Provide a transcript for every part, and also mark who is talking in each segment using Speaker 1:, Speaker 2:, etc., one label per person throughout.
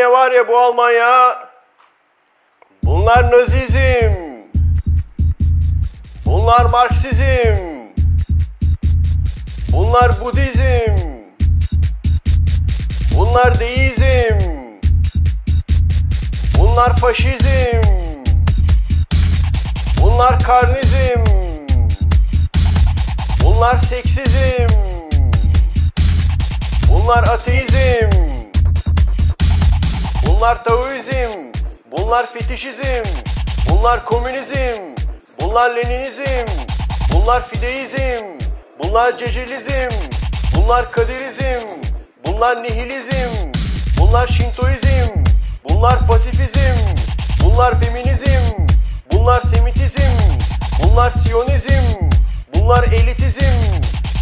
Speaker 1: Almanya var ya bu Almanya. Bunlar Nazizm. Bunlar Marksizm. Bunlar Budizm. Bunlar deizm. Bunlar faşizm. Bunlar karnizm. Bunlar seksizm. Bunlar ateizm. Bunlar Taoizm, bunlar fetişizm, bunlar komünizm, bunlar Leninizm, bunlar fideizm, bunlar cecilizm, bunlar kadirizm, bunlar nihilizm, bunlar şintoizm, bunlar pasifizm, bunlar feminizm, bunlar semitizm, bunlar siyonizm, bunlar elitizm,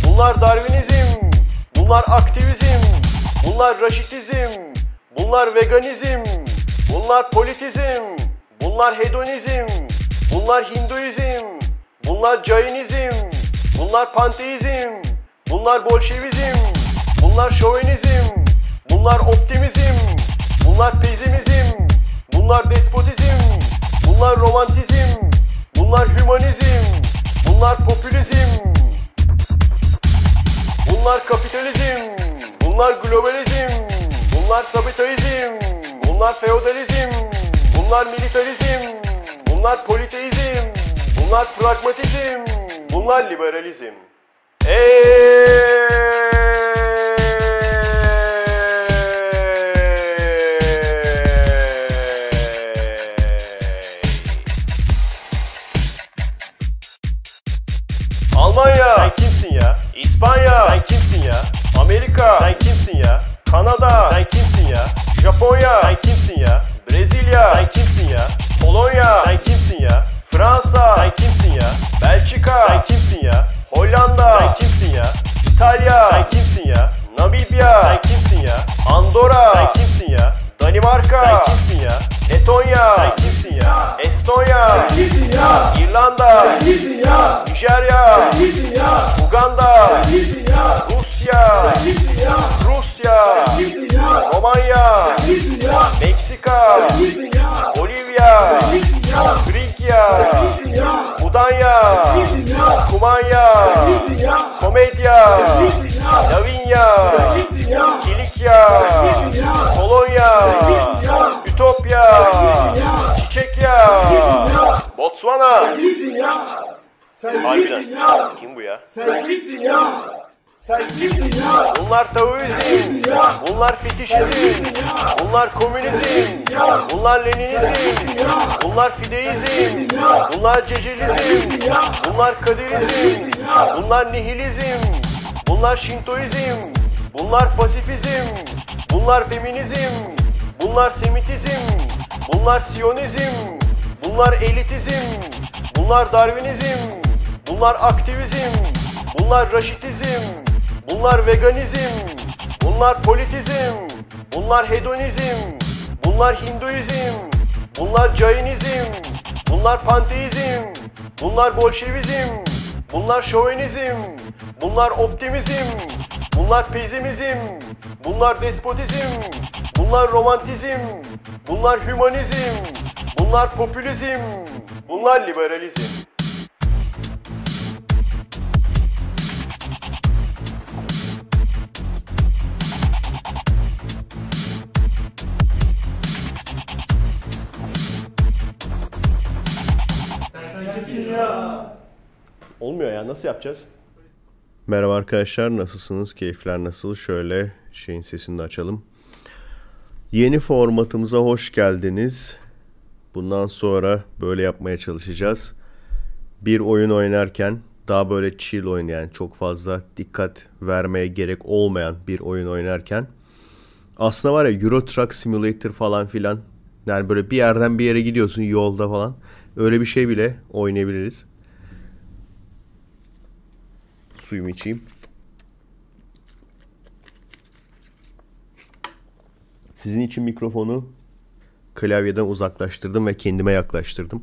Speaker 1: bunlar darwinizm, bunlar aktivizm, bunlar raşitizm, Bunlar veganizm, bunlar politizm, bunlar hedonizm, bunlar hinduizm, bunlar cainizm, bunlar panteizm, bunlar bolşevizm, bunlar şovenizm, bunlar optimizm, bunlar pezimizm, bunlar despotizm, bunlar romantizm, bunlar hümanizm, bunlar popülizm, bunlar kapitalizm, bunlar globalizm, Bunlar kapitalizm, bunlar feodalizm, bunlar militarizm, bunlar politeizm, bunlar pragmatizm, bunlar liberalizm. Eee! Almanya sen kimsin ya? İspanya sen kimsin ya? Amerika sen kimsin ya? Kanada sen kimsin? Japonya. Sen kimsin ya? Brezilya. Sen kimsin ya? Polonya. Sen kimsin ya? Fransa. Sen kimsin ya? Belçika. Sen kimsin ya? Hollanda. Sen kimsin ya? İtalya. Sen kimsin ya? Namibya. Sen kimsin ya? Andorra. Sen kimsin ya? Danimarka. Sen kimsin ya? Letonya. Sen kimsin ya? Estonya. Sen kimsin ya? İrlanda. Sen kimsin ya? Nijerya. Sen kimsin ya? Uganda. Sen kimsin ya? Rusya. Sen kimsin ya? Rusya. Sen kimsin ya? Romanya. Sen kimsin ya? Meksika. Sen kimsin ya?
Speaker 2: Bolivya. Sen kimsin
Speaker 1: ya? Frikya. Sen kimsin ya? Mudanya. Sen kimsin ya? Kumanya. Sen kimsin ya? Komedya. Sen kimsin ya? Lavinya. Sen kimsin ya? Kilikya. Sen kimsin ya? Polonya. Sen kimsin ya? Etiyopya, Çiçek ya, Botswana. Sen kimsin ya? Kim bu ya? Sen kimsin ya? Sen kimsin ya? Bunlar Taoizm, bunlar fetişizm, bunlar komünizm, bunlar leninizm, bunlar fideizm, bunlar cecilizm, bunlar kadirizm, bunlar nihilizm, bunlar şintoizm, bunlar pasifizm, bunlar feminizm, Bunlar Semitizm, bunlar Siyonizm, bunlar elitizm, bunlar Darwinizm, bunlar aktivizm, bunlar raşitizm, bunlar veganizm, bunlar politizm, bunlar hedonizm, bunlar Hinduizm, bunlar Cainizm, bunlar panteizm, bunlar Bolşevizm, bunlar şovenizm, bunlar optimizm, Bunlar peizmizm, bunlar despotizm, bunlar romantizm, bunlar hümanizm, bunlar popülizm, bunlar liberalizm.
Speaker 2: Olmuyor ya nasıl yapacağız? Merhaba arkadaşlar nasılsınız? Keyifler nasıl? Şöyle şeyin sesini de açalım. Yeni formatımıza hoş geldiniz. Bundan sonra böyle yapmaya çalışacağız. Bir oyun oynarken daha böyle chill oynayan, çok fazla dikkat vermeye gerek olmayan bir oyun oynarken aslında var ya Euro Truck Simulator falan filan yani böyle bir yerden bir yere gidiyorsun yolda falan öyle bir şey bile oynayabiliriz suyumu içeyim. Sizin için mikrofonu klavyeden uzaklaştırdım ve kendime yaklaştırdım.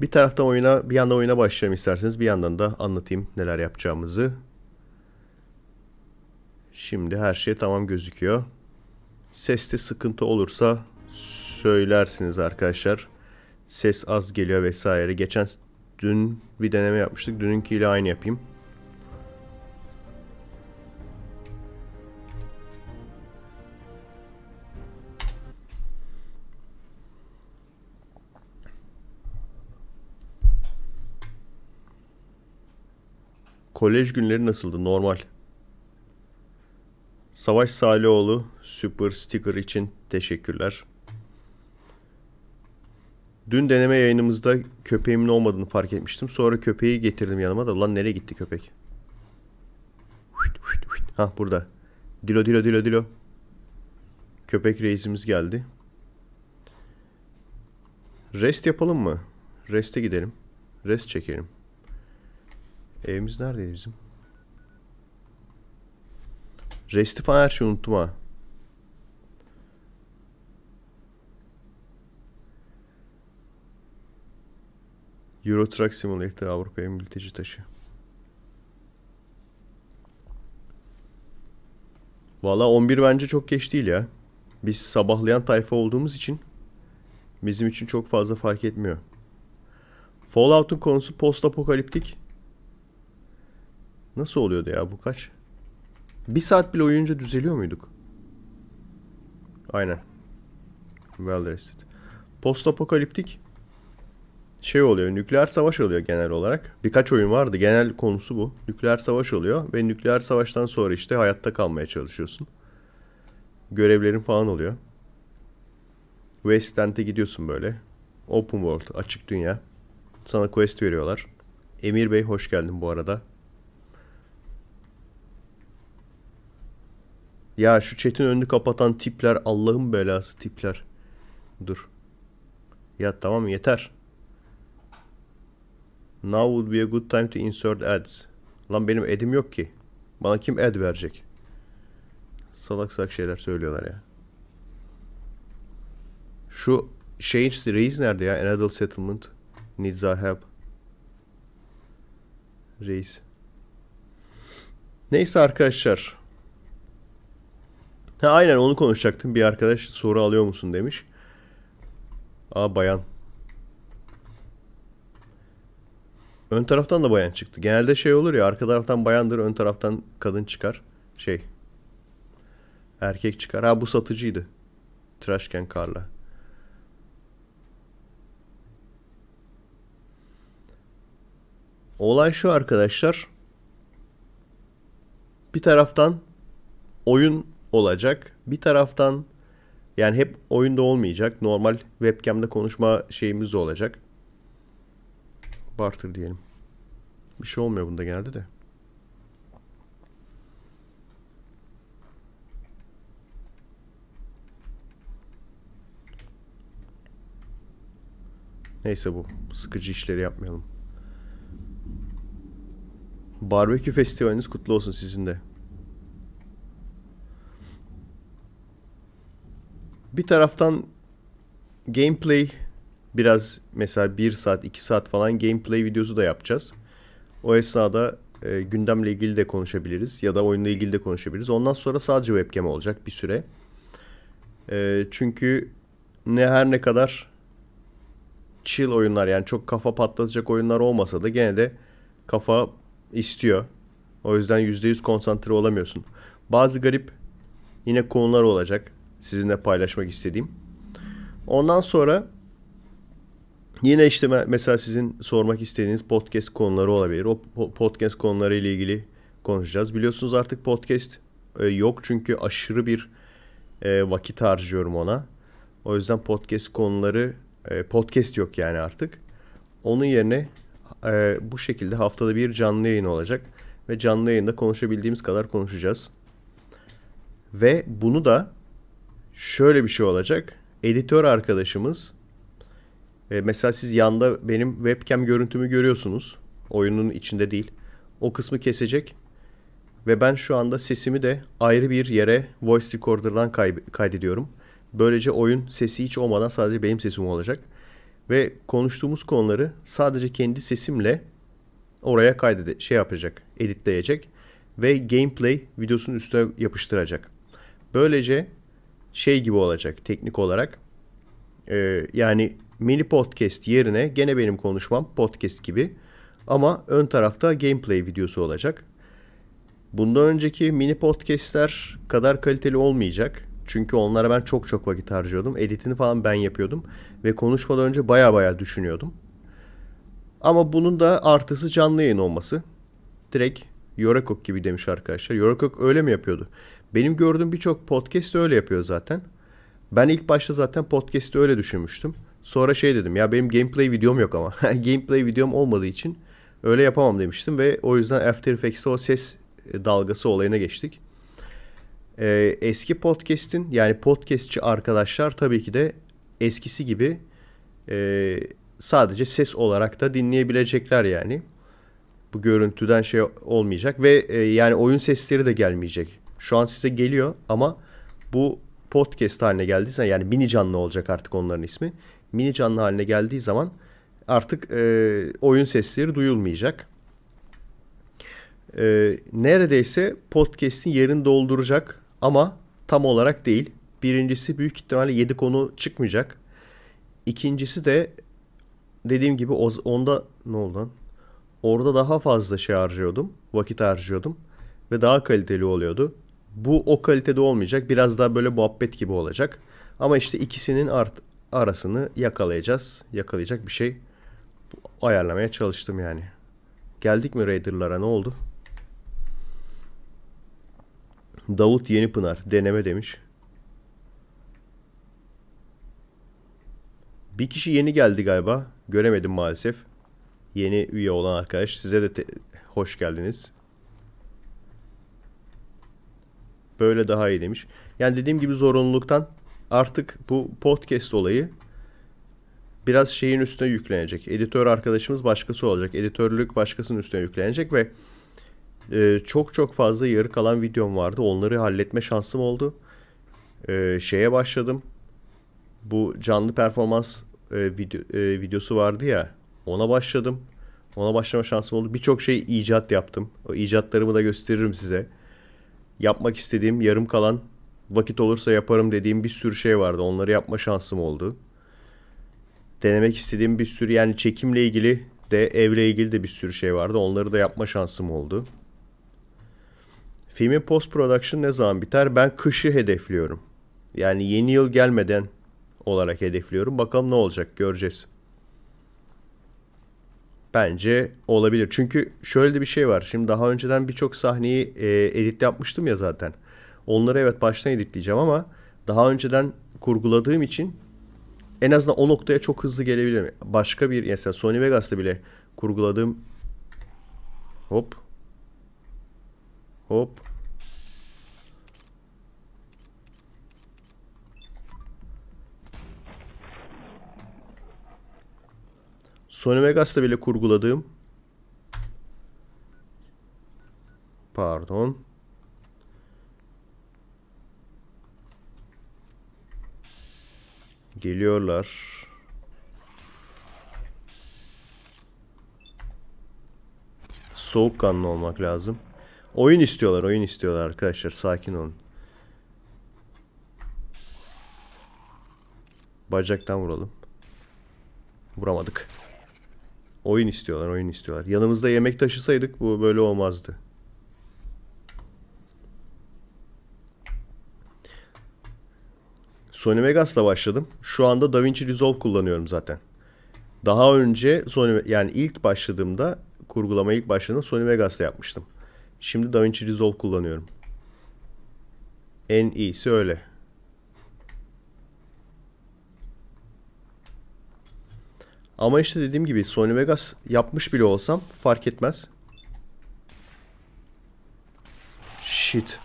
Speaker 2: Bir taraftan oyuna, bir yandan oyuna başlayalım isterseniz. Bir yandan da anlatayım neler yapacağımızı. Şimdi her şey tamam gözüküyor. Seste sıkıntı olursa söylersiniz arkadaşlar. Ses az geliyor vesaire. Geçen Dün bir deneme yapmıştık. Dününkiyle aynı yapayım. Kolej günleri nasıldı? Normal. Savaş Salioğlu Super Sticker için teşekkürler. Dün deneme yayınımızda köpeğimin olmadığını fark etmiştim. Sonra köpeği getirdim yanıma da. Ulan nereye gitti köpek? Ha burada. Dilo dilo dilo dilo. Köpek reisimiz geldi. Rest yapalım mı? Rest'e gidelim. Rest çekelim. Evimiz neredeydi bizim? Rest'i falan her şeyi unuttum ha. Euro Truck Simulator Avrupa'ya mülteci taşı. Valla 11 bence çok geç değil ya. Biz sabahlayan tayfa olduğumuz için bizim için çok fazla fark etmiyor. Fallout'un konusu post apokaliptik. Nasıl oluyordu ya bu kaç? Bir saat bile oyunca düzeliyor muyduk? Aynen. Well rested. Post apokaliptik şey oluyor. Nükleer savaş oluyor genel olarak. Birkaç oyun vardı. Genel konusu bu. Nükleer savaş oluyor ve nükleer savaştan sonra işte hayatta kalmaya çalışıyorsun. Görevlerin falan oluyor. Westland'e gidiyorsun böyle. Open World, açık dünya. Sana quest veriyorlar. Emir Bey hoş geldin bu arada. Ya şu chat'in önünü kapatan tipler Allah'ın belası tipler. Dur. Ya tamam yeter. Now would be a good time to insert ads. Lan benim edim yok ki. Bana kim ad verecek? Salak salak şeyler söylüyorlar ya. Şu change the reis nerede ya? Another settlement needs our help. Reis. Neyse arkadaşlar. Ha, aynen onu konuşacaktım. Bir arkadaş soru alıyor musun demiş. Aa bayan. Ön taraftan da bayan çıktı. Genelde şey olur ya arka taraftan bayandır ön taraftan kadın çıkar. Şey erkek çıkar. Ha bu satıcıydı. Trashken Karla. Olay şu arkadaşlar. Bir taraftan oyun olacak. Bir taraftan yani hep oyunda olmayacak. Normal webcam'da konuşma şeyimiz de olacak. Barter diyelim. Bir şey olmuyor bunda geldi de. Neyse bu. Sıkıcı işleri yapmayalım. Barbekü festivaliniz kutlu olsun sizin de. Bir taraftan gameplay biraz mesela 1 saat 2 saat falan gameplay videosu da yapacağız. O esnada e, gündemle ilgili de konuşabiliriz ya da oyunla ilgili de konuşabiliriz. Ondan sonra sadece webcam olacak bir süre. E, çünkü ne her ne kadar chill oyunlar yani çok kafa patlatacak oyunlar olmasa da gene de kafa istiyor. O yüzden %100 konsantre olamıyorsun. Bazı garip yine konular olacak sizinle paylaşmak istediğim. Ondan sonra Yine işte mesela sizin sormak istediğiniz podcast konuları olabilir. O podcast konuları ile ilgili konuşacağız. Biliyorsunuz artık podcast e, yok çünkü aşırı bir e, vakit harcıyorum ona. O yüzden podcast konuları e, podcast yok yani artık. Onun yerine bu şekilde haftada bir canlı yayın olacak ve canlı yayında konuşabildiğimiz kadar konuşacağız. Ve bunu da şöyle bir şey olacak. Editör arkadaşımız e, mesela siz yanda benim webcam görüntümü görüyorsunuz. Oyunun içinde değil. O kısmı kesecek. Ve ben şu anda sesimi de ayrı bir yere voice recorder'dan kaydediyorum. Böylece oyun sesi hiç olmadan sadece benim sesim olacak. Ve konuştuğumuz konuları sadece kendi sesimle oraya kaydede şey yapacak, editleyecek ve gameplay videosunun üstüne yapıştıracak. Böylece şey gibi olacak teknik olarak. E, yani mini podcast yerine gene benim konuşmam podcast gibi ama ön tarafta gameplay videosu olacak. Bundan önceki mini podcastler kadar kaliteli olmayacak. Çünkü onlara ben çok çok vakit harcıyordum. Editini falan ben yapıyordum. Ve konuşmadan önce baya baya düşünüyordum. Ama bunun da artısı canlı yayın olması. Direkt Yorakok gibi demiş arkadaşlar. Yorakok öyle mi yapıyordu? Benim gördüğüm birçok podcast öyle yapıyor zaten. Ben ilk başta zaten podcast'te öyle düşünmüştüm. Sonra şey dedim ya benim gameplay videom yok ama. gameplay videom olmadığı için öyle yapamam demiştim ve o yüzden After Effects'te o ses e, dalgası olayına geçtik. Ee, eski podcast'in yani podcastçi arkadaşlar tabii ki de eskisi gibi e, sadece ses olarak da dinleyebilecekler yani. Bu görüntüden şey olmayacak ve e, yani oyun sesleri de gelmeyecek. Şu an size geliyor ama bu podcast haline geldiyse yani mini canlı olacak artık onların ismi mini canlı haline geldiği zaman artık e, oyun sesleri duyulmayacak. E, neredeyse podcast'in yerini dolduracak ama tam olarak değil. Birincisi büyük ihtimalle 7 konu çıkmayacak. İkincisi de dediğim gibi onda ne oldu lan? Orada daha fazla şey harcıyordum. Vakit harcıyordum. Ve daha kaliteli oluyordu. Bu o kalitede olmayacak. Biraz daha böyle muhabbet gibi olacak. Ama işte ikisinin art, arasını yakalayacağız. Yakalayacak bir şey ayarlamaya çalıştım yani. Geldik mi Raider'lara ne oldu? Davut Yeni Pınar deneme demiş. Bir kişi yeni geldi galiba. Göremedim maalesef. Yeni üye olan arkadaş. Size de hoş geldiniz. Böyle daha iyi demiş. Yani dediğim gibi zorunluluktan artık bu podcast olayı biraz şeyin üstüne yüklenecek. Editör arkadaşımız başkası olacak. Editörlük başkasının üstüne yüklenecek ve e, çok çok fazla yarı kalan videom vardı. Onları halletme şansım oldu. E, şeye başladım. Bu canlı performans e, video, e, videosu vardı ya. Ona başladım. Ona başlama şansım oldu. Birçok şey icat yaptım. O icatlarımı da gösteririm size. Yapmak istediğim yarım kalan vakit olursa yaparım dediğim bir sürü şey vardı. Onları yapma şansım oldu. Denemek istediğim bir sürü yani çekimle ilgili de evle ilgili de bir sürü şey vardı. Onları da yapma şansım oldu. Filmin post production ne zaman biter? Ben kışı hedefliyorum. Yani yeni yıl gelmeden olarak hedefliyorum. Bakalım ne olacak göreceğiz. Bence olabilir. Çünkü şöyle de bir şey var. Şimdi daha önceden birçok sahneyi e, edit yapmıştım ya zaten. Onları evet baştan editleyeceğim ama daha önceden kurguladığım için en azından o noktaya çok hızlı gelebilirim. Başka bir mesela Sony Vegas'ta bile kurguladığım hop hop Sony Vegas'ta bile kurguladığım pardon Geliyorlar. Soğukkanlı olmak lazım. Oyun istiyorlar, oyun istiyorlar arkadaşlar. Sakin olun. Bacaktan vuralım. Vuramadık. Oyun istiyorlar, oyun istiyorlar. Yanımızda yemek taşısaydık bu böyle olmazdı. Sony Vegas'la başladım. Şu anda DaVinci Resolve kullanıyorum zaten. Daha önce Sony yani ilk başladığımda kurgulama ilk başladığımda Sony Vegas'la yapmıştım. Şimdi DaVinci Resolve kullanıyorum. En iyisi öyle. Ama işte dediğim gibi Sony Vegas yapmış bile olsam fark etmez. Shit.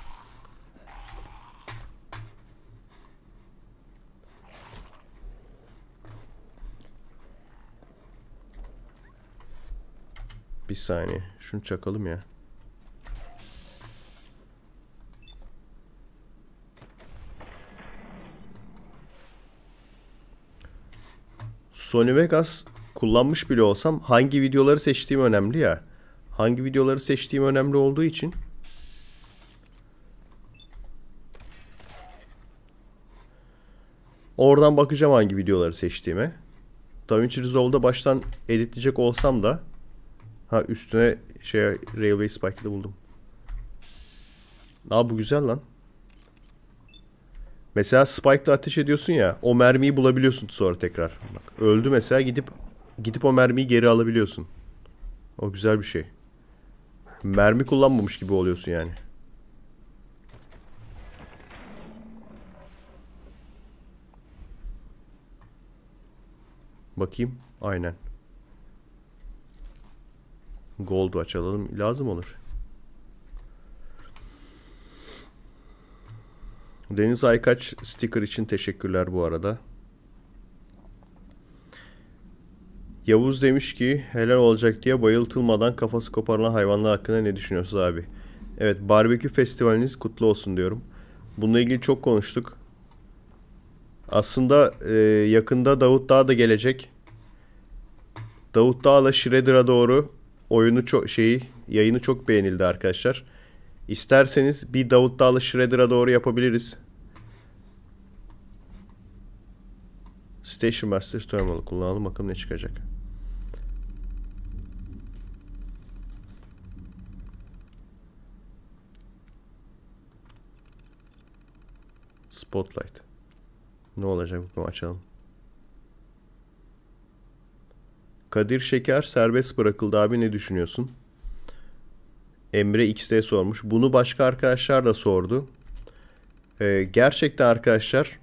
Speaker 2: Bir saniye. Şunu çakalım ya. Sony Vegas kullanmış bile olsam hangi videoları seçtiğim önemli ya. Hangi videoları seçtiğim önemli olduğu için Oradan bakacağım hangi videoları seçtiğime. DaVinci Resolve'da baştan editleyecek olsam da Ha üstüne şey Railway Spike'ı da buldum. Aa bu güzel lan. Mesela spike'la ateş ediyorsun ya. O mermiyi bulabiliyorsun sonra tekrar. Bak öldü mesela gidip gidip o mermiyi geri alabiliyorsun. O güzel bir şey. Mermi kullanmamış gibi oluyorsun yani. Bakayım. Aynen. Gold'u açalım. Lazım olur. Deniz Aykaç sticker için teşekkürler bu arada. Yavuz demiş ki helal olacak diye bayıltılmadan kafası koparılan hayvanlar hakkında ne düşünüyorsunuz abi? Evet barbekü festivaliniz kutlu olsun diyorum. Bununla ilgili çok konuştuk. Aslında e, yakında Davut Dağ da gelecek. Davut Dağ'la Shredder'a doğru oyunu çok şeyi yayını çok beğenildi arkadaşlar. İsterseniz bir Davut Dağlı Shredder'a doğru yapabiliriz. Station Master Thermal kullanalım bakalım ne çıkacak. Spotlight. Ne olacak bunu açalım. Kadir Şeker serbest bırakıldı abi ne düşünüyorsun? Emre X'de sormuş. Bunu başka arkadaşlar da sordu. Ee, gerçekten arkadaşlar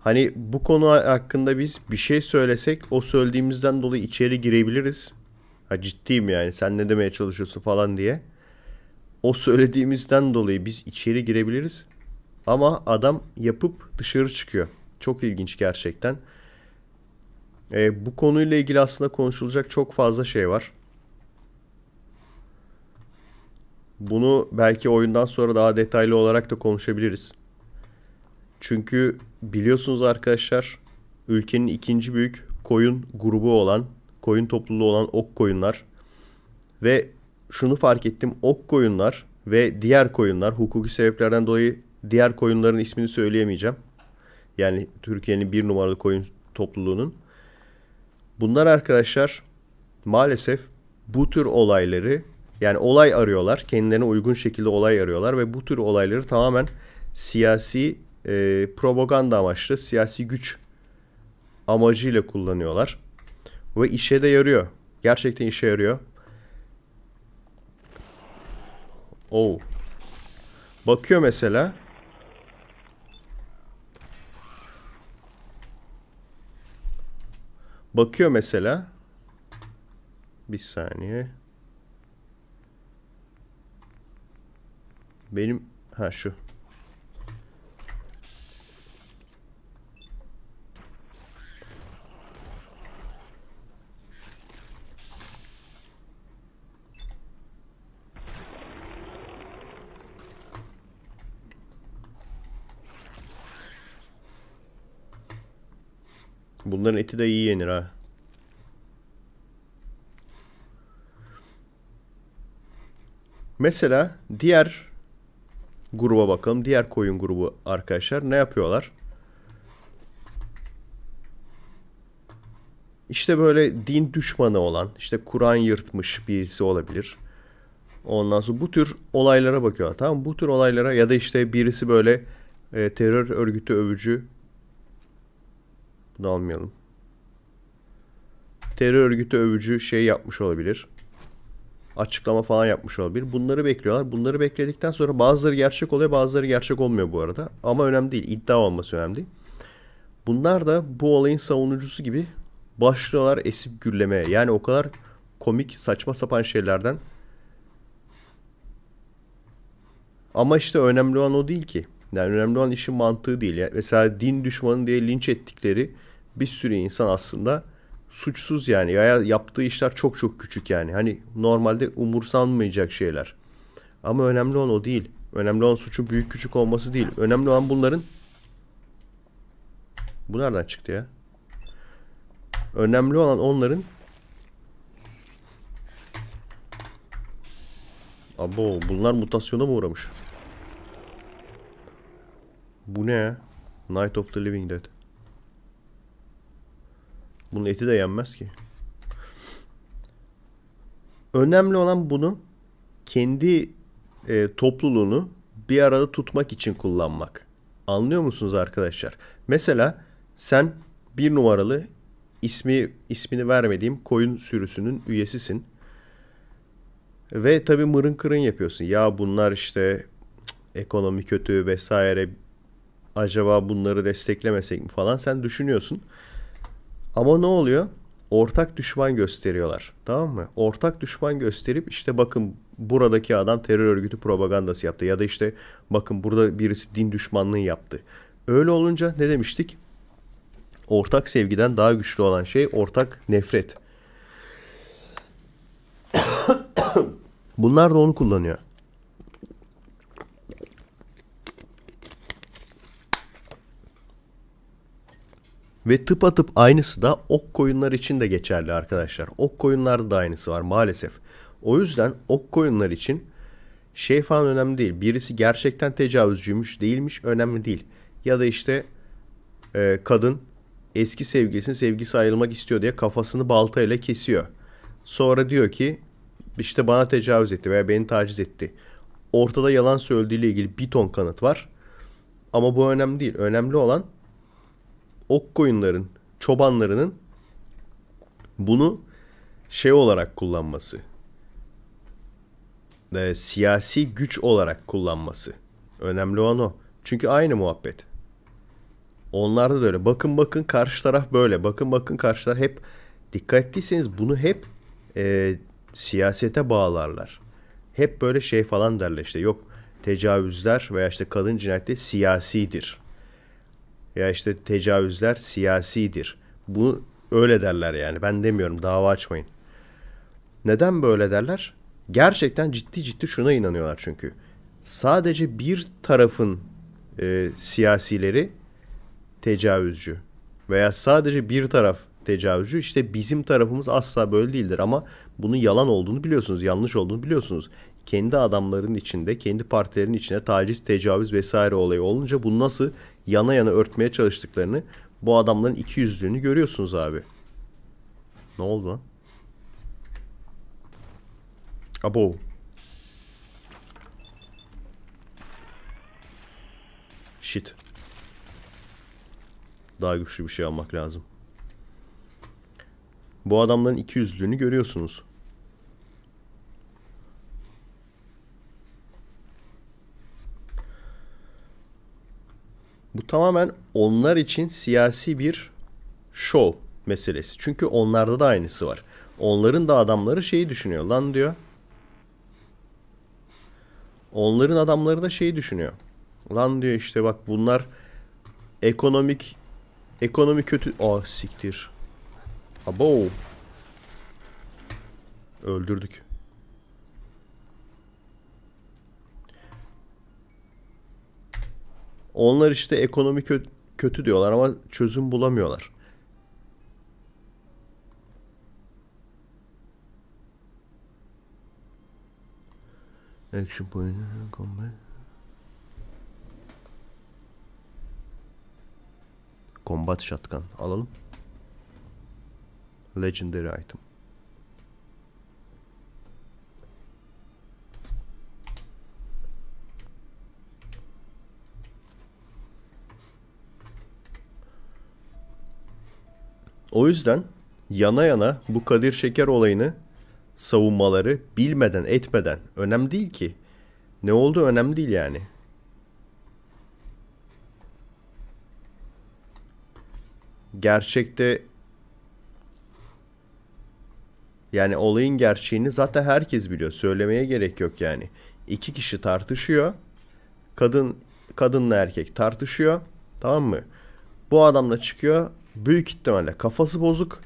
Speaker 2: hani bu konu hakkında biz bir şey söylesek o söylediğimizden dolayı içeri girebiliriz. Ha ciddiyim yani sen ne demeye çalışıyorsun falan diye. O söylediğimizden dolayı biz içeri girebiliriz. Ama adam yapıp dışarı çıkıyor. Çok ilginç gerçekten. E, bu konuyla ilgili aslında konuşulacak çok fazla şey var. Bunu belki oyundan sonra daha detaylı olarak da konuşabiliriz. Çünkü biliyorsunuz arkadaşlar ülkenin ikinci büyük koyun grubu olan, koyun topluluğu olan ok koyunlar ve şunu fark ettim ok koyunlar ve diğer koyunlar hukuki sebeplerden dolayı diğer koyunların ismini söyleyemeyeceğim. Yani Türkiye'nin bir numaralı koyun topluluğunun Bunlar arkadaşlar maalesef bu tür olayları yani olay arıyorlar. Kendilerine uygun şekilde olay arıyorlar ve bu tür olayları tamamen siyasi e, propaganda amaçlı, siyasi güç amacıyla kullanıyorlar. Ve işe de yarıyor. Gerçekten işe yarıyor. Oh. Bakıyor mesela Bakıyor mesela. Bir saniye. Benim ha şu. Bunların eti de iyi yenir ha. Mesela diğer gruba bakalım. Diğer koyun grubu arkadaşlar ne yapıyorlar? İşte böyle din düşmanı olan, işte Kur'an yırtmış birisi olabilir. Ondan sonra bu tür olaylara bakıyorlar. Tamam Bu tür olaylara ya da işte birisi böyle e, terör örgütü övücü bunu almayalım. Terör örgütü övücü şey yapmış olabilir. Açıklama falan yapmış olabilir. Bunları bekliyorlar. Bunları bekledikten sonra bazıları gerçek oluyor bazıları gerçek olmuyor bu arada. Ama önemli değil. İddia olması önemli değil. Bunlar da bu olayın savunucusu gibi başlıyorlar esip gürlemeye. Yani o kadar komik saçma sapan şeylerden. Ama işte önemli olan o değil ki. Yani önemli olan işin mantığı değil. mesela din düşmanı diye linç ettikleri bir sürü insan aslında suçsuz yani. Ya yaptığı işler çok çok küçük yani. Hani normalde umursanmayacak şeyler. Ama önemli olan o değil. Önemli olan suçun büyük küçük olması değil. Önemli olan bunların Bu nereden çıktı ya? Önemli olan onların Abo bunlar mutasyona mı uğramış? Bu ne Night of the Living Dead. Bunun eti de yenmez ki. Önemli olan bunu kendi e, topluluğunu bir arada tutmak için kullanmak. Anlıyor musunuz arkadaşlar? Mesela sen bir numaralı ismi ismini vermediğim koyun sürüsünün üyesisin. Ve tabii mırın kırın yapıyorsun. Ya bunlar işte ekonomi kötü vesaire acaba bunları desteklemesek mi falan sen düşünüyorsun. Ama ne oluyor? Ortak düşman gösteriyorlar. Tamam mı? Ortak düşman gösterip işte bakın buradaki adam terör örgütü propagandası yaptı. Ya da işte bakın burada birisi din düşmanlığı yaptı. Öyle olunca ne demiştik? Ortak sevgiden daha güçlü olan şey ortak nefret. Bunlar da onu kullanıyor. Ve tıp atıp aynısı da ok koyunlar için de geçerli arkadaşlar. Ok koyunlarda da aynısı var maalesef. O yüzden ok koyunlar için şey falan önemli değil. Birisi gerçekten tecavüzcüymüş değilmiş önemli değil. Ya da işte e, kadın eski sevgilisinin sevgisi ayrılmak istiyor diye kafasını baltayla kesiyor. Sonra diyor ki işte bana tecavüz etti veya beni taciz etti. Ortada yalan söylediğiyle ilgili bir ton kanıt var. Ama bu önemli değil. Önemli olan ok koyunların, çobanlarının bunu şey olarak kullanması. E, siyasi güç olarak kullanması. Önemli olan o. Çünkü aynı muhabbet. Onlarda da öyle. Bakın bakın karşı taraf böyle. Bakın bakın karşı taraf hep dikkat ettiyseniz bunu hep e, siyasete bağlarlar. Hep böyle şey falan derler işte yok tecavüzler veya işte kadın cinayeti siyasidir ya işte tecavüzler siyasidir. Bu öyle derler yani. Ben demiyorum dava açmayın. Neden böyle derler? Gerçekten ciddi ciddi şuna inanıyorlar çünkü. Sadece bir tarafın e, siyasileri tecavüzcü veya sadece bir taraf tecavüzcü işte bizim tarafımız asla böyle değildir ama bunun yalan olduğunu biliyorsunuz yanlış olduğunu biliyorsunuz kendi adamların içinde, kendi partilerin içine taciz, tecavüz vesaire olayı olunca bu nasıl yana yana örtmeye çalıştıklarını bu adamların iki yüzlüğünü görüyorsunuz abi. Ne oldu lan? Abo. Shit. Daha güçlü bir şey almak lazım. Bu adamların iki yüzlüğünü görüyorsunuz. Bu tamamen onlar için siyasi bir show meselesi. Çünkü onlarda da aynısı var. Onların da adamları şeyi düşünüyor lan diyor. Onların adamları da şeyi düşünüyor. Lan diyor işte bak bunlar ekonomik ekonomi kötü. Ah siktir. Abo. Öldürdük. Onlar işte ekonomi kö- kötü diyorlar ama çözüm bulamıyorlar. Action point combat. Combat shotgun alalım. Legendary item. O yüzden yana yana bu Kadir Şeker olayını savunmaları bilmeden etmeden önemli değil ki. Ne oldu önemli değil yani. Gerçekte yani olayın gerçeğini zaten herkes biliyor. Söylemeye gerek yok yani. İki kişi tartışıyor. Kadın kadınla erkek tartışıyor. Tamam mı? Bu adam da çıkıyor Büyük ihtimalle kafası bozuk.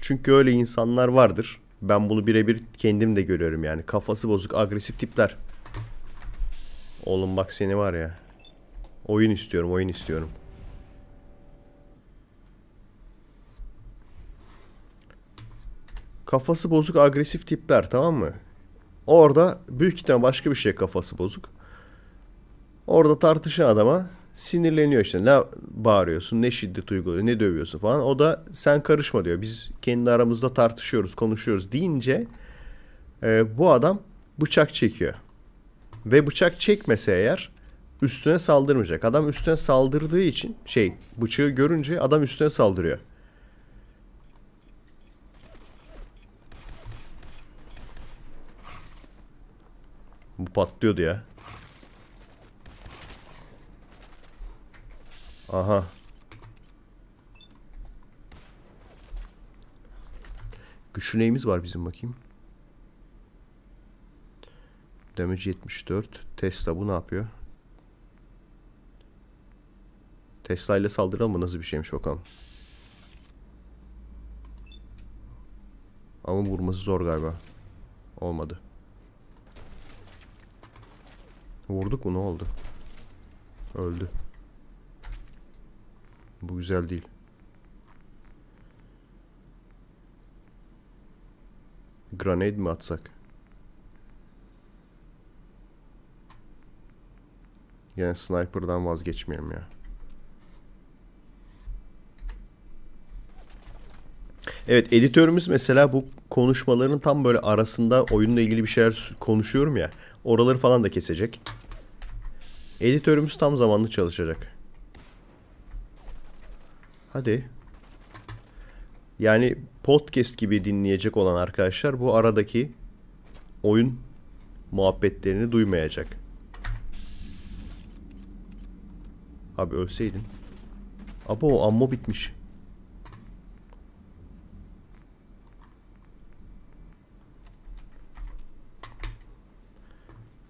Speaker 2: Çünkü öyle insanlar vardır. Ben bunu birebir kendim de görüyorum yani. Kafası bozuk agresif tipler. Oğlum bak seni var ya. Oyun istiyorum oyun istiyorum. Kafası bozuk agresif tipler tamam mı? Orada büyük ihtimal başka bir şey kafası bozuk. Orada tartışan adama sinirleniyor işte ne bağırıyorsun ne şiddet uyguluyor ne dövüyorsun falan o da sen karışma diyor biz kendi aramızda tartışıyoruz konuşuyoruz deyince e, bu adam bıçak çekiyor ve bıçak çekmese eğer üstüne saldırmayacak adam üstüne saldırdığı için şey bıçağı görünce adam üstüne saldırıyor. Bu patlıyordu ya. Aha. Güçlü neyimiz var bizim bakayım. Damage 74. Tesla bu ne yapıyor? Tesla ile saldıralım mı? Nasıl bir şeymiş bakalım. Ama vurması zor galiba. Olmadı. Vurduk mu ne oldu? Öldü. Bu güzel değil. Grenade mi atsak? Yine sniper'dan vazgeçmeyelim ya. Evet editörümüz mesela bu konuşmaların tam böyle arasında oyunla ilgili bir şeyler konuşuyorum ya. Oraları falan da kesecek. Editörümüz tam zamanlı çalışacak. Hadi. Yani podcast gibi dinleyecek olan arkadaşlar bu aradaki oyun muhabbetlerini duymayacak. Abi ölseydin. Abi o ammo bitmiş.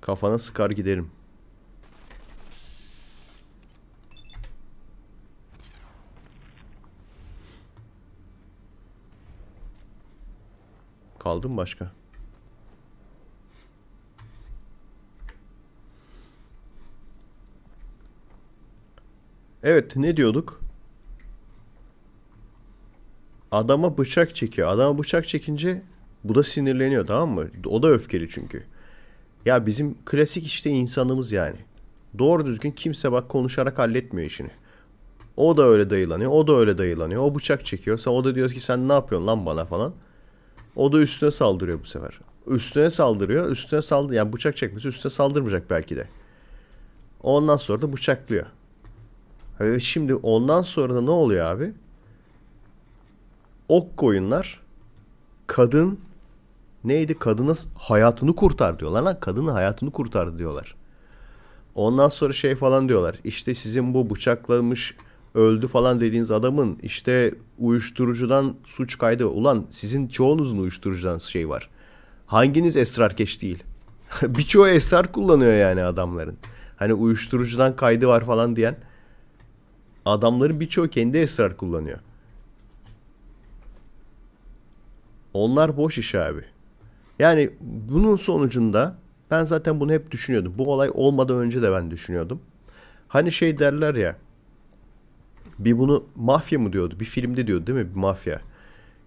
Speaker 2: Kafana sıkar giderim. Kaldım başka? Evet ne diyorduk? Adama bıçak çekiyor. Adama bıçak çekince bu da sinirleniyor tamam mı? O da öfkeli çünkü. Ya bizim klasik işte insanımız yani. Doğru düzgün kimse bak konuşarak halletmiyor işini. O da öyle dayılanıyor. O da öyle dayılanıyor. O bıçak çekiyorsa o da diyor ki sen ne yapıyorsun lan bana falan. O da üstüne saldırıyor bu sefer. Üstüne saldırıyor. Üstüne saldı yani bıçak çekmesi üstüne saldırmayacak belki de. Ondan sonra da bıçaklıyor. Ve şimdi ondan sonra da ne oluyor abi? Ok koyunlar kadın neydi? Kadına hayatını kurtar diyorlar lan. Kadının hayatını kurtardı diyorlar. Ondan sonra şey falan diyorlar. İşte sizin bu bıçaklamış öldü falan dediğiniz adamın işte uyuşturucudan suç kaydı. Ulan sizin çoğunuzun uyuşturucudan şey var. Hanginiz esrar esrarkeş değil? Birçoğu esrar kullanıyor yani adamların. Hani uyuşturucudan kaydı var falan diyen adamların birçoğu kendi esrar kullanıyor. Onlar boş iş abi. Yani bunun sonucunda ben zaten bunu hep düşünüyordum. Bu olay olmadan önce de ben düşünüyordum. Hani şey derler ya bir bunu mafya mı diyordu? Bir filmde diyordu değil mi? Bir mafya.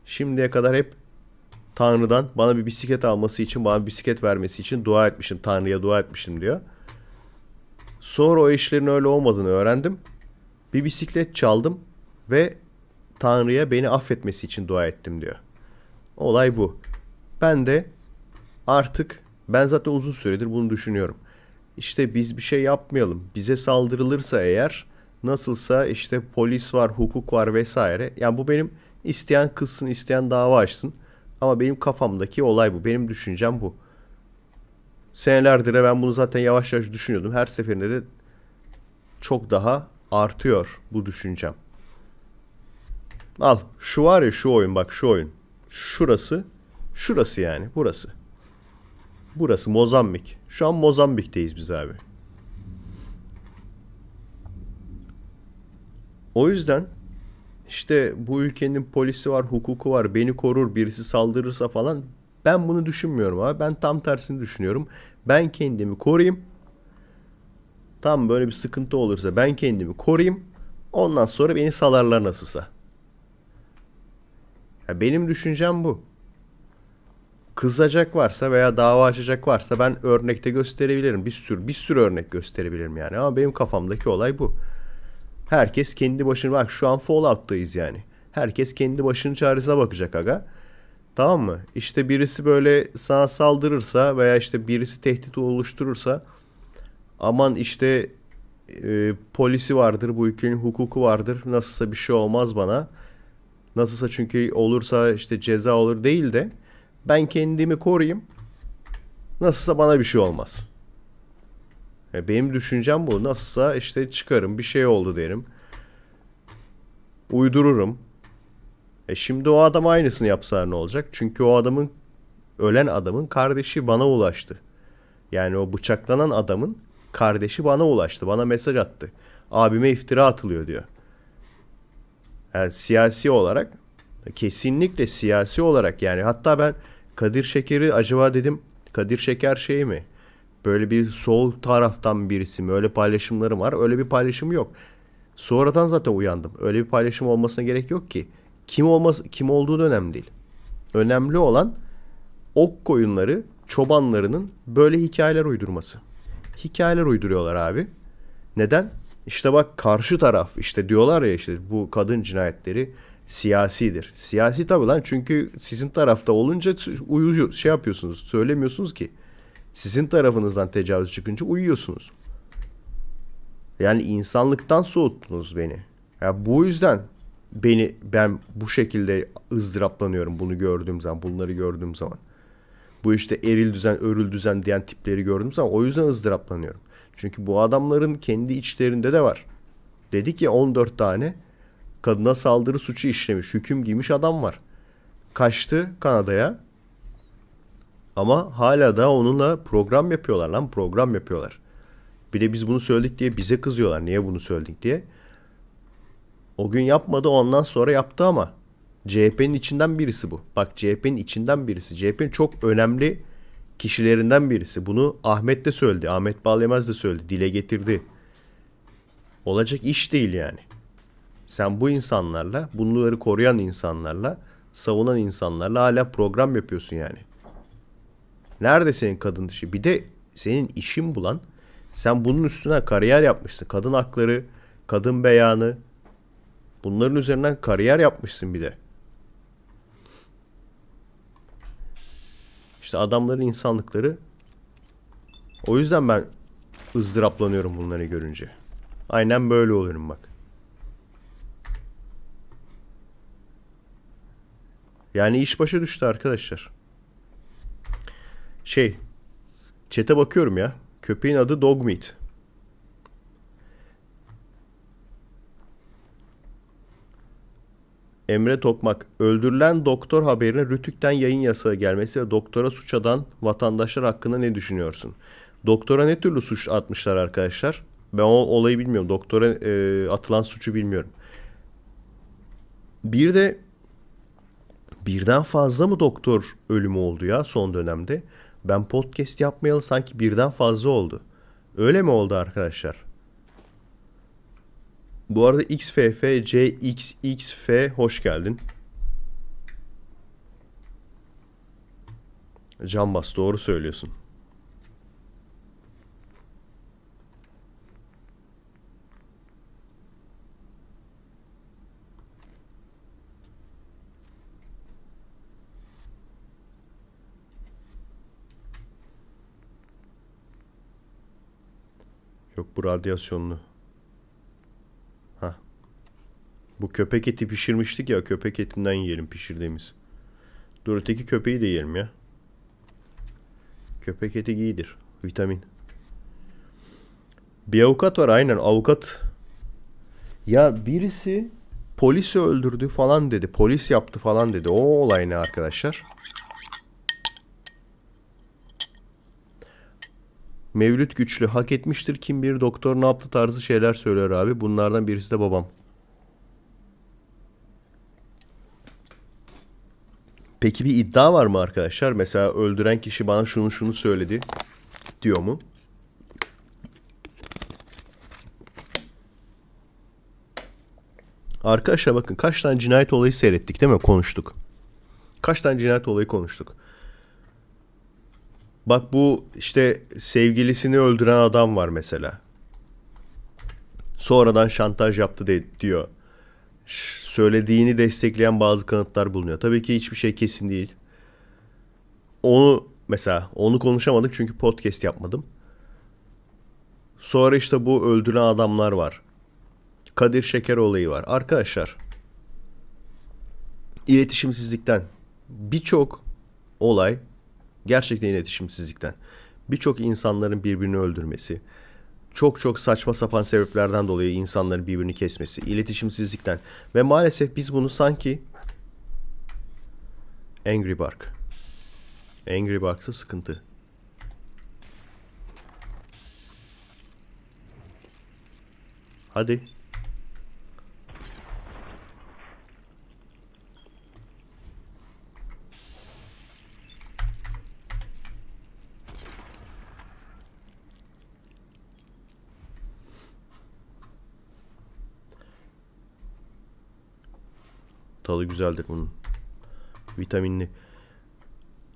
Speaker 2: Şimdiye kadar hep Tanrı'dan bana bir bisiklet alması için, bana bir bisiklet vermesi için dua etmişim. Tanrı'ya dua etmişim diyor. Sonra o işlerin öyle olmadığını öğrendim. Bir bisiklet çaldım ve Tanrı'ya beni affetmesi için dua ettim diyor. Olay bu. Ben de artık ben zaten uzun süredir bunu düşünüyorum. İşte biz bir şey yapmayalım. Bize saldırılırsa eğer Nasılsa işte polis var, hukuk var vesaire. Yani bu benim isteyen kızsın, isteyen dava açsın. Ama benim kafamdaki olay bu. Benim düşüncem bu. Senelerdir ben bunu zaten yavaş yavaş düşünüyordum. Her seferinde de çok daha artıyor bu düşüncem. Al şu var ya şu oyun bak şu oyun. Şurası. Şurası yani burası. Burası Mozambik. Şu an Mozambik'teyiz biz abi. O yüzden işte bu ülkenin polisi var, hukuku var, beni korur, birisi saldırırsa falan ben bunu düşünmüyorum abi. Ben tam tersini düşünüyorum. Ben kendimi koruyayım. Tam böyle bir sıkıntı olursa ben kendimi koruyayım. Ondan sonra beni salarlar nasılsa. Ya benim düşüncem bu. Kızacak varsa veya dava açacak varsa ben örnekte gösterebilirim. Bir sürü bir sürü örnek gösterebilirim yani. Ama benim kafamdaki olay bu. Herkes kendi başına bak şu an Fallout'tayız yani. Herkes kendi başının çaresine bakacak aga. Tamam mı? İşte birisi böyle sana saldırırsa veya işte birisi tehdit oluşturursa aman işte e, polisi vardır bu ülkenin hukuku vardır nasılsa bir şey olmaz bana. Nasılsa çünkü olursa işte ceza olur değil de ben kendimi koruyayım. Nasılsa bana bir şey olmaz. Yani e, benim düşüncem bu. Nasılsa işte çıkarım bir şey oldu derim. Uydururum. E şimdi o adam aynısını yapsa ne olacak? Çünkü o adamın ölen adamın kardeşi bana ulaştı. Yani o bıçaklanan adamın kardeşi bana ulaştı. Bana mesaj attı. Abime iftira atılıyor diyor. Yani siyasi olarak kesinlikle siyasi olarak yani hatta ben Kadir Şeker'i acaba dedim Kadir Şeker şey mi? Böyle bir sol taraftan birisi mi? Öyle paylaşımlarım var. Öyle bir paylaşım yok. Sonradan zaten uyandım. Öyle bir paylaşım olmasına gerek yok ki. Kim olması, kim olduğu da önemli değil. Önemli olan ok koyunları çobanlarının böyle hikayeler uydurması. Hikayeler uyduruyorlar abi. Neden? İşte bak karşı taraf işte diyorlar ya işte bu kadın cinayetleri siyasidir. Siyasi tabi lan çünkü sizin tarafta olunca uyuyor, şey yapıyorsunuz söylemiyorsunuz ki. Sizin tarafınızdan tecavüz çıkınca uyuyorsunuz. Yani insanlıktan soğuttunuz beni. Ya yani bu yüzden beni ben bu şekilde ızdıraplanıyorum bunu gördüğüm zaman, bunları gördüğüm zaman. Bu işte eril düzen, örül düzen diyen tipleri gördüğüm zaman o yüzden ızdıraplanıyorum. Çünkü bu adamların kendi içlerinde de var. Dedi ki 14 tane kadına saldırı suçu işlemiş, hüküm giymiş adam var. Kaçtı Kanada'ya. Ama hala da onunla program yapıyorlar lan program yapıyorlar. Bir de biz bunu söyledik diye bize kızıyorlar. Niye bunu söyledik diye. O gün yapmadı ondan sonra yaptı ama CHP'nin içinden birisi bu. Bak CHP'nin içinden birisi. CHP'nin çok önemli kişilerinden birisi. Bunu Ahmet de söyledi. Ahmet Bağlayamaz da söyledi. Dile getirdi. Olacak iş değil yani. Sen bu insanlarla, bunları koruyan insanlarla, savunan insanlarla hala program yapıyorsun yani. Nerede senin kadın işi? Bir de senin işin bulan sen bunun üstüne kariyer yapmışsın. Kadın hakları, kadın beyanı bunların üzerinden kariyer yapmışsın bir de. İşte adamların insanlıkları o yüzden ben ızdıraplanıyorum bunları görünce. Aynen böyle oluyorum bak. Yani iş başa düştü arkadaşlar. Şey, çete bakıyorum ya. Köpeğin adı Dogmeat. Emre Tokmak, öldürülen doktor haberine Rütük'ten yayın yasağı gelmesi ve doktora suç adan vatandaşlar hakkında ne düşünüyorsun? Doktora ne türlü suç atmışlar arkadaşlar? Ben o olayı bilmiyorum. Doktora e, atılan suçu bilmiyorum. Bir de birden fazla mı doktor ölümü oldu ya son dönemde? Ben podcast yapmayalı sanki birden fazla oldu. Öyle mi oldu arkadaşlar? Bu arada XFFCXXF hoş geldin. Can bas doğru söylüyorsun. Yok bu radyasyonlu. Ha. Bu köpek eti pişirmiştik ya. Köpek etinden yiyelim pişirdiğimiz. Dur öteki köpeği de yiyelim ya. Köpek eti iyidir. Vitamin. Bir avukat var aynen avukat. Ya birisi polisi öldürdü falan dedi. Polis yaptı falan dedi. O olay ne arkadaşlar? Mevlüt Güçlü hak etmiştir kim bir doktor ne yaptı tarzı şeyler söyler abi. Bunlardan birisi de babam. Peki bir iddia var mı arkadaşlar? Mesela öldüren kişi bana şunu şunu söyledi diyor mu? Arkadaşlar bakın kaç tane cinayet olayı seyrettik değil mi? Konuştuk. Kaç tane cinayet olayı konuştuk. Bak bu işte sevgilisini öldüren adam var mesela. Sonradan şantaj yaptı de, diyor. Söylediğini destekleyen bazı kanıtlar bulunuyor. Tabii ki hiçbir şey kesin değil. Onu mesela onu konuşamadık çünkü podcast yapmadım. Sonra işte bu öldüren adamlar var. Kadir Şeker olayı var. Arkadaşlar iletişimsizlikten birçok olay Gerçekten iletişimsizlikten. Birçok insanların birbirini öldürmesi, çok çok saçma sapan sebeplerden dolayı insanların birbirini kesmesi, iletişimsizlikten ve maalesef biz bunu sanki Angry Bark. Angry Bark'sa sıkıntı. Hadi. tadı güzeldir bunun. Vitaminli.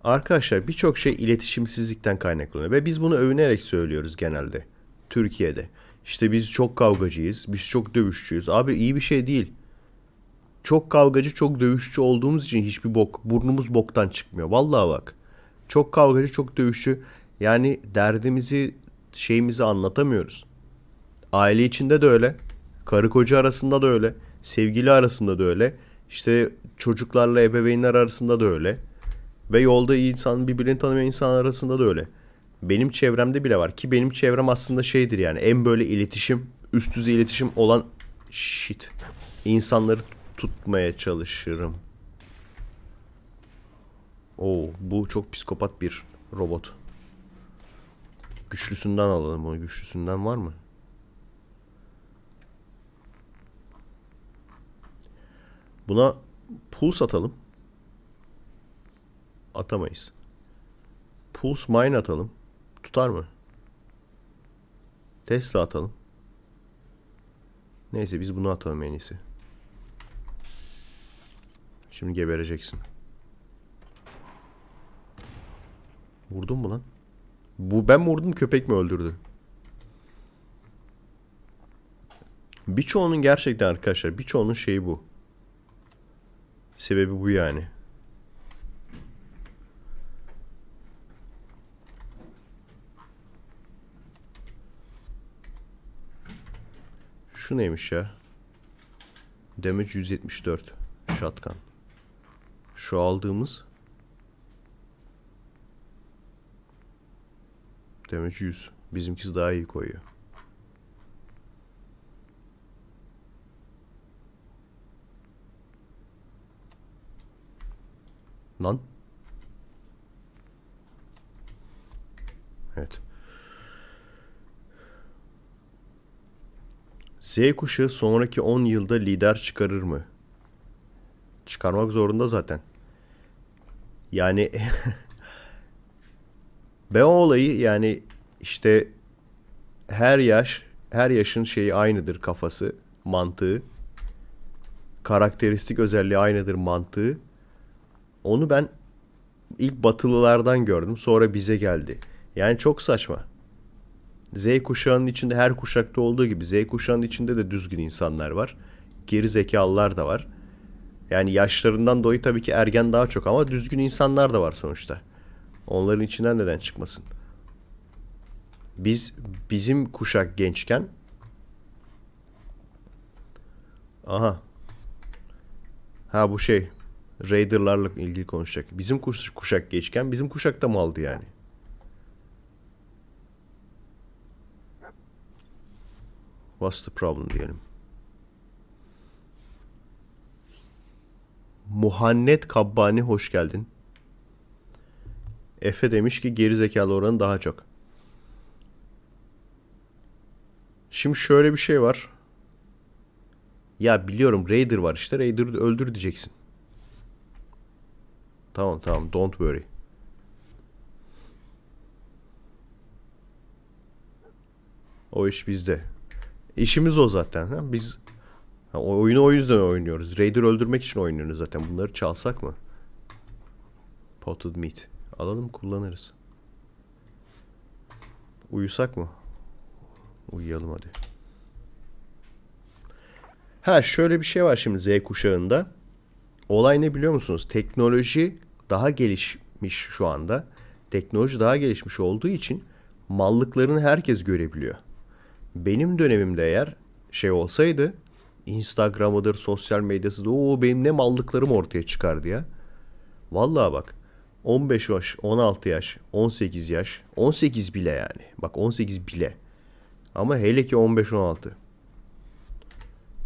Speaker 2: Arkadaşlar birçok şey iletişimsizlikten kaynaklanıyor ve biz bunu övünerek söylüyoruz genelde. Türkiye'de. İşte biz çok kavgacıyız, biz çok dövüşçüyüz. Abi iyi bir şey değil. Çok kavgacı, çok dövüşçü olduğumuz için hiçbir bok, burnumuz boktan çıkmıyor. Vallahi bak. Çok kavgacı, çok dövüşçü. Yani derdimizi, şeyimizi anlatamıyoruz. Aile içinde de öyle. Karı koca arasında da öyle. Sevgili arasında da öyle. İşte çocuklarla ebeveynler arasında da öyle. Ve yolda insan birbirini tanımayan insan arasında da öyle. Benim çevremde bile var ki benim çevrem aslında şeydir yani en böyle iletişim üst düzey iletişim olan shit insanları tutmaya çalışırım. Oo bu çok psikopat bir robot. Güçlüsünden alalım onu Güçlüsünden var mı? Buna pulse atalım. Atamayız. Pulse mine atalım. Tutar mı? Tesla atalım. Neyse biz bunu atalım en iyisi. Şimdi gebereceksin. Vurdum mu lan? Bu ben mi vurdum köpek mi öldürdü? Birçoğunun gerçekten arkadaşlar birçoğunun şeyi bu. Sebebi bu yani. Şu neymiş ya? Damage 174. Shotgun. Şu aldığımız Damage 100. Bizimkisi daha iyi koyuyor. Lan. Evet. Z kuşu sonraki 10 yılda lider çıkarır mı? Çıkarmak zorunda zaten. Yani ben o olayı yani işte her yaş her yaşın şeyi aynıdır kafası, mantığı. Karakteristik özelliği aynıdır mantığı. Onu ben ilk batılılardan gördüm. Sonra bize geldi. Yani çok saçma. Z kuşağının içinde her kuşakta olduğu gibi Z kuşağının içinde de düzgün insanlar var. Geri zekalılar da var. Yani yaşlarından dolayı tabii ki ergen daha çok ama düzgün insanlar da var sonuçta. Onların içinden neden çıkmasın? Biz bizim kuşak gençken Aha. Ha bu şey Raider'larla ilgili konuşacak. Bizim kuşak geçken bizim kuşakta mı aldı yani? What's the problem diyelim. Muhannet Kabbani hoş geldin. Efe demiş ki geri zekalı oranı daha çok. Şimdi şöyle bir şey var. Ya biliyorum Raider var işte. Raider öldür diyeceksin. Tamam tamam don't worry. O iş bizde. İşimiz o zaten. Ha? Biz ha, oyunu o yüzden oynuyoruz. Raider öldürmek için oynuyoruz zaten. Bunları çalsak mı? Potted meat. Alalım kullanırız. Uyusak mı? Uyuyalım hadi. Ha şöyle bir şey var şimdi Z kuşağında. Olay ne biliyor musunuz? Teknoloji daha gelişmiş şu anda. Teknoloji daha gelişmiş olduğu için mallıklarını herkes görebiliyor. Benim dönemimde eğer şey olsaydı Instagram'ıdır, sosyal medyası da o benim ne mallıklarım ortaya çıkar diye, Vallahi bak 15 yaş, 16 yaş, 18 yaş, 18 bile yani. Bak 18 bile. Ama hele ki 15-16.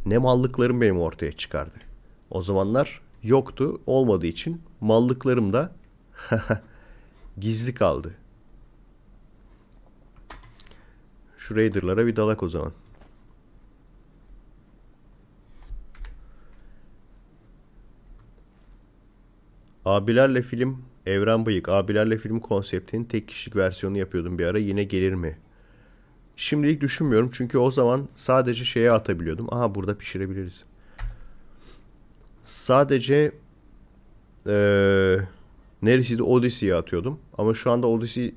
Speaker 2: Ne mallıklarım benim ortaya çıkardı. O zamanlar yoktu olmadığı için mallıklarım da gizli kaldı. Şu Raider'lara bir dalak o zaman. Abilerle film Evren Bıyık abilerle film konseptinin tek kişilik versiyonu yapıyordum bir ara yine gelir mi? Şimdilik düşünmüyorum çünkü o zaman sadece şeye atabiliyordum. Aha burada pişirebiliriz. Sadece ee, neresiydi Odyssey'ye atıyordum. Ama şu anda Odyssey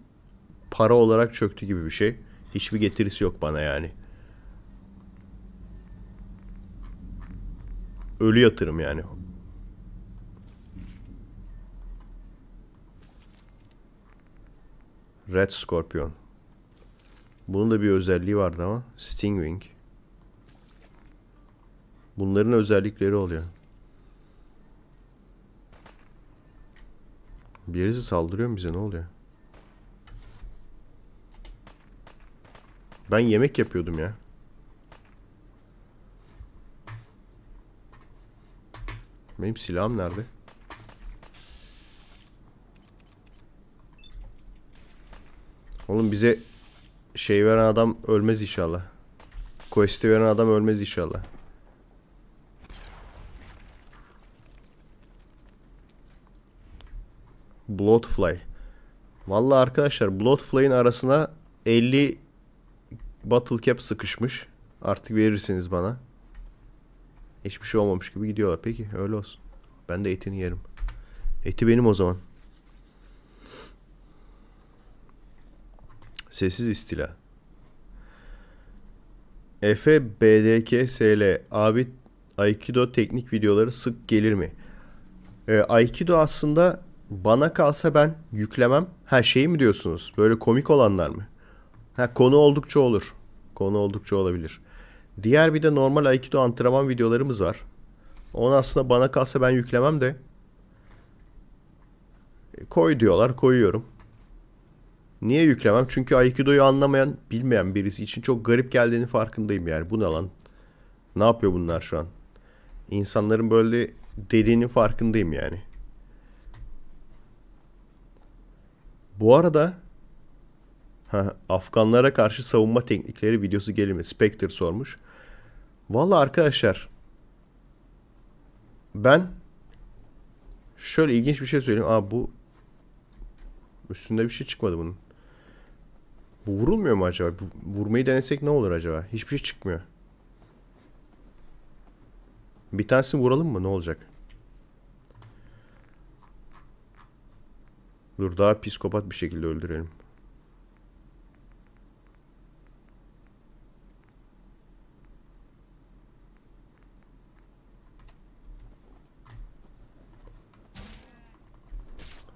Speaker 2: para olarak çöktü gibi bir şey. Hiçbir getirisi yok bana yani. Ölü yatırım yani. Red Scorpion. Bunun da bir özelliği vardı ama. Stingwing. Bunların özellikleri oluyor. Birisi saldırıyor bize ne oluyor? Ben yemek yapıyordum ya. Benim silahım nerede? Oğlum bize şey veren adam ölmez inşallah. Quest'i veren adam ölmez inşallah. Bloodfly. Valla arkadaşlar Bloodfly'in arasına 50 Battle Cap sıkışmış. Artık verirsiniz bana. Hiçbir şey olmamış gibi gidiyorlar. Peki öyle olsun. Ben de etini yerim. Eti benim o zaman. Sessiz istila. Efe BDK SL abi Aikido teknik videoları sık gelir mi? Ee, Aikido aslında bana kalsa ben yüklemem. Her şeyi mi diyorsunuz? Böyle komik olanlar mı? Ha konu oldukça olur. Konu oldukça olabilir. Diğer bir de normal Aikido antrenman videolarımız var. Onu aslında bana kalsa ben yüklemem de. E, koy diyorlar koyuyorum. Niye yüklemem? Çünkü Aikido'yu anlamayan, bilmeyen birisi için çok garip geldiğini farkındayım yani. Bu ne lan? Ne yapıyor bunlar şu an? İnsanların böyle dediğinin farkındayım yani. Bu arada ha, Afganlara karşı savunma teknikleri videosu gelir mi? Spectre sormuş. Valla arkadaşlar ben şöyle ilginç bir şey söyleyeyim. Aa bu üstünde bir şey çıkmadı bunun. Bu vurulmuyor mu acaba? Vurmayı denesek ne olur acaba? Hiçbir şey çıkmıyor. Bir tanesini vuralım mı? Ne olacak? Dur daha psikopat bir şekilde öldürelim.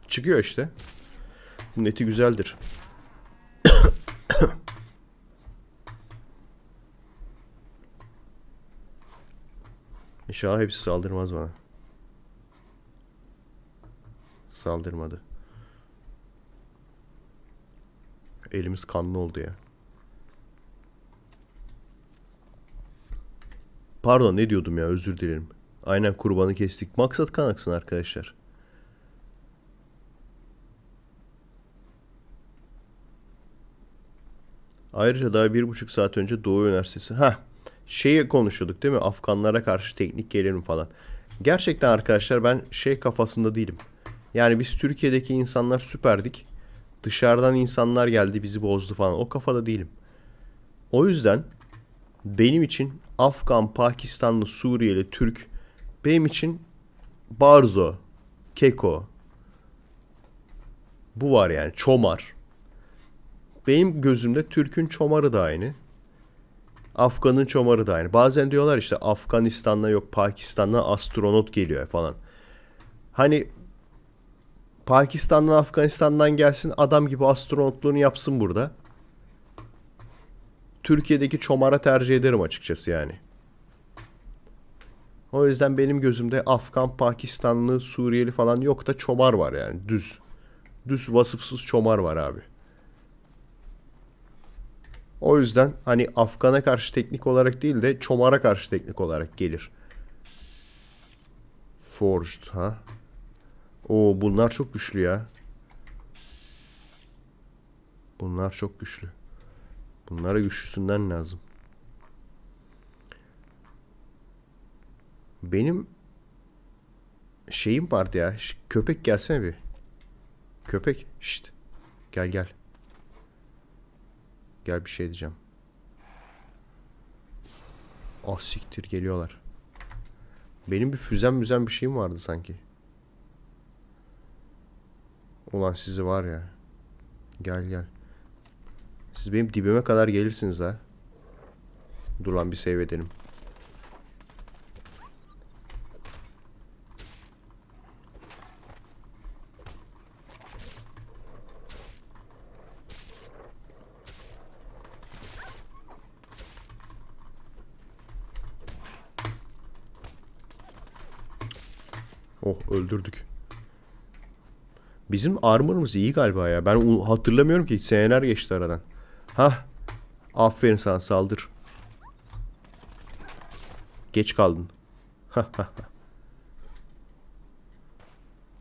Speaker 2: Çıkıyor işte. Bunun eti güzeldir. İnşallah hepsi saldırmaz bana. Saldırmadı. Elimiz kanlı oldu ya. Pardon ne diyordum ya özür dilerim. Aynen kurbanı kestik. Maksat kan aksın arkadaşlar. Ayrıca daha bir buçuk saat önce Doğu Üniversitesi... ha şeyi konuşuyorduk değil mi? Afganlara karşı teknik gelirim falan. Gerçekten arkadaşlar ben şey kafasında değilim. Yani biz Türkiye'deki insanlar süperdik dışarıdan insanlar geldi bizi bozdu falan. O kafada değilim. O yüzden benim için Afgan, Pakistanlı, Suriyeli, Türk benim için Barzo, Keko bu var yani Çomar. Benim gözümde Türk'ün çomarı da aynı. Afgan'ın çomarı da aynı. Bazen diyorlar işte Afganistan'da yok Pakistan'da astronot geliyor falan. Hani Pakistan'dan Afganistan'dan gelsin adam gibi astronotluğunu yapsın burada. Türkiye'deki çomara tercih ederim açıkçası yani. O yüzden benim gözümde Afgan, Pakistanlı, Suriyeli falan yok da çomar var yani düz. Düz vasıfsız çomar var abi. O yüzden hani Afgan'a karşı teknik olarak değil de çomara karşı teknik olarak gelir. Forged ha. O bunlar çok güçlü ya. Bunlar çok güçlü. Bunlara güçlüsünden lazım. Benim şeyim vardı ya. Ş köpek gelsene bir. Köpek. Şşt. Gel gel. Gel bir şey diyeceğim. Ah siktir geliyorlar. Benim bir füzen müzem bir şeyim vardı sanki. Ulan sizi var ya. Gel gel. Siz benim dibime kadar gelirsiniz ha. Dur lan bir save edelim. Oh öldürdük. Bizim armor'ımız iyi galiba ya. Ben hatırlamıyorum ki. Seneler geçti aradan. Hah. Aferin sana saldır. Geç kaldın.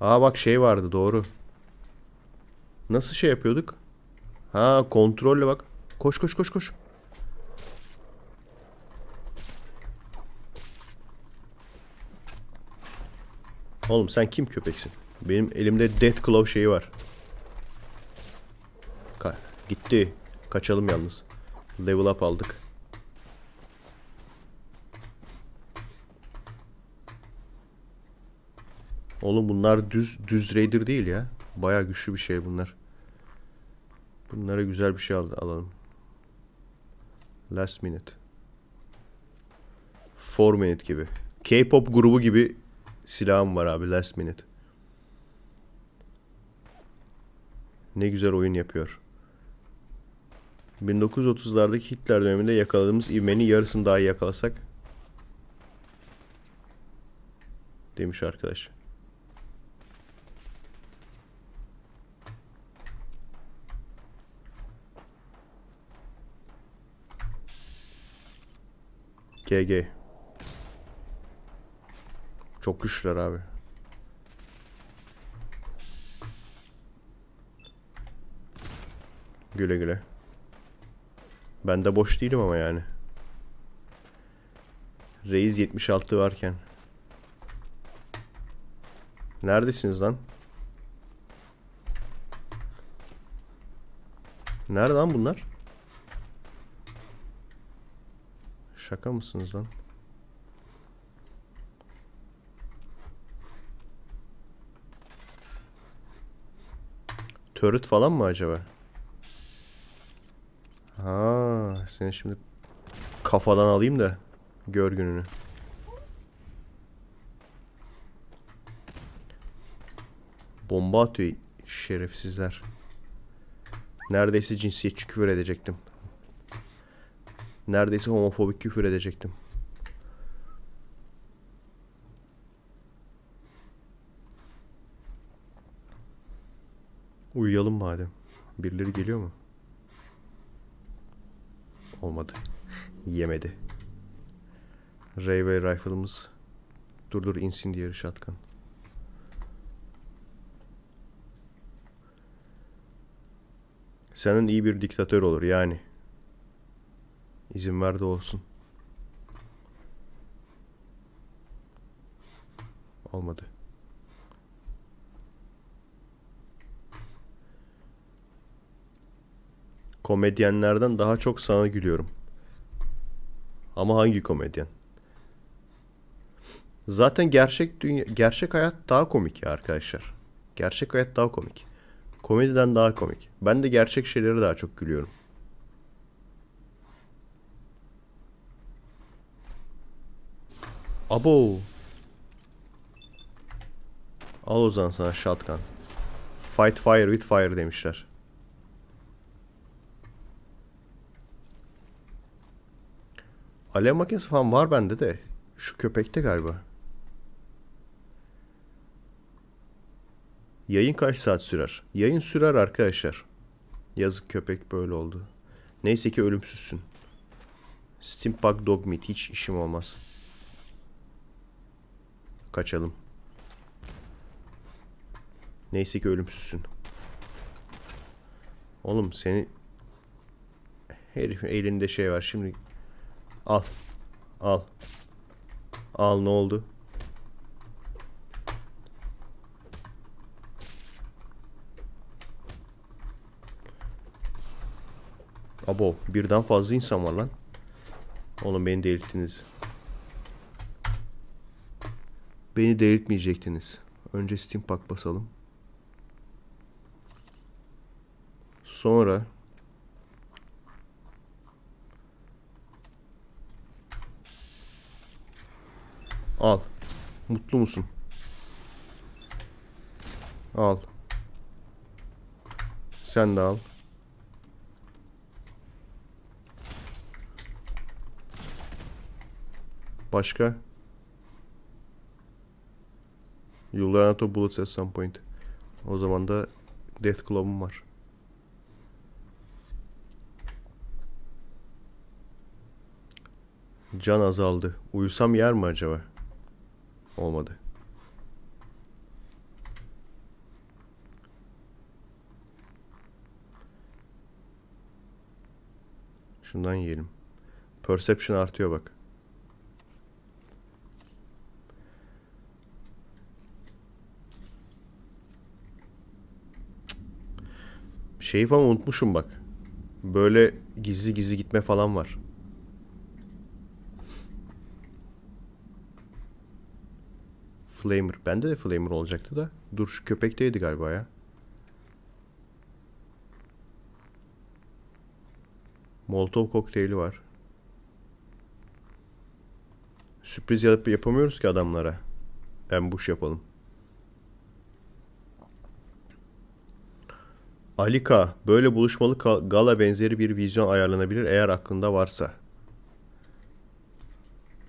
Speaker 2: Aa bak şey vardı doğru. Nasıl şey yapıyorduk? Ha kontrolle bak. Koş koş koş koş. Oğlum sen kim köpeksin? Benim elimde Death Claw şeyi var. Ka gitti. Kaçalım yalnız. Level up aldık. Oğlum bunlar düz düz raider değil ya. Baya güçlü bir şey bunlar. Bunlara güzel bir şey al alalım. Last minute. 4 minute gibi. K-pop grubu gibi silahım var abi last minute. Ne güzel oyun yapıyor. 1930'lardaki Hitler döneminde yakaladığımız ivmenin yarısını daha iyi yakalasak. Demiş arkadaş. GG. Çok güçlüler abi. Güle güle. Ben de boş değilim ama yani. Reis 76 varken. Neredesiniz lan? Nerede lan bunlar? Şaka mısınız lan? Turret falan mı acaba? Ha, seni şimdi kafadan alayım da gör gününü. Bomba atıyor şerefsizler. Neredeyse cinsiyetçi küfür edecektim. Neredeyse homofobik küfür edecektim. Uyuyalım madem. Birileri geliyor mu? Olmadı. Yemedi. Rayway rifle'ımız. durdur insin diğeri şatkan. Senin iyi bir diktatör olur yani. İzin ver de olsun. Olmadı. komedyenlerden daha çok sana gülüyorum. Ama hangi komedyen? Zaten gerçek dünya, gerçek hayat daha komik ya arkadaşlar. Gerçek hayat daha komik. Komediden daha komik. Ben de gerçek şeylere daha çok gülüyorum. Abo. Al o zaman sana shotgun. Fight fire with fire demişler. Alev makinesi falan var bende de. Şu köpekte galiba. Yayın kaç saat sürer? Yayın sürer arkadaşlar. Yazık köpek böyle oldu. Neyse ki ölümsüzsün. Steampunk dog hiç işim olmaz. Kaçalım. Neyse ki ölümsüzsün. Oğlum seni herif elinde şey var. Şimdi Al. Al. Al ne oldu? Abo birden fazla insan var lan. Oğlum beni delirttiniz. Beni delirtmeyecektiniz. Önce Steam Pack basalım. Sonra Al. Mutlu musun? Al. Sen de al. Başka? You'll run out bullets at some point. O zaman da Death Club'um var. Can azaldı. Uyusam yer mi acaba? Olmadı. Şundan yiyelim. Perception artıyor bak. Şeyi falan unutmuşum bak. Böyle gizli gizli gitme falan var. Flamer. Bende de Flamer olacaktı da. Dur şu köpekteydi galiba ya. Molotov kokteyli var. Sürpriz yap yapamıyoruz ki adamlara. Ambush yapalım. Alika, böyle buluşmalı gala benzeri bir vizyon ayarlanabilir eğer aklında varsa.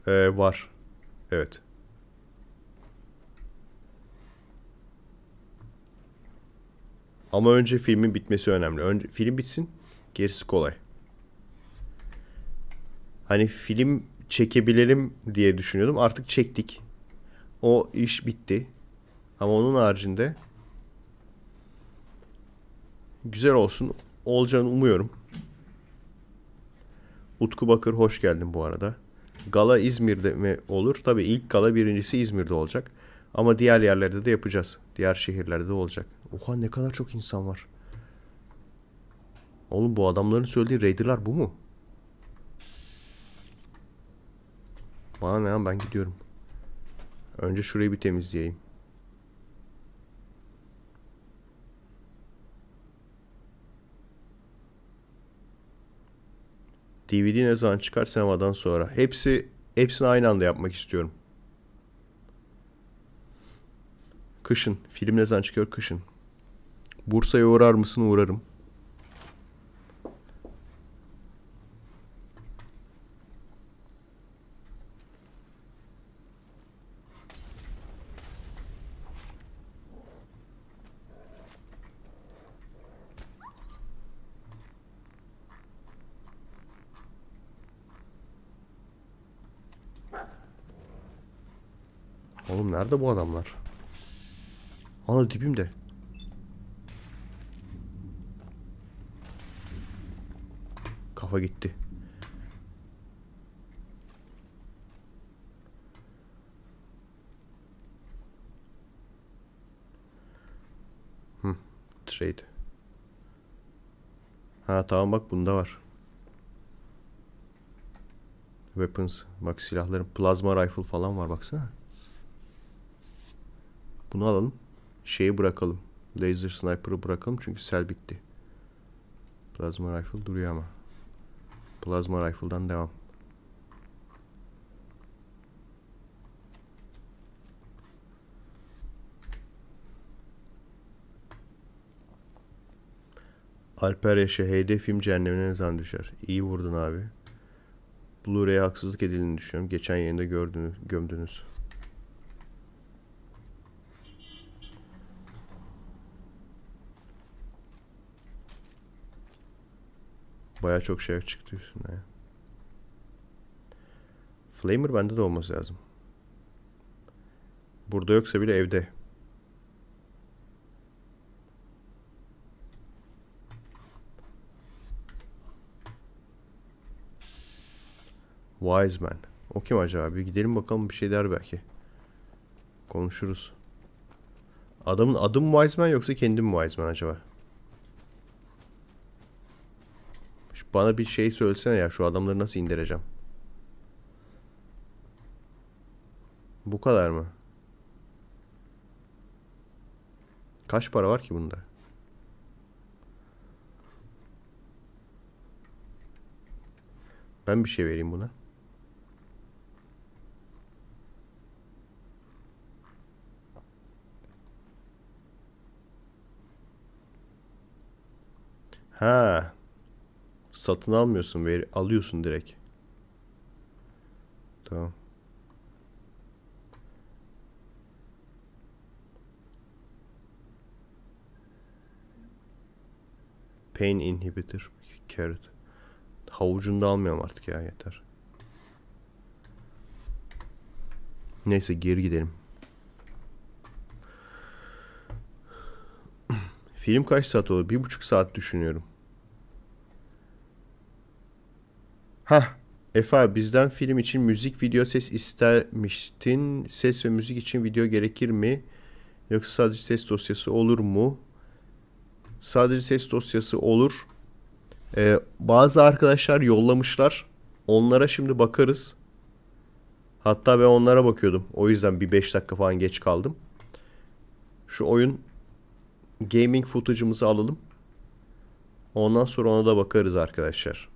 Speaker 2: Ee, var. Evet. Ama önce filmin bitmesi önemli. Önce film bitsin, gerisi kolay. Hani film çekebilirim diye düşünüyordum. Artık çektik. O iş bitti. Ama onun haricinde güzel olsun. Olacağını umuyorum. Utku Bakır hoş geldin bu arada. Gala İzmir'de mi olur? Tabii ilk gala birincisi İzmir'de olacak. Ama diğer yerlerde de yapacağız. Diğer şehirlerde de olacak. Oha ne kadar çok insan var. Oğlum bu adamların söylediği raider'lar bu mu? Bana ne lan ben gidiyorum. Önce şurayı bir temizleyeyim. DVD ne zaman çıkar sinemadan sonra. Hepsi hepsini aynı anda yapmak istiyorum. Kışın. Film ne zaman çıkıyor? Kışın. Bursa'ya uğrar mısın? Uğrarım. Oğlum nerede bu adamlar? Ana dibimde. Kafa gitti. Hı, trade. Ha tamam bak bunda var. Weapons. Bak silahların plazma rifle falan var baksana. Bunu alalım. Şeyi bırakalım. Laser sniper'ı bırakalım çünkü sel bitti. Plazma rifle duruyor ama. Plazma Rifle'dan devam. Alper yaşa HD film cehennemine ne zaman düşer? İyi vurdun abi. Blu-ray'e haksızlık edildiğini düşünüyorum. Geçen yayında gördünüz, gömdünüz. Baya çok şey çıktı üstüne. Flamer bende de olması lazım. Burada yoksa bile evde. Wise Man. O kim acaba? Bir gidelim bakalım bir şey der belki. Konuşuruz. Adamın adım mı Wise Man yoksa kendim mi Wise Man acaba? Bana bir şey söylesene ya şu adamları nasıl indireceğim. Bu kadar mı? Kaç para var ki bunda? Ben bir şey vereyim buna. Ha satın almıyorsun veri alıyorsun direkt. Tamam. Pain inhibitor carrot. Havucunda almıyorum artık ya yeter. Neyse geri gidelim. Film kaç saat oldu? Bir buçuk saat düşünüyorum. Ha, Efa bizden film için müzik video ses istermiştin. Ses ve müzik için video gerekir mi? Yoksa sadece ses dosyası olur mu? Sadece ses dosyası olur. Ee, bazı arkadaşlar yollamışlar. Onlara şimdi bakarız. Hatta ben onlara bakıyordum. O yüzden bir 5 dakika falan geç kaldım. Şu oyun gaming footage'ımızı alalım. Ondan sonra ona da bakarız arkadaşlar.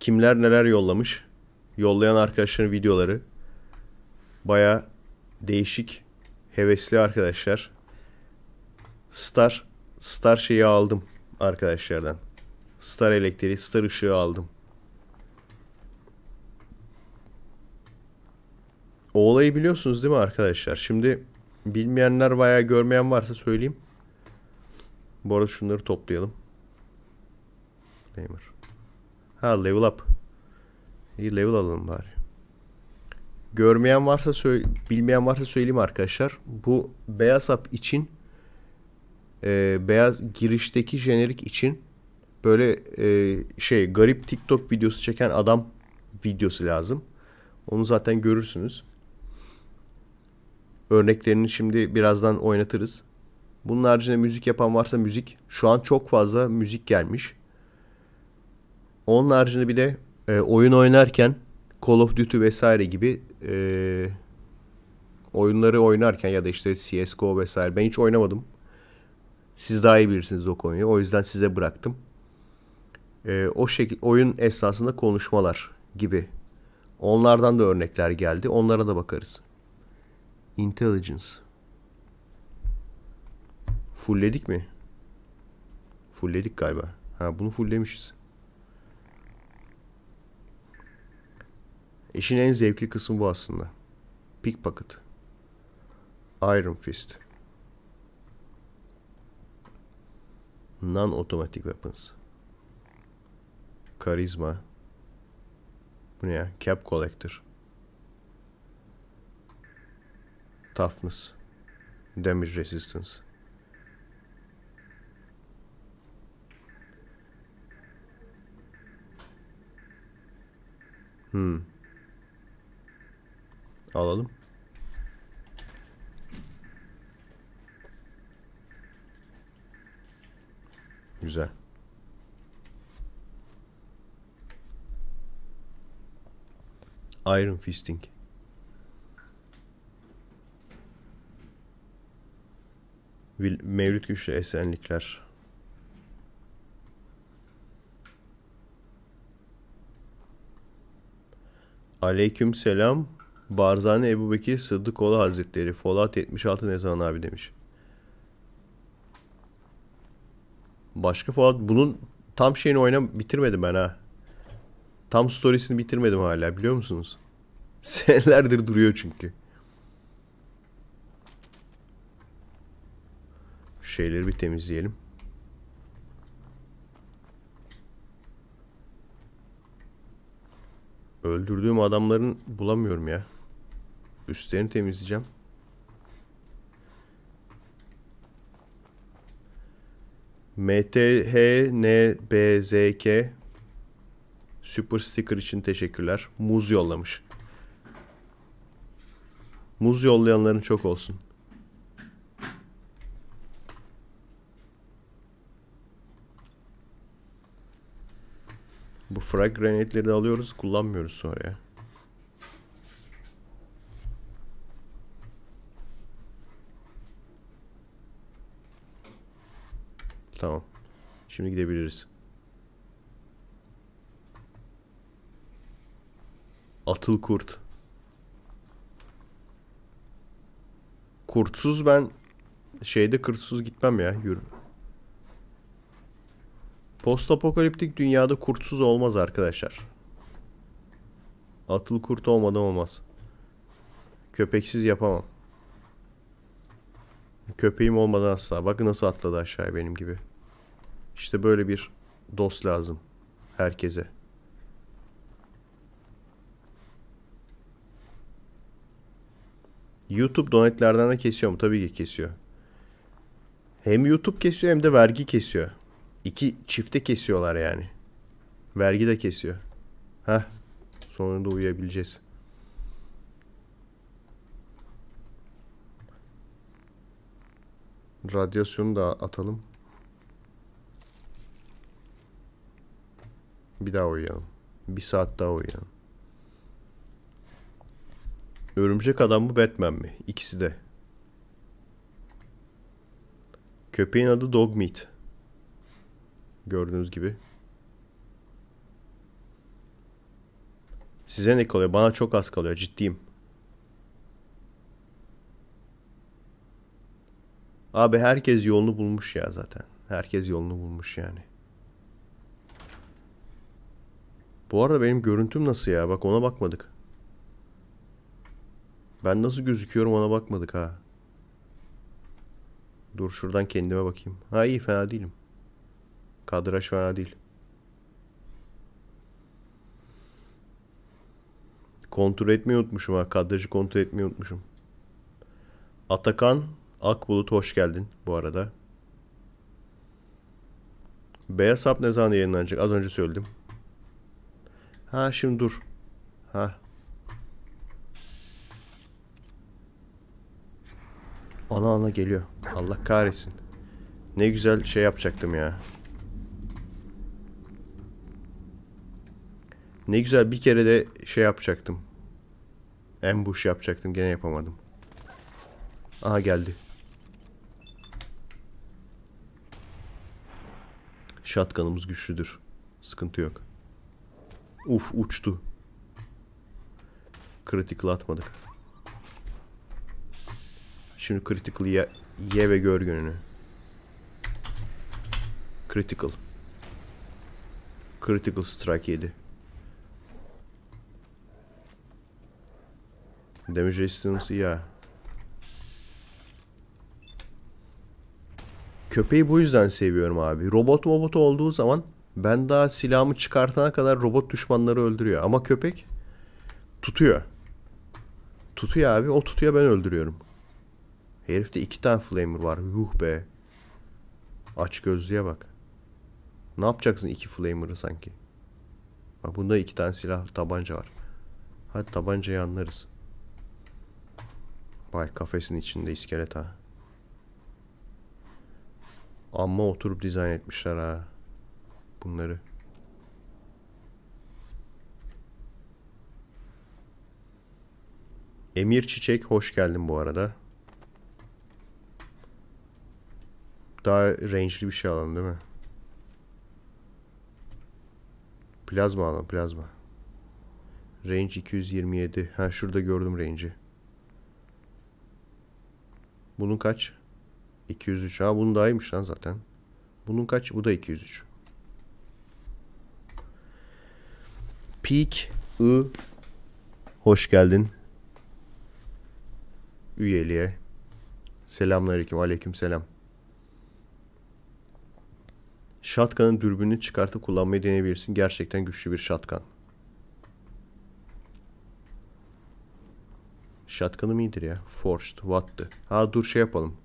Speaker 2: kimler neler yollamış. Yollayan arkadaşların videoları. Baya değişik, hevesli arkadaşlar. Star, Star şeyi aldım arkadaşlardan. Star elektriği, Star ışığı aldım. O olayı biliyorsunuz değil mi arkadaşlar? Şimdi bilmeyenler baya görmeyen varsa söyleyeyim. Bu arada şunları toplayalım. Neymar. Ha level up. İyi level alalım bari. Görmeyen varsa söyle, bilmeyen varsa söyleyeyim arkadaşlar. Bu beyaz hap için e, beyaz girişteki jenerik için böyle e, şey garip TikTok videosu çeken adam videosu lazım. Onu zaten görürsünüz. Örneklerini şimdi birazdan oynatırız. Bunun haricinde müzik yapan varsa müzik. Şu an çok fazla müzik gelmiş. Onun haricinde bir de e, oyun oynarken Call of Duty vesaire gibi e, oyunları oynarken ya da işte CSGO vesaire ben hiç oynamadım. Siz daha iyi bilirsiniz o konuyu. O yüzden size bıraktım. E, o şekil oyun esnasında konuşmalar gibi. Onlardan da örnekler geldi. Onlara da bakarız. Intelligence. Fullledik mi? Fullledik galiba. Ha bunu fulllemişiz. İşin en zevkli kısmı bu aslında. Pickpocket. Iron Fist. Non-automatic weapons. Karizma. Bu ne ya? Cap Collector. Toughness. Damage Resistance. Hmm. Alalım. Güzel. Iron Fisting. Mevlüt Güçlü Esenlikler. Aleyküm selam. Barzani Ebu Bekir Sıddıkoğlu Hazretleri Folat 76 Nezan abi demiş. Başka Folat bunun tam şeyini oyna bitirmedim ben ha. Tam storiesini bitirmedim hala biliyor musunuz? Senelerdir duruyor çünkü. Şu şeyleri bir temizleyelim. Öldürdüğüm adamların bulamıyorum ya. Üstlerini temizleyeceğim. MTHNBZK Super sticker için teşekkürler. Muz yollamış. Muz yollayanların çok olsun. Bu frag granitleri de alıyoruz, kullanmıyoruz sonra ya. Tamam. Şimdi gidebiliriz. Atıl kurt. Kurtsuz ben şeyde kurtsuz gitmem ya. Yürü. Postapokaliptik dünyada kurtsuz olmaz arkadaşlar. Atıl kurt olmadan olmaz. Köpeksiz yapamam. Köpeğim olmadan asla. Bak nasıl atladı aşağıya benim gibi. İşte böyle bir dost lazım herkese. YouTube donetlerden de kesiyor mu? Tabii ki kesiyor. Hem YouTube kesiyor hem de vergi kesiyor. İki çifte kesiyorlar yani. Vergi de kesiyor. Heh. Sonunda uyuyabileceğiz. Radyasyonu da atalım. Bir daha uyuyalım. Bir saat daha uyuyalım. Örümcek adam mı Batman mi? İkisi de. Köpeğin adı Dogmeat. Gördüğünüz gibi. Size ne kalıyor? Bana çok az kalıyor. Ciddiyim. Abi herkes yolunu bulmuş ya zaten. Herkes yolunu bulmuş yani. Bu arada benim görüntüm nasıl ya? Bak ona bakmadık. Ben nasıl gözüküyorum ona bakmadık ha. Dur şuradan kendime bakayım. Ha iyi fena değilim. Kadraş fena değil. Kontrol etmeyi unutmuşum ha. Kadrajı kontrol etmeyi unutmuşum. Atakan Akbulut hoş geldin bu arada. Beyaz Hap ne zaman yayınlanacak? Az önce söyledim. Ha şimdi dur. Ha. Ana ana geliyor. Allah kahretsin. Ne güzel şey yapacaktım ya. Ne güzel bir kere de şey yapacaktım. Ambush yapacaktım. Gene yapamadım. Aha geldi. Shotgun'ımız güçlüdür. Sıkıntı yok. Uf uçtu. Critical atmadık. Şimdi critical ye, ye ve gör gününü. Critical. Critical strike yedi. Damage resistance ya. Köpeği bu yüzden seviyorum abi. Robot robot olduğu zaman ben daha silahımı çıkartana kadar robot düşmanları öldürüyor. Ama köpek tutuyor. Tutuyor abi. O tutuyor ben öldürüyorum. Herifte iki tane flamer var. Yuh be. Aç gözlüğe bak. Ne yapacaksın iki flamer'ı sanki? Bak bunda iki tane silah tabanca var. Hadi tabancayı anlarız. Vay kafesin içinde iskelet ha. Amma oturup dizayn etmişler ha bunları. Emir Çiçek hoş geldin bu arada. Daha range'li bir şey alalım değil mi? Plazma alalım plazma. Range 227. Ha şurada gördüm range'i. Bunun kaç? 203. Ha bunun daha iyiymiş lan zaten. Bunun kaç? Bu da 203. Peak I hoş geldin üyeliğe. Selamünaleyküm. Aleyküm selam. Shotgun'ın dürbününü çıkartıp kullanmayı deneyebilirsin. Gerçekten güçlü bir shotgun. Shotgun'ım mıydır ya. Forged. Watt'tı. Ha dur şey yapalım.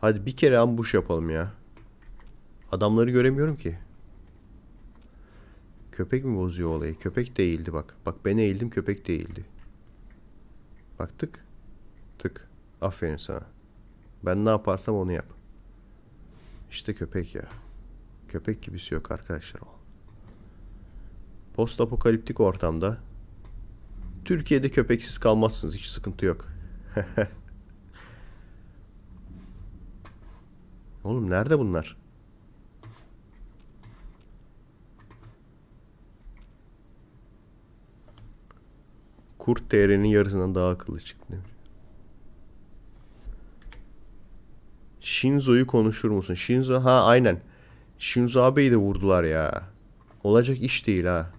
Speaker 2: Hadi bir kere ambush yapalım ya. Adamları göremiyorum ki. Köpek mi bozuyor olayı? Köpek değildi bak. Bak ben eğildim köpek değildi. Bak tık. Tık. Aferin sana. Ben ne yaparsam onu yap. İşte köpek ya. Köpek gibisi yok arkadaşlar o. Post apokaliptik ortamda Türkiye'de köpeksiz kalmazsınız. Hiç sıkıntı yok. Oğlum nerede bunlar? Kurt TR'nin yarısından daha akıllı çıktı Shinzo'yu konuşur musun? Shinzo ha aynen. Shinzo abiyi de vurdular ya. Olacak iş değil ha.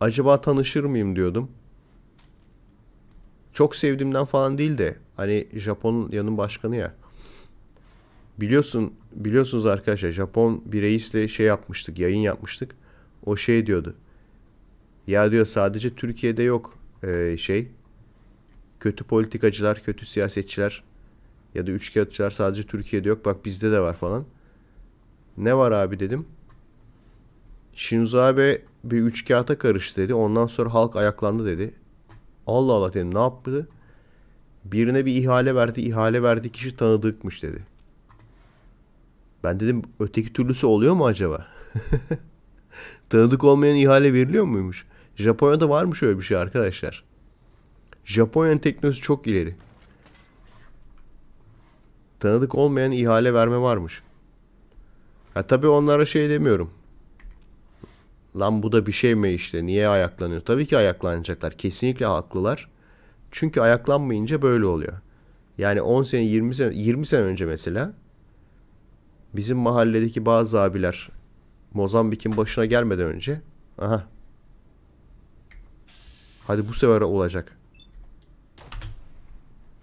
Speaker 2: Acaba tanışır mıyım diyordum. Çok sevdiğimden falan değil de hani Japon yanın başkanı ya. Biliyorsun biliyorsunuz arkadaşlar Japon bir reisle şey yapmıştık, yayın yapmıştık. O şey diyordu. Ya diyor sadece Türkiye'de yok e, şey. Kötü politikacılar, kötü siyasetçiler ya da üçkağıtçılar sadece Türkiye'de yok. Bak bizde de var falan. Ne var abi dedim. Shinzo Abe bir üçkağıta karıştı dedi. Ondan sonra halk ayaklandı dedi. Allah Allah dedim ne yaptı? Birine bir ihale verdi. İhale verdiği kişi tanıdıkmış dedi. Ben dedim öteki türlüsü oluyor mu acaba? Tanıdık olmayan ihale veriliyor muymuş? Japonya'da var mı şöyle bir şey arkadaşlar? Japonya'nın teknolojisi çok ileri. Tanıdık olmayan ihale verme varmış. Ha tabii onlara şey demiyorum. Lan bu da bir şey mi işte niye ayaklanıyor? Tabii ki ayaklanacaklar. Kesinlikle haklılar. Çünkü ayaklanmayınca böyle oluyor. Yani 10 sene 20 sene 20 sene önce mesela bizim mahalledeki bazı abiler Mozambik'in başına gelmeden önce aha Hadi bu sefer olacak.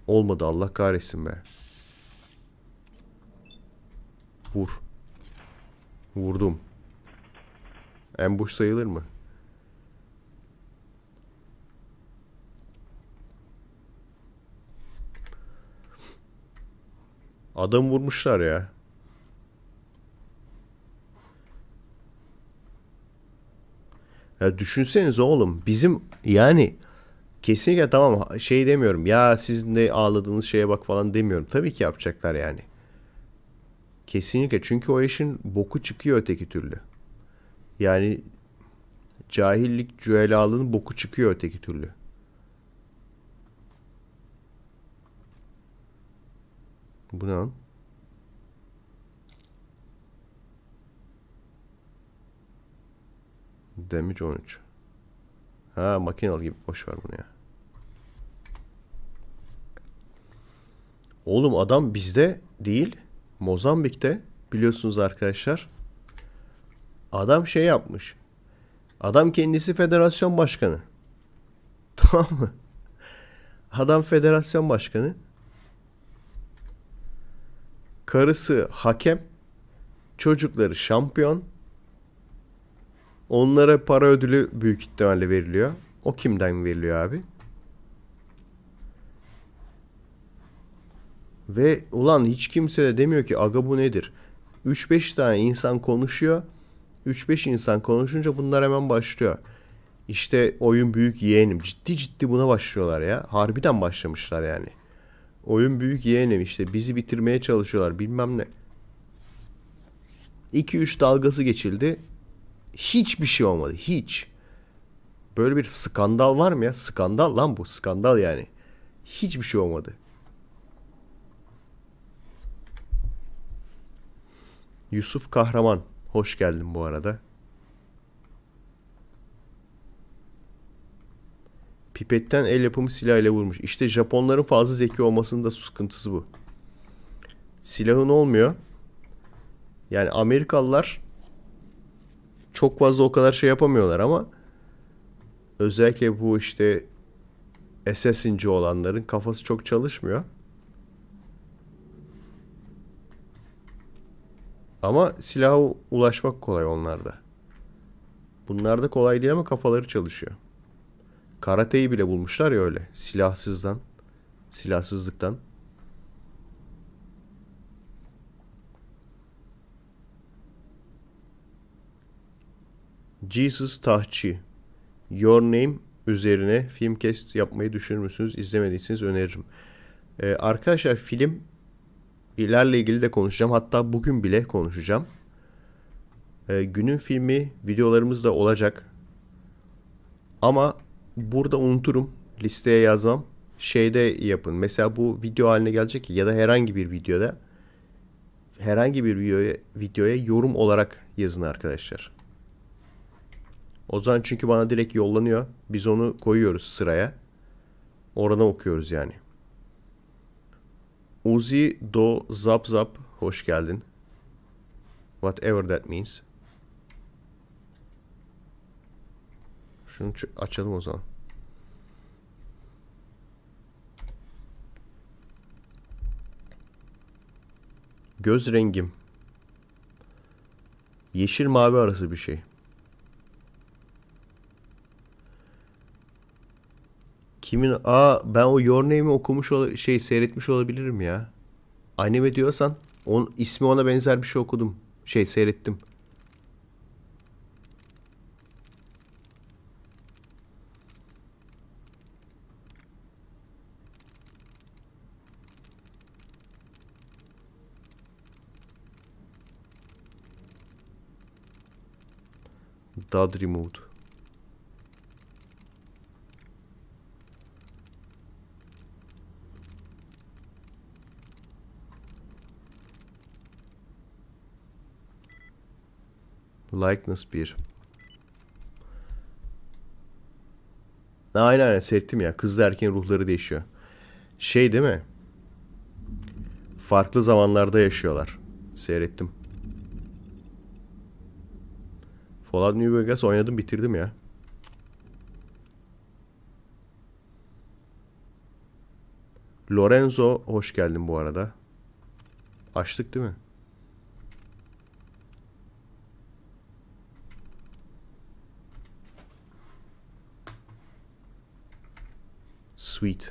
Speaker 2: Olmadı Allah kahretsin be. Vur. Vurdum. boş sayılır mı? Adam vurmuşlar ya. Ya düşünsenize oğlum bizim yani kesinlikle tamam şey demiyorum. Ya sizin de ağladığınız şeye bak falan demiyorum. Tabii ki yapacaklar yani. Kesinlikle çünkü o işin boku çıkıyor öteki türlü. Yani cahillik cüelalığın boku çıkıyor öteki türlü. Bu ne Damage 13. Ha makinalı gibi boş ver bunu ya. Oğlum adam bizde değil. Mozambik'te biliyorsunuz arkadaşlar. Adam şey yapmış. Adam kendisi federasyon başkanı. Tamam mı? Adam federasyon başkanı. Karısı hakem. Çocukları şampiyon. Onlara para ödülü büyük ihtimalle veriliyor. O kimden veriliyor abi? Ve ulan hiç kimse de demiyor ki aga bu nedir? 3-5 tane insan konuşuyor. 3-5 insan konuşunca bunlar hemen başlıyor. İşte oyun büyük yeğenim. Ciddi ciddi buna başlıyorlar ya. Harbiden başlamışlar yani. Oyun büyük yeğenim işte bizi bitirmeye çalışıyorlar bilmem ne. 2-3 dalgası geçildi. Hiçbir şey olmadı. Hiç. Böyle bir skandal var mı ya? Skandal lan bu. Skandal yani. Hiçbir şey olmadı. Yusuf Kahraman. Hoş geldin bu arada. Pipetten el yapımı silahıyla vurmuş. İşte Japonların fazla zeki olmasının da sıkıntısı bu. Silahın olmuyor. Yani Amerikalılar çok fazla o kadar şey yapamıyorlar ama özellikle bu işte Assassin'ci olanların kafası çok çalışmıyor. Ama silaha ulaşmak kolay onlarda. Bunlarda kolay değil ama kafaları çalışıyor. Karateyi bile bulmuşlar ya öyle. Silahsızdan. Silahsızlıktan. Jesus Tahçı, Your Name üzerine film filmcast yapmayı düşünür müsünüz? İzlemediyseniz öneririm. Ee, arkadaşlar film ilerle ilgili de konuşacağım. Hatta bugün bile konuşacağım. Ee, günün filmi videolarımız da olacak. Ama burada unuturum. Listeye yazmam. Şeyde yapın. Mesela bu video haline gelecek ya da herhangi bir videoda herhangi bir videoya, videoya yorum olarak yazın arkadaşlar. Ozan çünkü bana direkt yollanıyor. Biz onu koyuyoruz sıraya. Orana okuyoruz yani. Uzi Do Zap Zap hoş geldin. Whatever that means. Şunu açalım o zaman. Göz rengim. Yeşil mavi arası bir şey. Kimin? Aa ben o Your Name'i okumuş ol şey seyretmiş olabilirim ya. Anneme diyorsan on, ismi ona benzer bir şey okudum. Şey seyrettim. Dad Removed. Likeness 1. Aynen aynen seyrettim ya. Kız erkeğin ruhları değişiyor. Şey değil mi? Farklı zamanlarda yaşıyorlar. Seyrettim. Fallout New Vegas oynadım bitirdim ya. Lorenzo hoş geldin bu arada. Açtık değil mi? Sweet.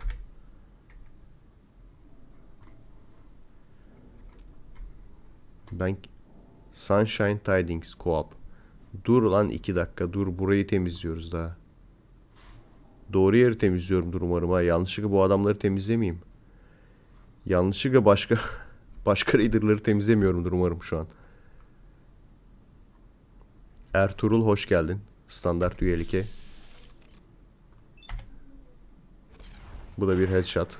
Speaker 2: Ben Sunshine Tidings Co-op. Dur lan iki dakika dur burayı temizliyoruz daha. Doğru yeri temizliyorumdur umarım ha. Yanlışlıkla bu adamları temizlemeyeyim. Yanlışlıkla başka başka raiderları temizlemiyorumdur umarım şu an. Ertuğrul hoş geldin. Standart üyelike. Bu da bir headshot.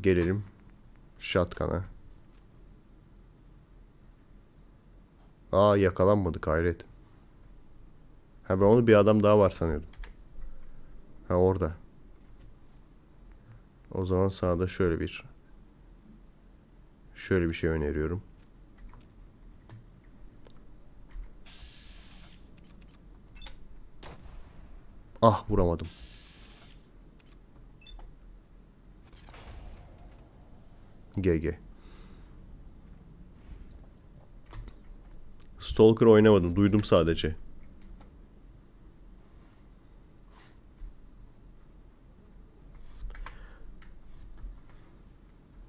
Speaker 2: Gelelim shotgun'a. Aa yakalanmadık hayret. Ha ben onu bir adam daha var sanıyordum. Ha orada. O zaman sağda şöyle bir şöyle bir şey öneriyorum. Ah vuramadım. GG. Stalker oynamadım. Duydum sadece.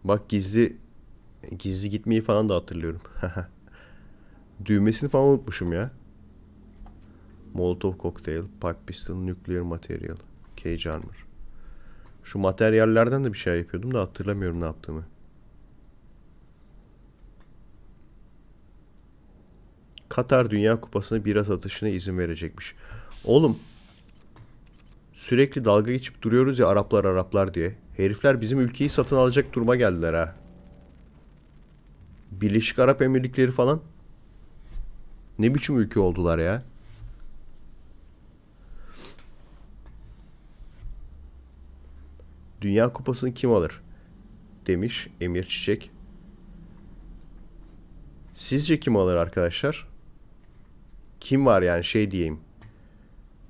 Speaker 2: Bak gizli gizli gitmeyi falan da hatırlıyorum. Düğmesini falan unutmuşum ya. Molotov Cocktail, Pipe Pistol, Nuclear Material, Cage Armor. Şu materyallerden de bir şey yapıyordum da hatırlamıyorum ne yaptığımı. Katar Dünya Kupası'na biraz atışına izin verecekmiş. Oğlum sürekli dalga geçip duruyoruz ya Araplar Araplar diye. Herifler bizim ülkeyi satın alacak duruma geldiler ha. Birleşik Arap Emirlikleri falan. Ne biçim ülke oldular ya? Dünya Kupası'nı kim alır? Demiş Emir Çiçek. Sizce kim alır arkadaşlar? Kim var yani şey diyeyim.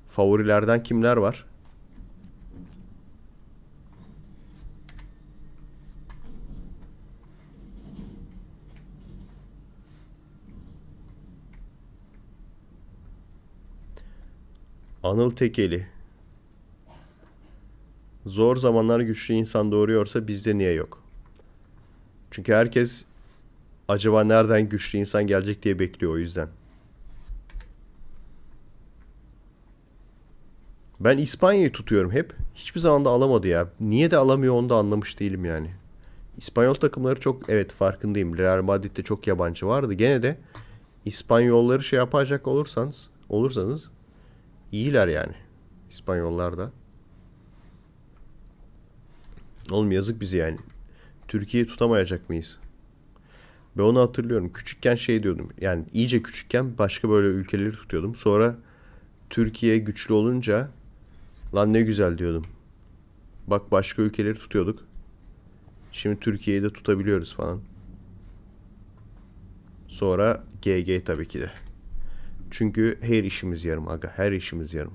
Speaker 2: Favorilerden kimler var? Anıl Tekeli Zor zamanlar güçlü insan doğuruyorsa bizde niye yok? Çünkü herkes acaba nereden güçlü insan gelecek diye bekliyor o yüzden. Ben İspanya'yı tutuyorum hep. Hiçbir zaman da alamadı ya. Niye de alamıyor onu da anlamış değilim yani. İspanyol takımları çok evet farkındayım. Real Madrid'de çok yabancı vardı. Gene de İspanyolları şey yapacak olursanız olursanız iyiler yani. İspanyollar da. Oğlum yazık bizi yani. Türkiye'yi tutamayacak mıyız? Ben onu hatırlıyorum. Küçükken şey diyordum. Yani iyice küçükken başka böyle ülkeleri tutuyordum. Sonra Türkiye güçlü olunca lan ne güzel diyordum. Bak başka ülkeleri tutuyorduk. Şimdi Türkiye'yi de tutabiliyoruz falan. Sonra GG tabii ki de. Çünkü her işimiz yarım aga. Her işimiz yarım.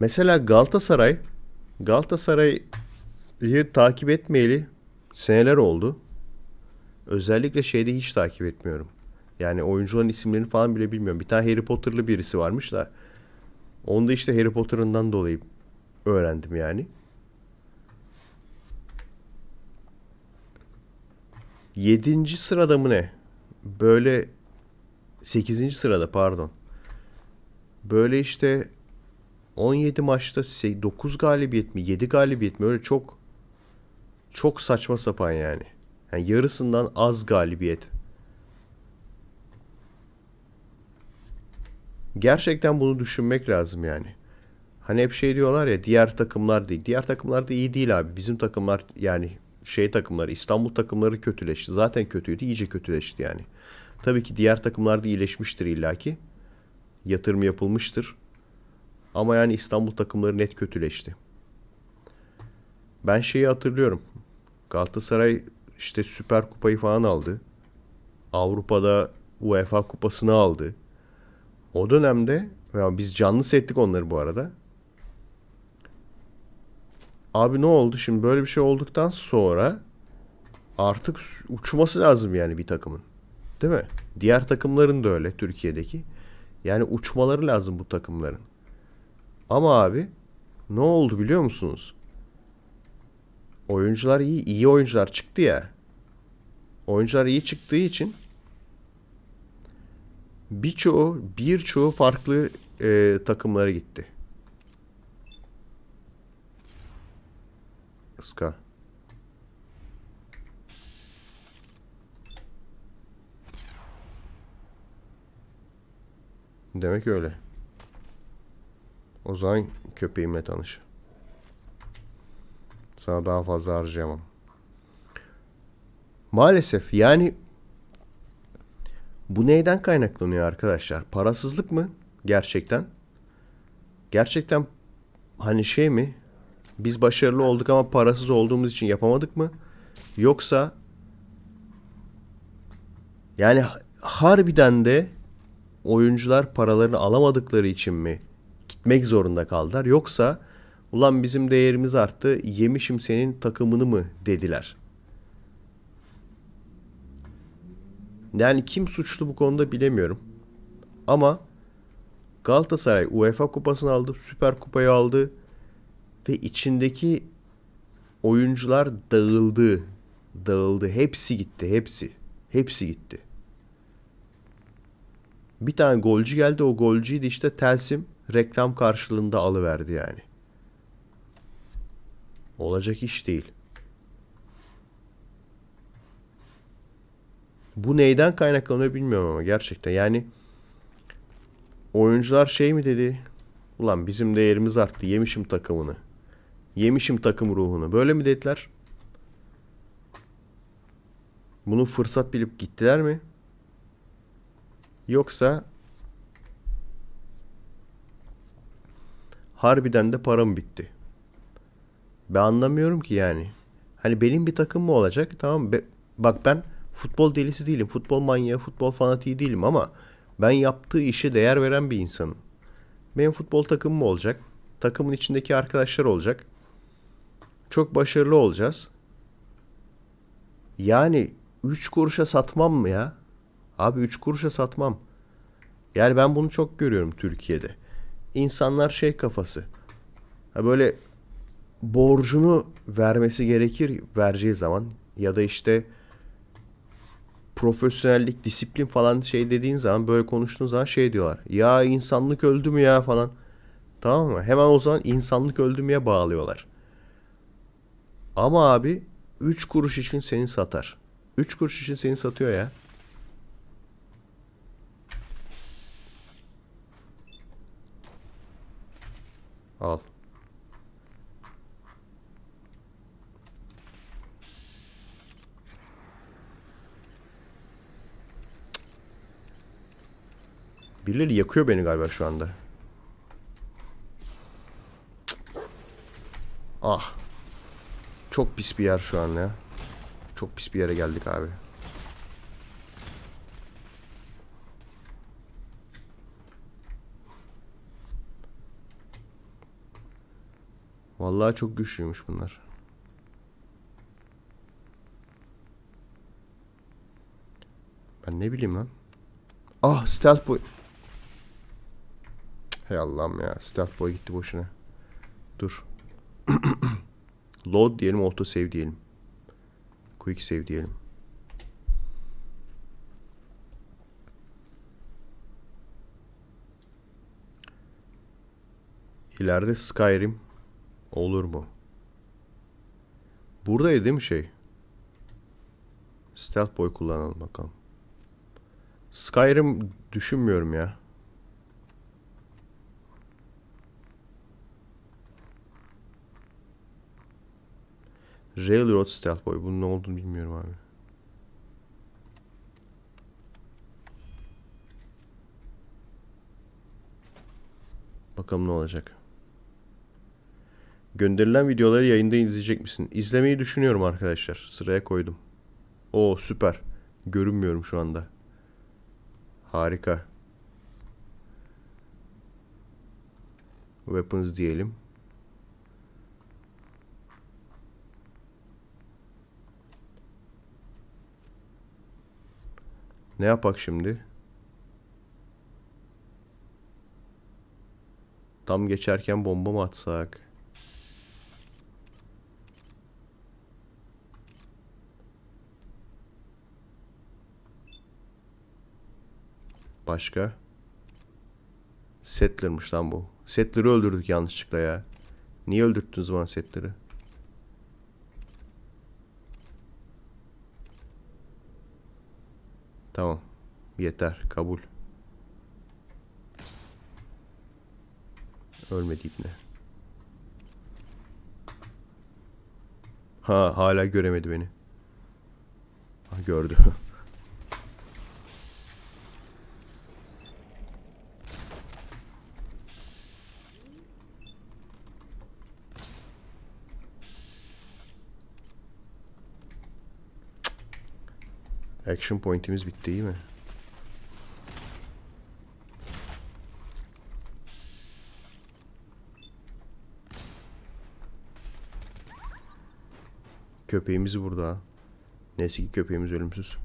Speaker 2: Mesela Galatasaray Galatasaray'ı takip etmeyeli seneler oldu. Özellikle şeyde hiç takip etmiyorum. Yani oyuncuların isimlerini falan bile bilmiyorum. Bir tane Harry Potter'lı birisi varmış da. Onu da işte Harry Potter'ından dolayı öğrendim yani. Yedinci sırada mı ne? Böyle sekizinci sırada pardon. Böyle işte 17 maçta 9 galibiyet mi 7 galibiyet mi öyle çok çok saçma sapan yani. yani yarısından az galibiyet. Gerçekten bunu düşünmek lazım yani. Hani hep şey diyorlar ya diğer takımlar değil. Diğer takımlar da iyi değil abi. Bizim takımlar yani şey takımları İstanbul takımları kötüleşti. Zaten kötüydü iyice kötüleşti yani. Tabii ki diğer takımlar da iyileşmiştir illaki. Yatırım yapılmıştır. Ama yani İstanbul takımları net kötüleşti. Ben şeyi hatırlıyorum. Galatasaray işte Süper Kupayı falan aldı. Avrupa'da UEFA Kupası'nı aldı. O dönemde ya biz canlı settik onları bu arada. Abi ne oldu şimdi böyle bir şey olduktan sonra artık uçması lazım yani bir takımın. Değil mi? Diğer takımların da öyle Türkiye'deki. Yani uçmaları lazım bu takımların. Ama abi ne oldu biliyor musunuz? Oyuncular iyi, iyi oyuncular çıktı ya. Oyuncular iyi çıktığı için birçoğu birçoğu farklı e, takımlara gitti. Iska. Demek öyle. O zaman köpeğime tanış. Sana daha fazla harcayamam. Maalesef yani bu neyden kaynaklanıyor arkadaşlar? Parasızlık mı? Gerçekten. Gerçekten hani şey mi? Biz başarılı olduk ama parasız olduğumuz için yapamadık mı? Yoksa yani harbiden de oyuncular paralarını alamadıkları için mi gitmek zorunda kaldılar. Yoksa ulan bizim değerimiz arttı yemişim senin takımını mı dediler. Yani kim suçlu bu konuda bilemiyorum. Ama Galatasaray UEFA kupasını aldı, Süper Kupayı aldı ve içindeki oyuncular dağıldı. Dağıldı. Hepsi gitti, hepsi. Hepsi gitti. Bir tane golcü geldi. O golcüydü işte Telsim reklam karşılığında alıverdi yani. Olacak iş değil. Bu neyden kaynaklanıyor bilmiyorum ama gerçekten yani oyuncular şey mi dedi? Ulan bizim değerimiz arttı. Yemişim takımını. Yemişim takım ruhunu. Böyle mi dediler? Bunu fırsat bilip gittiler mi? Yoksa harbiden de param bitti. Ben anlamıyorum ki yani. Hani benim bir takım mı olacak? Tamam be, bak ben futbol delisi değilim. Futbol manyağı, futbol fanatiği değilim ama ben yaptığı işe değer veren bir insanım. Benim futbol takımım olacak. Takımın içindeki arkadaşlar olacak. Çok başarılı olacağız. Yani 3 kuruşa satmam mı ya? Abi 3 kuruşa satmam. Yani ben bunu çok görüyorum Türkiye'de insanlar şey kafası. Ha böyle borcunu vermesi gerekir vereceği zaman ya da işte profesyonellik, disiplin falan şey dediğin zaman böyle konuştuğun zaman şey diyorlar. Ya insanlık öldü mü ya falan. Tamam mı? Hemen o zaman insanlık öldü ya bağlıyorlar. Ama abi 3 kuruş için seni satar. 3 kuruş için seni satıyor ya. Al. Birileri yakıyor beni galiba şu anda. Ah. Çok pis bir yer şu an ya. Çok pis bir yere geldik abi. Vallahi çok güçlüymüş bunlar. Ben ne bileyim lan. Ah stealth boy. Hey Allah'ım ya. Stealth boy gitti boşuna. Dur. Load diyelim. Auto save diyelim. Quick save diyelim. İleride Skyrim Olur mu? Buradaydı değil mi şey? Stealth boy kullanalım bakalım. Skyrim düşünmüyorum ya. Railroad Stealth Boy. Bunun ne olduğunu bilmiyorum abi. Bakalım ne olacak. Gönderilen videoları yayında izleyecek misin? İzlemeyi düşünüyorum arkadaşlar. Sıraya koydum. O, süper. Görünmüyorum şu anda. Harika. Weapons diyelim. Ne yapak şimdi? Tam geçerken bomba mı atsak? Başka? Settler'mış lan bu. Settler'ı öldürdük yanlışlıkla ya. Niye öldürttünüz bana Settler'ı? Tamam. Yeter. Kabul. Ölmedi ibne. Ha hala göremedi beni. Ha, gördü. Action point'imiz bitti iyi mi? Köpeğimiz burada. Neyse ki köpeğimiz ölümsüz.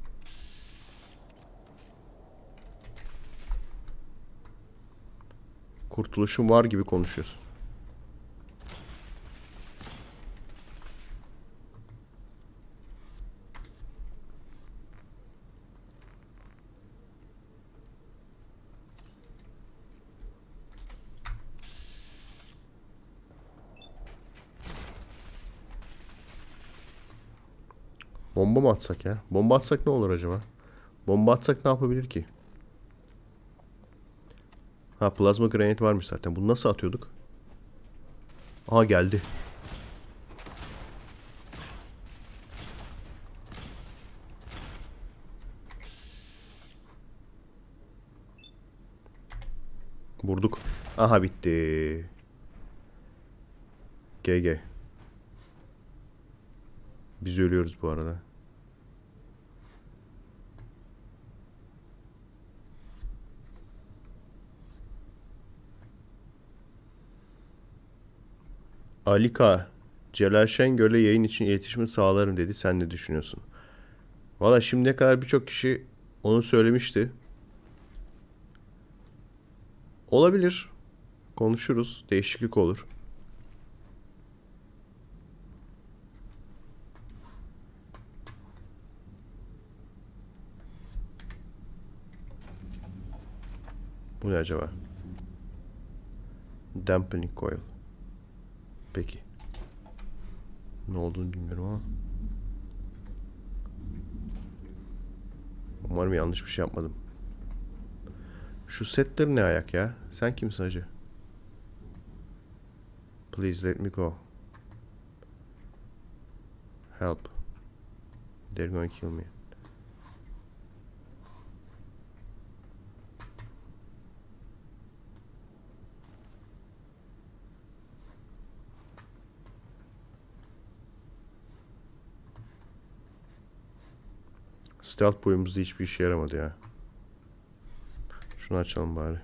Speaker 2: Kurtuluşum var gibi konuşuyorsun. bomba mı atsak ya? Bomba atsak ne olur acaba? Bomba atsak ne yapabilir ki? Ha plazma granit varmış zaten. Bunu nasıl atıyorduk? Aha geldi. Vurduk. Aha bitti. GG. Biz ölüyoruz bu arada. Alika Celal Şengöl'e yayın için iletişimi sağlarım dedi. Sen ne düşünüyorsun? Valla şimdiye kadar birçok kişi onu söylemişti. Olabilir. Konuşuruz. Değişiklik olur. Bu ne acaba? Dampening coil peki. Ne olduğunu bilmiyorum ama. Umarım yanlış bir şey yapmadım. Şu setler ne ayak ya? Sen kimsin hacı? Please let me go. Help. They're going to kill me. stealth boyumuzda hiçbir işe yaramadı ya. Şunu açalım bari.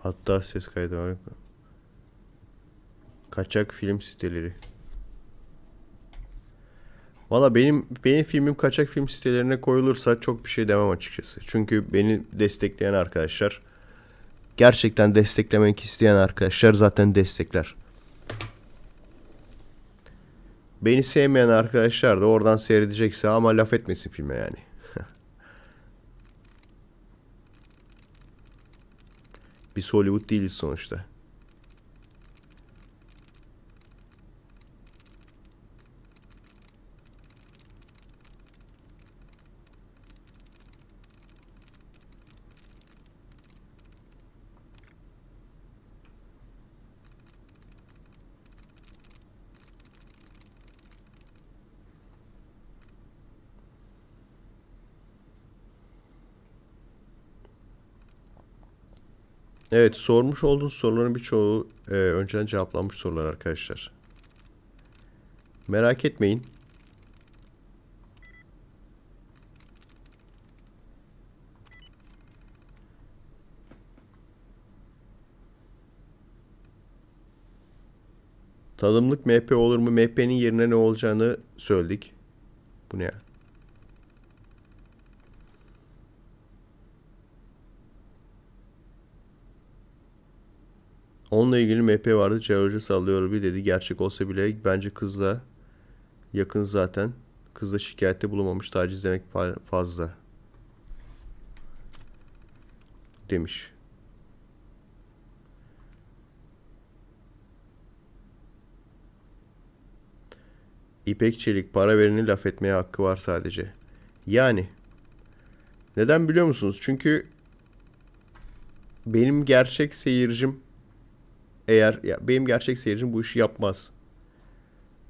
Speaker 2: Hatta ses kaydı var. Kaçak film siteleri. Valla benim benim filmim kaçak film sitelerine koyulursa çok bir şey demem açıkçası. Çünkü beni destekleyen arkadaşlar gerçekten desteklemek isteyen arkadaşlar zaten destekler. Beni sevmeyen arkadaşlar da oradan seyredecekse ama laf etmesin filme yani. Biz Hollywood değiliz sonuçta. Evet sormuş olduğunuz soruların birçoğu e, önceden cevaplanmış sorular arkadaşlar. Merak etmeyin. Tadımlık MP olur mu? MP'nin yerine ne olacağını söyledik. Bu ne ya? Onunla ilgili MP vardı. Cevahoca sallıyor bir dedi. Gerçek olsa bile bence kızla yakın zaten. Kızla şikayette bulunmamış. Taciz demek fazla. Demiş. İpek Çelik para vereni laf etmeye hakkı var sadece. Yani. Neden biliyor musunuz? Çünkü benim gerçek seyircim eğer ya benim gerçek seyircim bu işi yapmaz.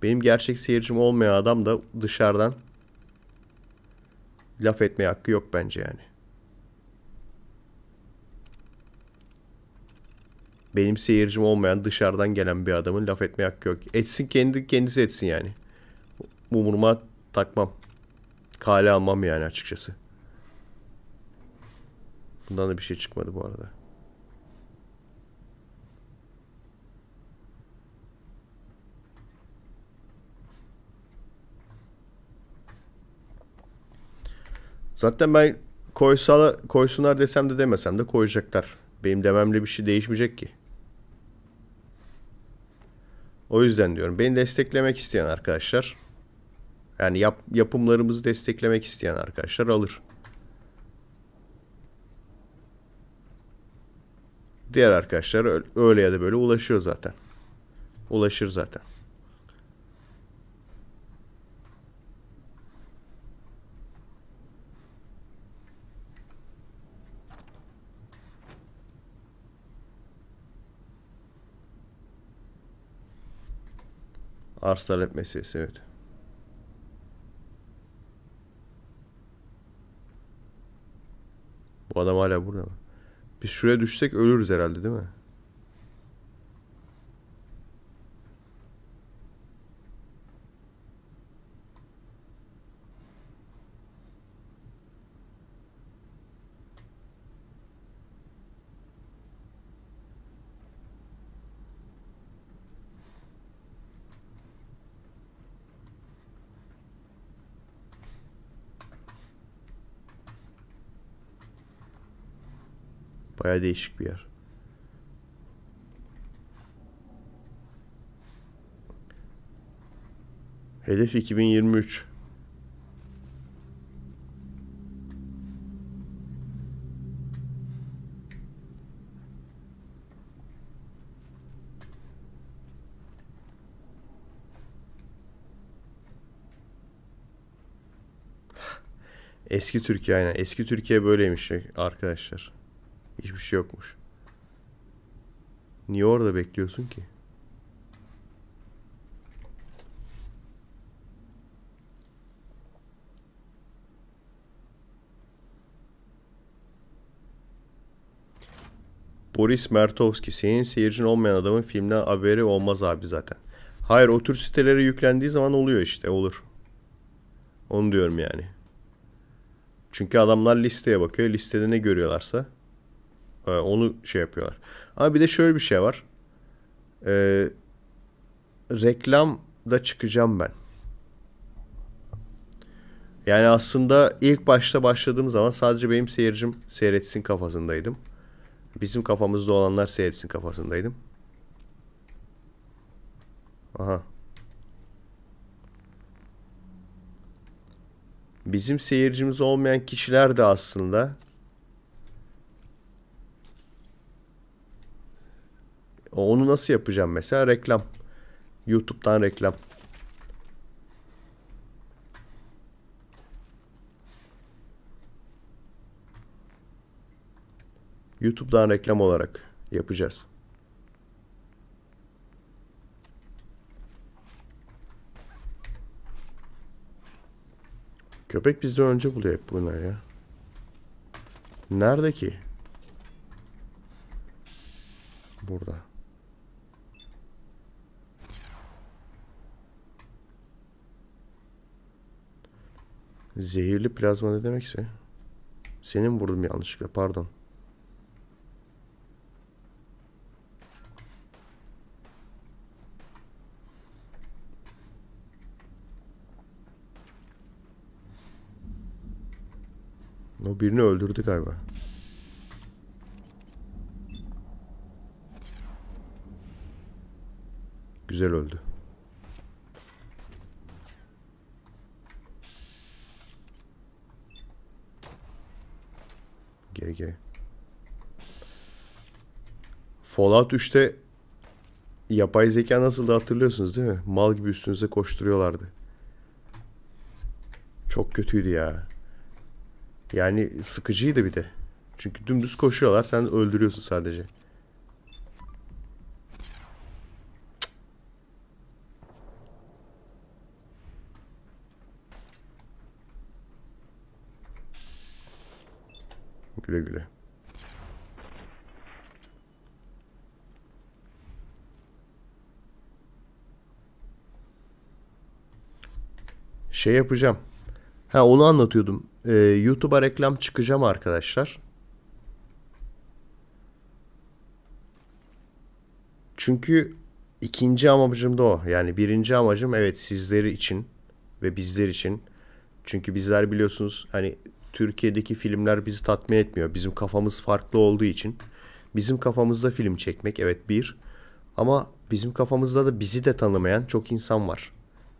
Speaker 2: Benim gerçek seyircim olmayan adam da dışarıdan laf etmeye hakkı yok bence yani. Benim seyircim olmayan dışarıdan gelen bir adamın laf etmeye hakkı yok. Etsin kendi kendisi etsin yani. Umuruma takmam. Kale almam yani açıkçası. Bundan da bir şey çıkmadı bu arada. Zaten ben koysala, koysunlar desem de demesem de koyacaklar. Benim dememle bir şey değişmeyecek ki. O yüzden diyorum beni desteklemek isteyen arkadaşlar yani yap, yapımlarımızı desteklemek isteyen arkadaşlar alır. Diğer arkadaşlar öyle ya da böyle ulaşıyor zaten. Ulaşır zaten. Arz talep meselesi evet. Bu adam hala burada mı? Biz şuraya düşsek ölürüz herhalde değil mi? Baya değişik bir yer. Hedef 2023. Eski Türkiye aynen. Eski Türkiye böyleymiş arkadaşlar. Hiçbir şey yokmuş. Niye orada bekliyorsun ki? Boris Mertovski senin seyircin olmayan adamın filmden haberi olmaz abi zaten. Hayır o tür sitelere yüklendiği zaman oluyor işte olur. Onu diyorum yani. Çünkü adamlar listeye bakıyor. Listede ne görüyorlarsa ee, onu şey yapıyorlar. Ama bir de şöyle bir şey var. E, reklamda çıkacağım ben. Yani aslında ilk başta başladığım zaman sadece benim seyircim seyretsin kafasındaydım. Bizim kafamızda olanlar seyretsin kafasındaydım. Aha. Bizim seyircimiz olmayan kişiler de aslında Onu nasıl yapacağım mesela? Reklam. YouTube'dan reklam. YouTube'dan reklam olarak yapacağız. Köpek bizden önce buluyor hep bunlar ya. Nerede ki? Burada. Zehirli plazma ne demekse. Senin vurdum yanlışlıkla pardon. O birini öldürdü galiba. Güzel öldü. GG. Fallout 3'te yapay zeka nasıl da hatırlıyorsunuz değil mi? Mal gibi üstünüze koşturuyorlardı. Çok kötüydü ya. Yani sıkıcıydı bir de. Çünkü dümdüz koşuyorlar sen öldürüyorsun sadece. Güle güle. Şey yapacağım. Ha onu anlatıyordum. Ee, YouTube'a reklam çıkacağım arkadaşlar. Çünkü ikinci amacım da o. Yani birinci amacım evet sizleri için ve bizler için. Çünkü bizler biliyorsunuz hani Türkiye'deki filmler bizi tatmin etmiyor. Bizim kafamız farklı olduğu için. Bizim kafamızda film çekmek evet bir. Ama bizim kafamızda da bizi de tanımayan çok insan var.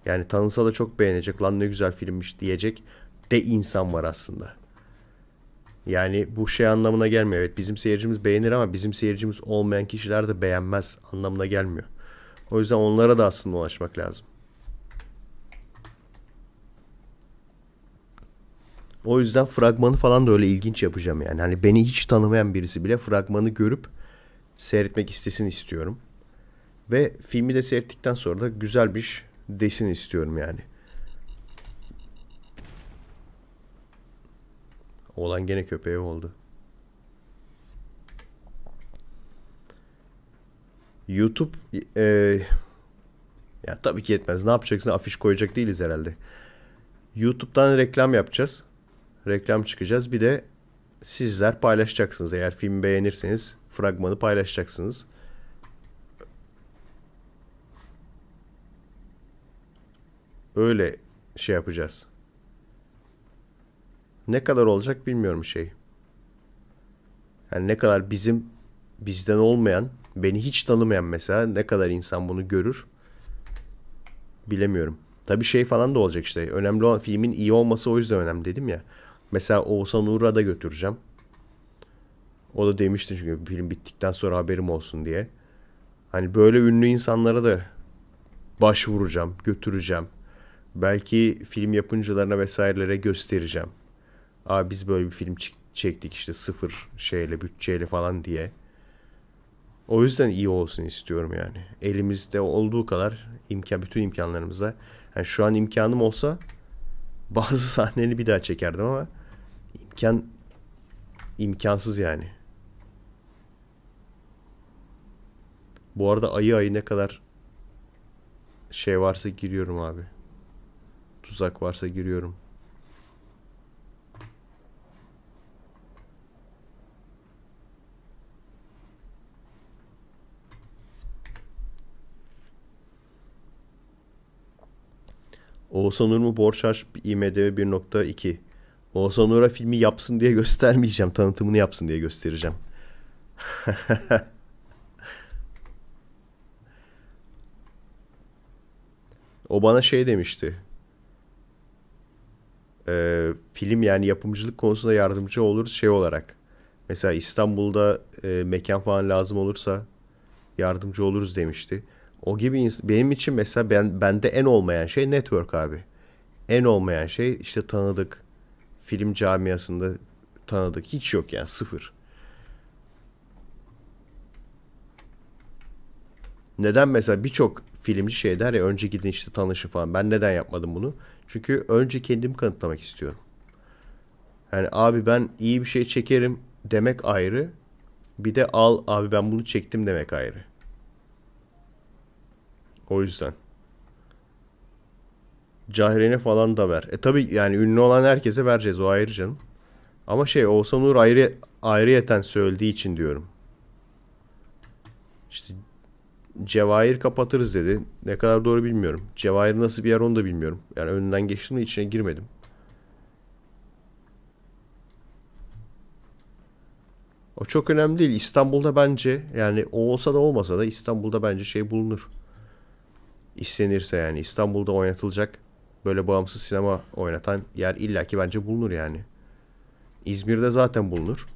Speaker 2: Yani tanısa da çok beğenecek lan ne güzel filmmiş diyecek de insan var aslında. Yani bu şey anlamına gelmiyor. Evet bizim seyircimiz beğenir ama bizim seyircimiz olmayan kişiler de beğenmez anlamına gelmiyor. O yüzden onlara da aslında ulaşmak lazım. O yüzden fragmanı falan da öyle ilginç yapacağım yani. Hani beni hiç tanımayan birisi bile fragmanı görüp seyretmek istesin istiyorum. Ve filmi de seyrettikten sonra da güzel bir desin istiyorum yani. Olan gene köpeği oldu. YouTube e, ya tabii ki yetmez. Ne yapacaksın? Afiş koyacak değiliz herhalde. YouTube'dan reklam yapacağız reklam çıkacağız. Bir de sizler paylaşacaksınız. Eğer filmi beğenirseniz fragmanı paylaşacaksınız. Öyle şey yapacağız. Ne kadar olacak bilmiyorum şey. Yani ne kadar bizim bizden olmayan, beni hiç tanımayan mesela ne kadar insan bunu görür bilemiyorum. Tabii şey falan da olacak işte. Önemli olan filmin iyi olması o yüzden önemli dedim ya. Mesela Oğuzhan Uğur'a da götüreceğim. O da demişti çünkü film bittikten sonra haberim olsun diye. Hani böyle ünlü insanlara da başvuracağım, götüreceğim. Belki film yapımcılarına vesairelere göstereceğim. Aa biz böyle bir film çektik işte sıfır şeyle bütçeyle falan diye. O yüzden iyi olsun istiyorum yani. Elimizde olduğu kadar imkan bütün imkanlarımıza. Yani şu an imkanım olsa bazı sahneni bir daha çekerdim ama yokken imkansız yani. Bu arada ayı ayı ne kadar şey varsa giriyorum abi. Tuzak varsa giriyorum. Oğuzhan Urmu borç aç IMDB 1.2 Oğuzhan Uğur'a filmi yapsın diye göstermeyeceğim. Tanıtımını yapsın diye göstereceğim. o bana şey demişti. Ee, film yani yapımcılık konusunda yardımcı oluruz şey olarak. Mesela İstanbul'da e, mekan falan lazım olursa yardımcı oluruz demişti. O gibi benim için mesela ben bende en olmayan şey network abi. En olmayan şey işte tanıdık, film camiasında tanıdık hiç yok yani sıfır. Neden mesela birçok filmci şey der ya önce gidin işte tanışın falan. Ben neden yapmadım bunu? Çünkü önce kendimi kanıtlamak istiyorum. Yani abi ben iyi bir şey çekerim demek ayrı. Bir de al abi ben bunu çektim demek ayrı. O yüzden. Cahire'ne falan da ver. E tabi yani ünlü olan herkese vereceğiz o ayrı canım. Ama şey Oğuzhan Uğur ayrı, ayrıyeten söylediği için diyorum. İşte Cevahir kapatırız dedi. Ne kadar doğru bilmiyorum. Cevahir nasıl bir yer onu da bilmiyorum. Yani önünden geçtim de içine girmedim. O çok önemli değil. İstanbul'da bence yani o olsa da olmasa da İstanbul'da bence şey bulunur. İstenirse yani İstanbul'da oynatılacak böyle bağımsız sinema oynatan yer illaki bence bulunur yani. İzmir'de zaten bulunur.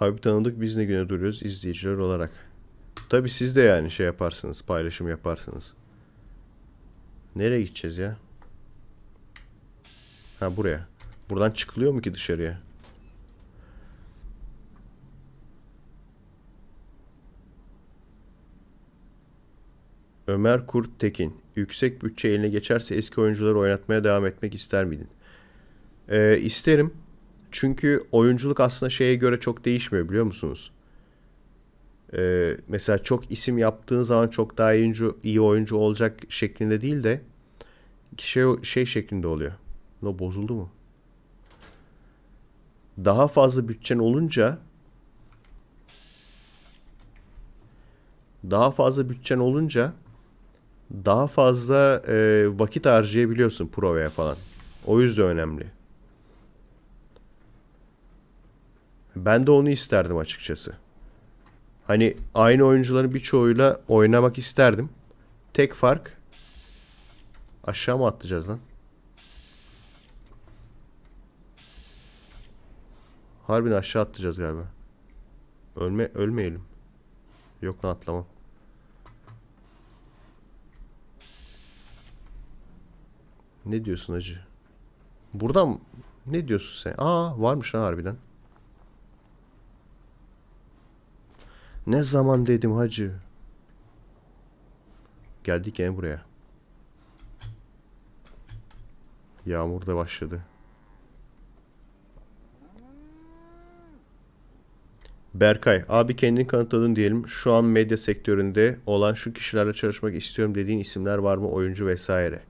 Speaker 2: Abi tanıdık biz ne güne duruyoruz izleyiciler olarak. Tabi siz de yani şey yaparsınız paylaşım yaparsınız. Nereye gideceğiz ya? Ha buraya. Buradan çıkılıyor mu ki dışarıya? Ömer Kurt Tekin. Yüksek bütçe eline geçerse eski oyuncuları oynatmaya devam etmek ister miydin? Ee, isterim. Çünkü oyunculuk aslında şeye göre çok değişmiyor biliyor musunuz? Ee, mesela çok isim yaptığın zaman çok daha iyi oyuncu, iyi oyuncu olacak şeklinde değil de şey, şey şeklinde oluyor. No bozuldu mu? Daha fazla bütçen olunca daha fazla bütçen olunca daha fazla e, vakit harcayabiliyorsun provaya falan. O yüzden önemli. Ben de onu isterdim açıkçası. Hani aynı oyuncuların birçoğuyla oynamak isterdim. Tek fark aşağı mı atlayacağız lan? Harbiden aşağı atlayacağız galiba. Ölme ölmeyelim. Yok lan atlamam. Ne diyorsun acı? Buradan ne diyorsun sen? Aa varmış ha harbiden. Ne zaman dedim hacı? Geldik yine buraya. Yağmur da başladı. Berkay, abi kendini kanıtladın diyelim. Şu an medya sektöründe olan şu kişilerle çalışmak istiyorum dediğin isimler var mı? Oyuncu vesaire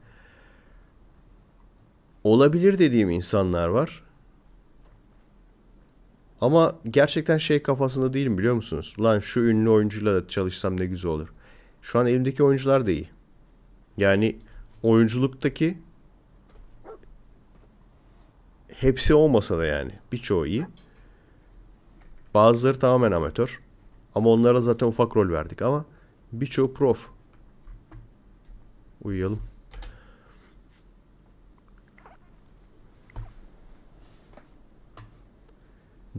Speaker 2: olabilir dediğim insanlar var. Ama gerçekten şey kafasında değilim biliyor musunuz? Lan şu ünlü oyuncuyla da çalışsam ne güzel olur. Şu an elimdeki oyuncular da iyi. Yani oyunculuktaki hepsi olmasa da yani birçoğu iyi. Bazıları tamamen amatör. Ama onlara zaten ufak rol verdik ama birçoğu prof. Uyuyalım.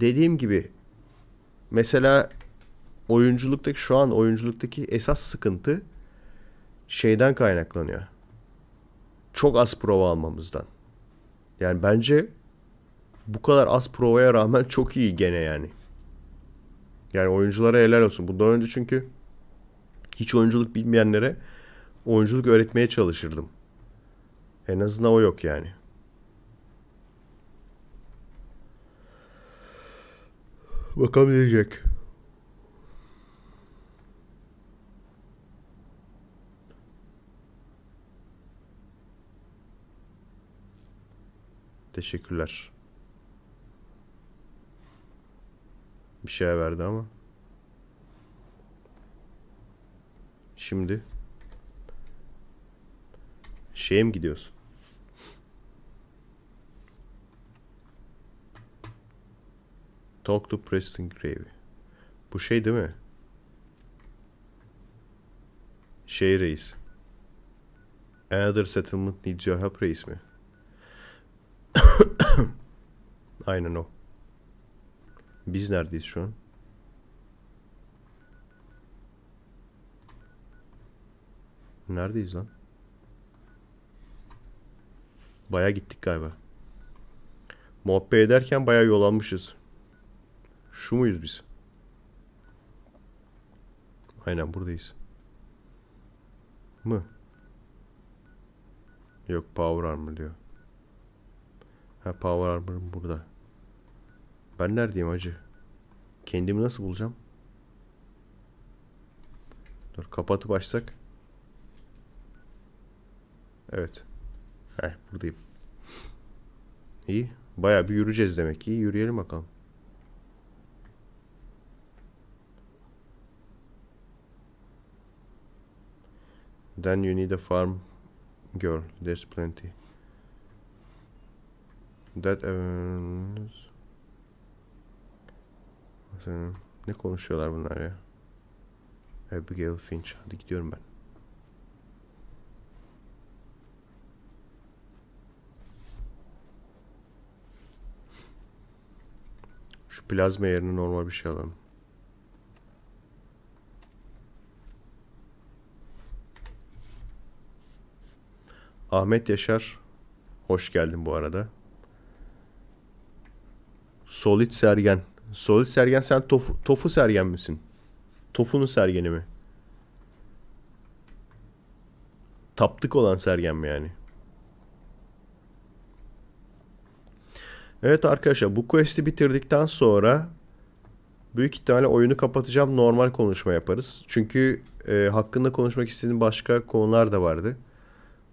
Speaker 2: dediğim gibi mesela oyunculuktaki şu an oyunculuktaki esas sıkıntı şeyden kaynaklanıyor. Çok az prova almamızdan. Yani bence bu kadar az provaya rağmen çok iyi gene yani. Yani oyunculara helal olsun. Bundan önce çünkü hiç oyunculuk bilmeyenlere oyunculuk öğretmeye çalışırdım. En azından o yok yani. bakabilecek. Teşekkürler. Bir şey verdi ama. Şimdi. Şeye mi gidiyoruz? Talk to Preston Grave. Bu şey değil mi? Şey reis. Another settlement needs your help reis mi? Aynen o. Biz neredeyiz şu an? Neredeyiz lan? Baya gittik galiba. Muhabbet ederken baya yol almışız. Şu muyuz biz? Aynen buradayız. Mı? Yok power armor diyor. Ha power armor'ım burada. Ben neredeyim acı? Kendimi nasıl bulacağım? Dur kapatıp açsak. Evet. Heh buradayım. İyi. Bayağı bir yürüyeceğiz demek ki. yürüyelim bakalım. Then you need a farm girl. There's plenty. That um, ne konuşuyorlar bunlar ya? Abigail Finch. Hadi gidiyorum ben. Şu plazma yerine normal bir şey alalım. Ahmet Yaşar, hoş geldin bu arada. Solid Sergen. Solid Sergen sen tofu, tofu Sergen misin? Tofunun Sergen'i mi? Taptık olan Sergen mi yani? Evet arkadaşlar bu quest'i bitirdikten sonra büyük ihtimalle oyunu kapatacağım normal konuşma yaparız. Çünkü e, hakkında konuşmak istediğim başka konular da vardı.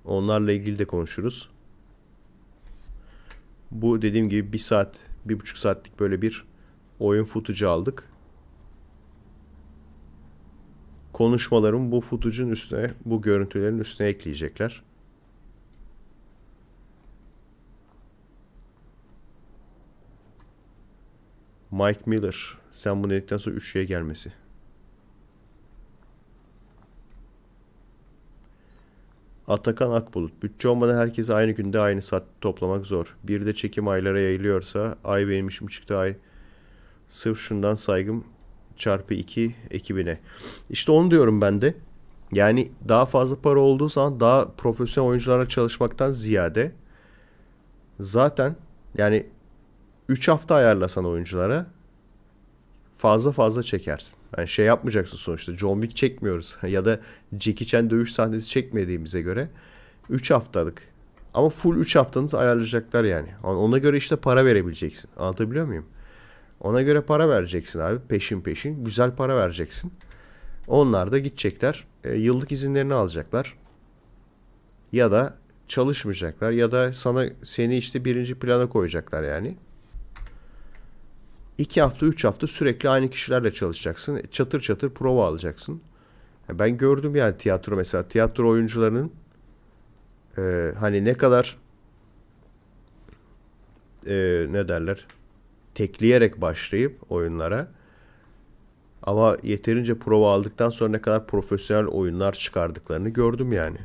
Speaker 2: Onlarla ilgili de konuşuruz. Bu dediğim gibi bir saat, bir buçuk saatlik böyle bir oyun footage'ı aldık. Konuşmalarım bu futucun üstüne, bu görüntülerin üstüne ekleyecekler. Mike Miller. Sen bunu dedikten sonra 3'ye gelmesi. Atakan Akbulut. Bütçe olmadan herkese aynı günde aynı saat toplamak zor. Bir de çekim aylara yayılıyorsa ay benim çıktı ay. Sırf şundan saygım çarpı iki ekibine. İşte onu diyorum ben de. Yani daha fazla para olduğu zaman daha profesyonel oyuncularla çalışmaktan ziyade zaten yani 3 hafta ayarlasan oyunculara fazla fazla çekersin. Yani şey yapmayacaksın sonuçta. John Wick çekmiyoruz. ya da Jackie Chan dövüş sahnesi çekmediğimize göre 3 haftalık. Ama full 3 haftanız ayarlayacaklar yani. Ona göre işte para verebileceksin. Anlatabiliyor muyum? Ona göre para vereceksin abi. Peşin peşin. Güzel para vereceksin. Onlar da gidecekler. E, yıllık izinlerini alacaklar. Ya da çalışmayacaklar ya da sana seni işte birinci plana koyacaklar yani. 2 hafta 3 hafta sürekli aynı kişilerle çalışacaksın. E, çatır çatır prova alacaksın. E, ben gördüm yani tiyatro mesela tiyatro oyuncularının e, hani ne kadar e, ne derler tekleyerek başlayıp oyunlara ama yeterince prova aldıktan sonra ne kadar profesyonel oyunlar çıkardıklarını gördüm yani.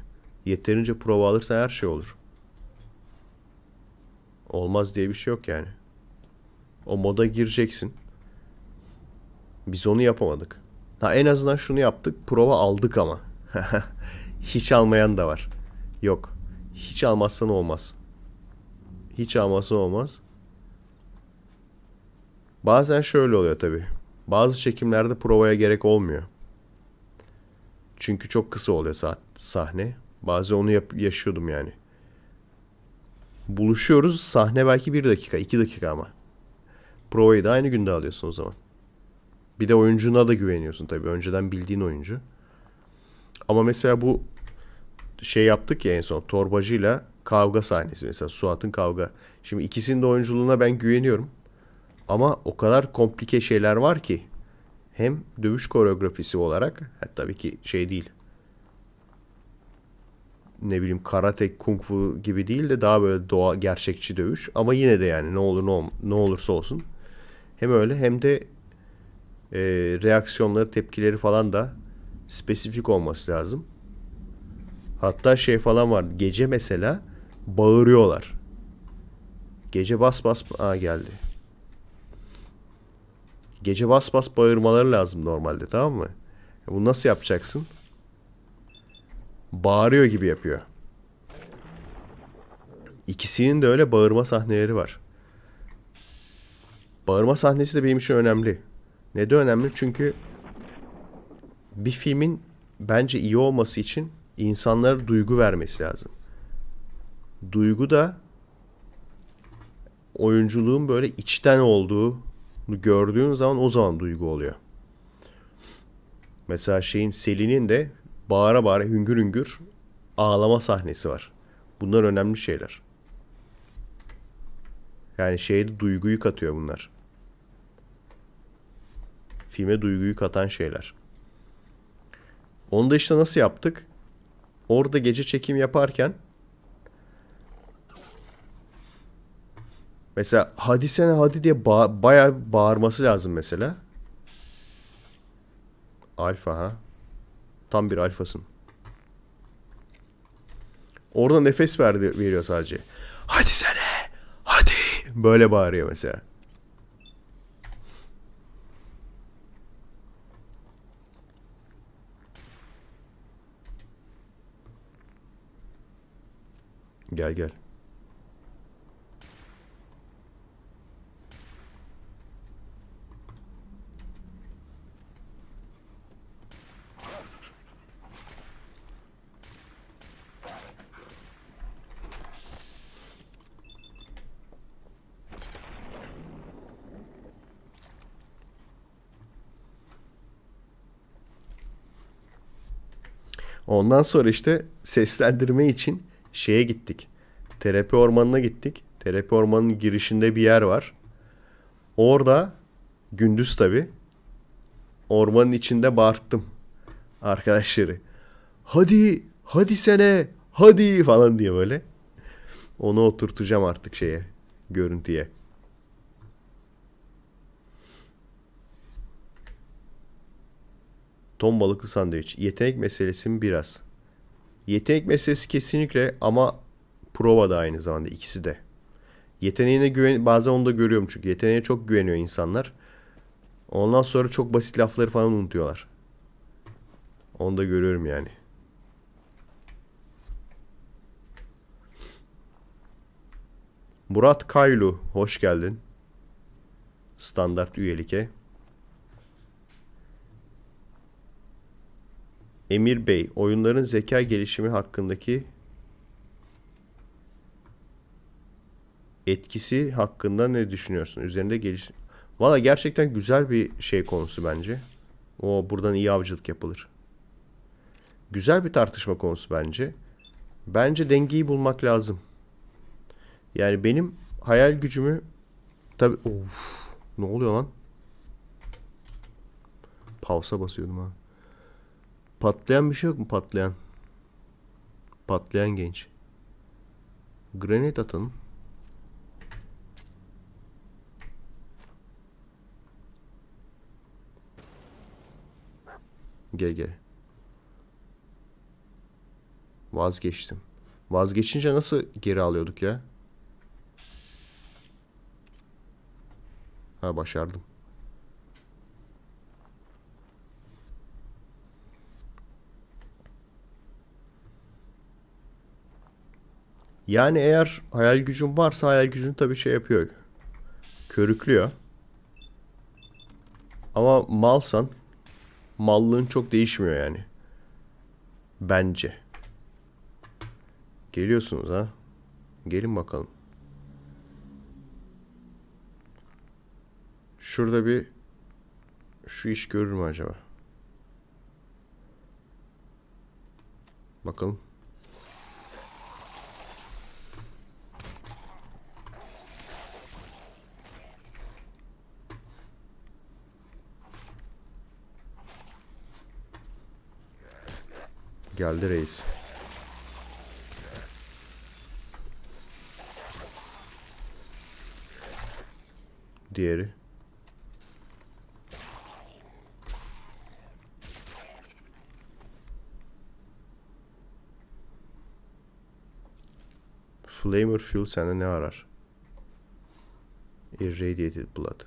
Speaker 2: Yeterince prova alırsan her şey olur. Olmaz diye bir şey yok yani. O moda gireceksin. Biz onu yapamadık. Ha en azından şunu yaptık. Prova aldık ama. hiç almayan da var. Yok. Hiç almazsan olmaz. Hiç almazsan olmaz. Bazen şöyle oluyor tabi. Bazı çekimlerde provaya gerek olmuyor. Çünkü çok kısa oluyor saat, sahne. Bazen onu yap- yaşıyordum yani. Buluşuyoruz. Sahne belki bir dakika, iki dakika ama. Prova'yı da aynı günde alıyorsun o zaman. Bir de oyuncuna da güveniyorsun tabii. Önceden bildiğin oyuncu. Ama mesela bu şey yaptık ya en son. Torbacı'yla kavga sahnesi mesela Suat'ın kavga. Şimdi ikisinin de oyunculuğuna ben güveniyorum. Ama o kadar komplike şeyler var ki hem dövüş koreografisi olarak tabii ki şey değil. Ne bileyim karate, kung fu gibi değil de daha böyle doğa gerçekçi dövüş ama yine de yani ne olur ne, ol, ne olursa olsun hem öyle hem de e, reaksiyonları, tepkileri falan da spesifik olması lazım. Hatta şey falan var. Gece mesela bağırıyorlar. Gece bas bas aa geldi. Gece bas bas bağırmaları lazım normalde tamam mı? E, bu nasıl yapacaksın? Bağırıyor gibi yapıyor. İkisinin de öyle bağırma sahneleri var. Bağırma sahnesi de benim için önemli. Ne de önemli? Çünkü bir filmin bence iyi olması için insanlara duygu vermesi lazım. Duygu da oyunculuğun böyle içten olduğu gördüğün zaman o zaman duygu oluyor. Mesela şeyin Selin'in de bağıra bağıra hüngür hüngür ağlama sahnesi var. Bunlar önemli şeyler. Yani şeyde duyguyu katıyor bunlar. Filme duyguyu katan şeyler. Onu da işte nasıl yaptık? Orada gece çekim yaparken Mesela hadi sen hadi diye ba bayağı bağırması lazım mesela. Alfa ha. Tam bir alfasın. Orada nefes verdi, veriyor sadece. Hadi sen Böyle bağırıyor mesela. Gel gel. Ondan sonra işte seslendirme için şeye gittik. Terapi ormanına gittik. Terapi ormanının girişinde bir yer var. Orada gündüz tabi ormanın içinde bağırttım arkadaşları. Hadi hadi sene hadi falan diye böyle. Onu oturtacağım artık şeye görüntüye. Ton balıklı sandviç. Yetenek meselesi mi biraz? Yetenek meselesi kesinlikle ama prova da aynı zamanda ikisi de. Yeteneğine güven bazen onu da görüyorum çünkü yeteneğe çok güveniyor insanlar. Ondan sonra çok basit lafları falan unutuyorlar. Onu da görüyorum yani. Murat Kaylu hoş geldin. Standart üyelike. Emir Bey, oyunların zeka gelişimi hakkındaki etkisi hakkında ne düşünüyorsun? Üzerinde geliş... Valla gerçekten güzel bir şey konusu bence. O buradan iyi avcılık yapılır. Güzel bir tartışma konusu bence. Bence dengeyi bulmak lazım. Yani benim hayal gücümü tabi of ne oluyor lan? Pausa basıyordum ha. Patlayan bir şey yok mu? Patlayan. Patlayan genç. granit atın GG. Vazgeçtim. Vazgeçince nasıl geri alıyorduk ya? Ha başardım. Yani eğer hayal gücün varsa hayal gücün tabii şey yapıyor. Körüklüyor. Ama malsan mallığın çok değişmiyor yani. Bence. Geliyorsunuz ha. Gelin bakalım. Şurada bir şu iş görür mü acaba? Bakalım. Geldi reis. Diğeri. Flamer Fuel sende ne arar? Irradiated Blood.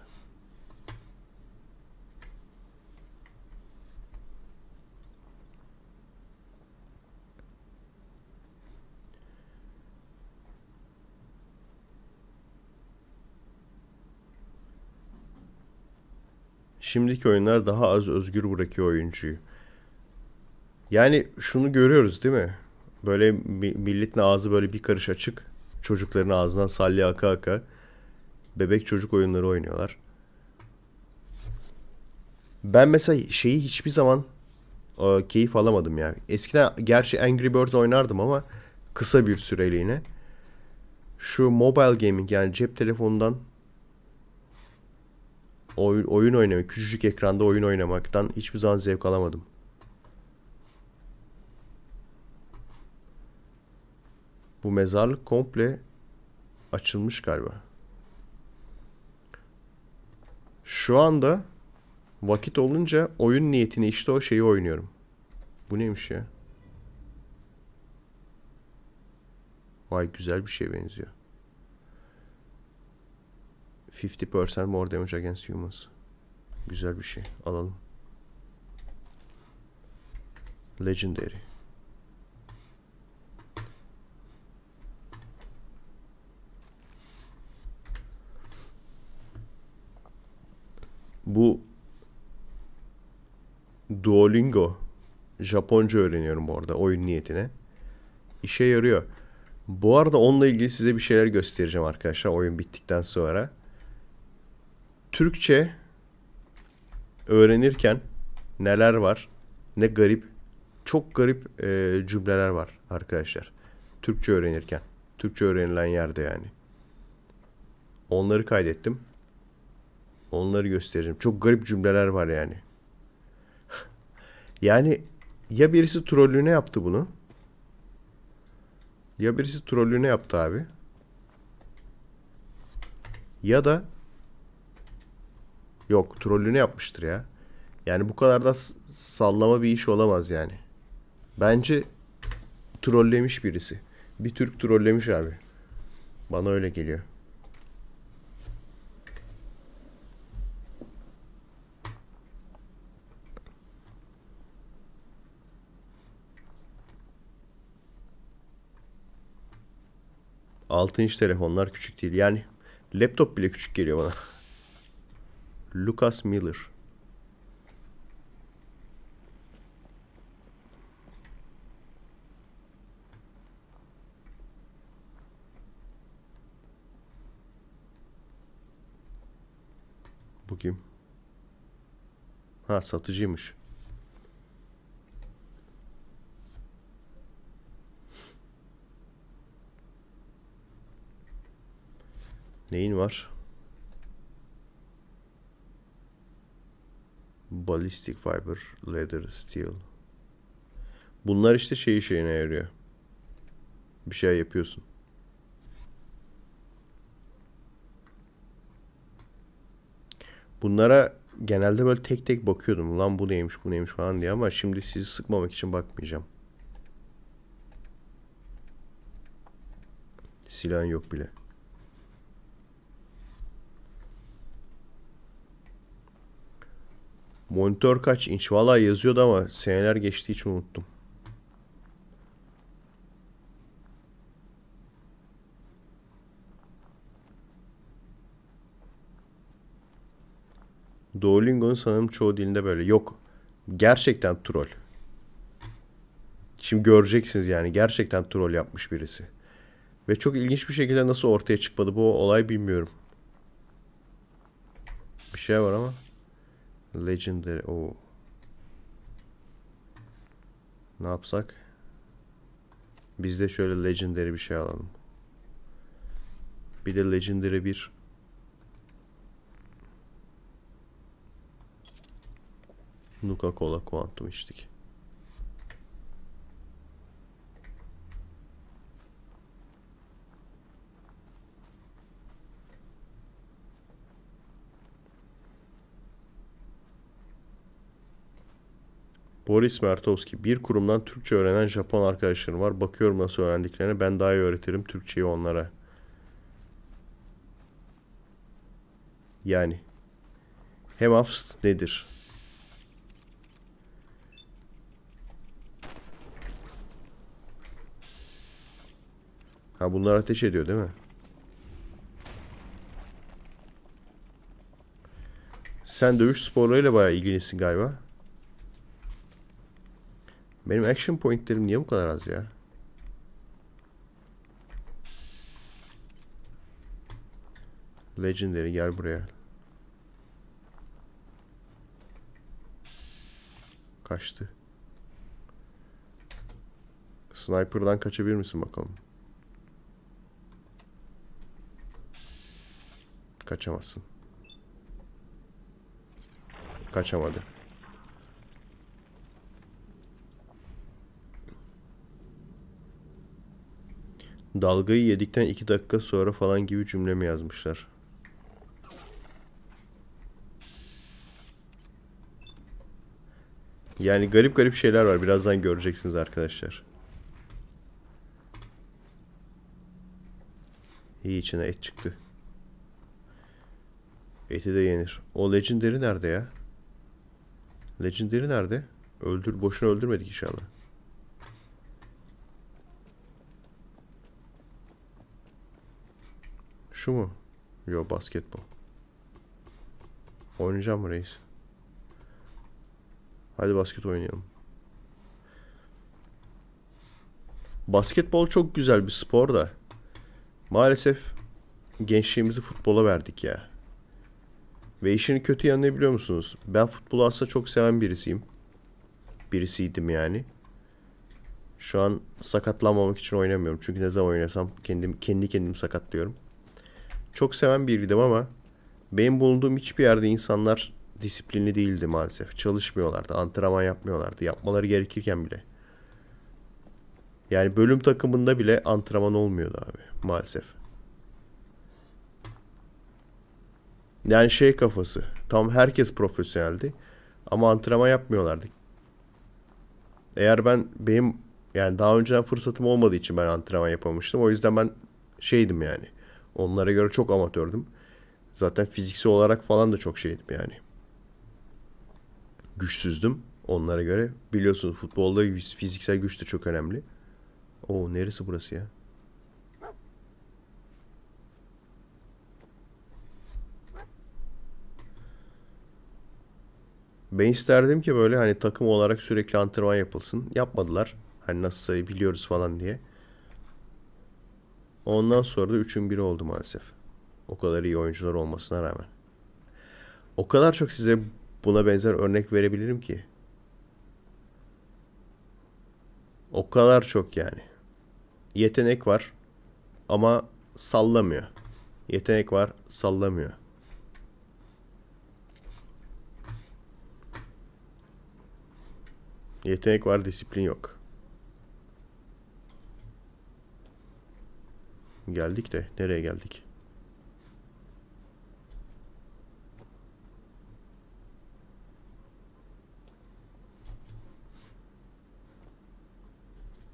Speaker 2: Şimdiki oyunlar daha az özgür bırakıyor oyuncuyu. Yani şunu görüyoruz değil mi? Böyle milletin ağzı böyle bir karış açık. Çocukların ağzından salya aka aka. Bebek çocuk oyunları oynuyorlar. Ben mesela şeyi hiçbir zaman e, keyif alamadım ya. Eskiden gerçi Angry Birds oynardım ama kısa bir süreliğine. Şu mobile gaming yani cep telefonundan oy, oyun oynamak, küçücük ekranda oyun oynamaktan hiçbir zaman zevk alamadım. Bu mezarlık komple açılmış galiba. Şu anda vakit olunca oyun niyetini işte o şeyi oynuyorum. Bu neymiş ya? Vay güzel bir şey benziyor. 50% more damage against humans. Güzel bir şey. Alalım. Legendary. Bu Duolingo Japonca öğreniyorum bu arada oyun niyetine. İşe yarıyor. Bu arada onunla ilgili size bir şeyler göstereceğim arkadaşlar oyun bittikten sonra. Türkçe öğrenirken neler var? Ne garip, çok garip e, cümleler var arkadaşlar. Türkçe öğrenirken, Türkçe öğrenilen yerde yani. Onları kaydettim. Onları göstereceğim. Çok garip cümleler var yani. yani ya birisi trollüğüne yaptı bunu. Ya birisi trollüğüne yaptı abi. Ya da Yok trollünü yapmıştır ya. Yani bu kadar da sallama bir iş olamaz yani. Bence trollemiş birisi. Bir Türk trollemiş abi. Bana öyle geliyor. Altı inç telefonlar küçük değil. Yani laptop bile küçük geliyor bana. Lucas Miller. Bu kim? Ha satıcıymış. Neyin var? Ballistic fiber, leather, steel. Bunlar işte şeyi şeyine yarıyor. Bir şey yapıyorsun. Bunlara genelde böyle tek tek bakıyordum. Lan bu neymiş bu neymiş falan diye ama şimdi sizi sıkmamak için bakmayacağım. Silahın yok bile. Monitör kaç inç? Valla yazıyordu ama seneler geçti için unuttum. Duolingo'nun sanırım çoğu dilinde böyle. Yok. Gerçekten troll. Şimdi göreceksiniz yani. Gerçekten troll yapmış birisi. Ve çok ilginç bir şekilde nasıl ortaya çıkmadı bu olay bilmiyorum. Bir şey var ama. Legendary. o. Ne yapsak? Biz de şöyle Legendary bir şey alalım. Bir de Legendary bir Nuka Cola Quantum içtik. Boris Mertovski. Bir kurumdan Türkçe öğrenen Japon arkadaşlarım var. Bakıyorum nasıl öğrendiklerini. Ben daha iyi öğretirim Türkçeyi onlara. Yani. Hemafst nedir? Ha bunlar ateş ediyor değil mi? Sen dövüş sporlarıyla bayağı ilgilisin galiba. Benim action pointlerim niye bu kadar az ya? Legendary gel buraya. Kaçtı. Sniper'dan kaçabilir misin bakalım? Kaçamazsın. Kaçamadı. Dalgayı yedikten iki dakika sonra falan gibi cümle mi yazmışlar? Yani garip garip şeyler var. Birazdan göreceksiniz arkadaşlar. İyi içine et çıktı. Eti de yenir. O Legendary nerede ya? Legendary nerede? Öldür, boşuna öldürmedik inşallah. Şu mu? Yo basketbol. Oynayacağım mı reis? Hadi basket oynayalım. Basketbol çok güzel bir spor da. Maalesef gençliğimizi futbola verdik ya. Ve işin kötü yanı ne biliyor musunuz? Ben futbolu aslında çok seven birisiyim. Birisiydim yani. Şu an sakatlanmamak için oynamıyorum. Çünkü ne zaman oynasam kendim kendi kendimi sakatlıyorum. Çok seven biriydim ama benim bulunduğum hiçbir yerde insanlar disiplinli değildi maalesef. Çalışmıyorlardı, antrenman yapmıyorlardı. Yapmaları gerekirken bile. Yani bölüm takımında bile antrenman olmuyordu abi maalesef. Yani şey kafası. Tam herkes profesyoneldi ama antrenman yapmıyorlardı. Eğer ben benim yani daha önceden fırsatım olmadığı için ben antrenman yapamamıştım. O yüzden ben şeydim yani. Onlara göre çok amatördüm. Zaten fiziksel olarak falan da çok şeydim yani. Güçsüzdüm onlara göre. Biliyorsunuz futbolda fiziksel güç de çok önemli. O neresi burası ya? Ben isterdim ki böyle hani takım olarak sürekli antrenman yapılsın. Yapmadılar. Hani nasıl biliyoruz falan diye. Ondan sonra da 3'ün 1'i oldu maalesef. O kadar iyi oyuncular olmasına rağmen. O kadar çok size buna benzer örnek verebilirim ki. O kadar çok yani. Yetenek var ama sallamıyor. Yetenek var sallamıyor. Yetenek var disiplin yok. geldik de nereye geldik?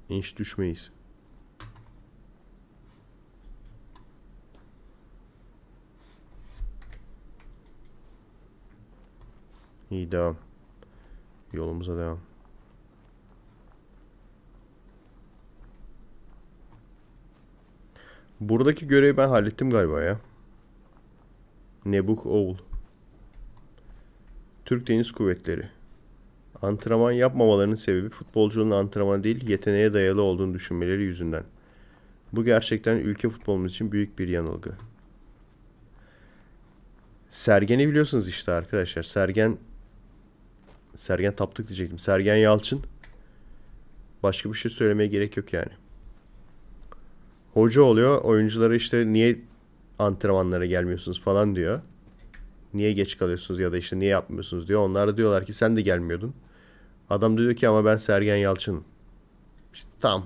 Speaker 2: İnş düşmeyiz. İyi devam. Yolumuza devam. Buradaki görevi ben hallettim galiba ya. Nebuk Oğul. Türk Deniz Kuvvetleri. Antrenman yapmamalarının sebebi futbolcunun antrenman değil yeteneğe dayalı olduğunu düşünmeleri yüzünden. Bu gerçekten ülke futbolumuz için büyük bir yanılgı. Sergen'i biliyorsunuz işte arkadaşlar. Sergen Sergen Taptık diyecektim. Sergen Yalçın. Başka bir şey söylemeye gerek yok yani hoca oluyor. Oyunculara işte niye antrenmanlara gelmiyorsunuz falan diyor. Niye geç kalıyorsunuz ya da işte niye yapmıyorsunuz diyor. Onlar da diyorlar ki sen de gelmiyordun. Adam diyor ki ama ben Sergen Yalçın. İşte tam.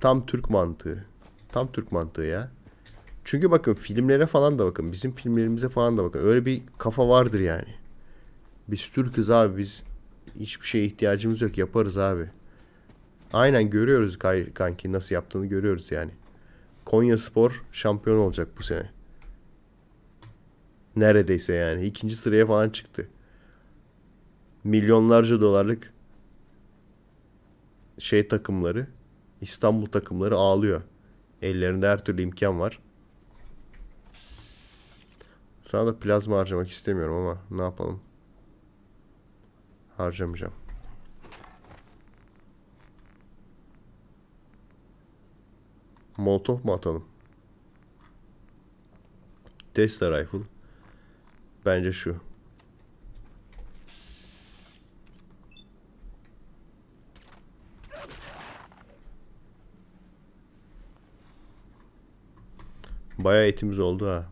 Speaker 2: Tam Türk mantığı. Tam Türk mantığı ya. Çünkü bakın filmlere falan da bakın. Bizim filmlerimize falan da bakın. Öyle bir kafa vardır yani. Biz Türk'üz abi biz hiçbir şeye ihtiyacımız yok yaparız abi. Aynen görüyoruz kanki nasıl yaptığını görüyoruz yani. Konya Spor şampiyon olacak bu sene. Neredeyse yani. ikinci sıraya falan çıktı. Milyonlarca dolarlık şey takımları İstanbul takımları ağlıyor. Ellerinde her türlü imkan var. Sana da plazma harcamak istemiyorum ama ne yapalım. Harcamayacağım. Molotof mu atalım? Tesla rifle. Bence şu. Bayağı eğitimiz oldu ha.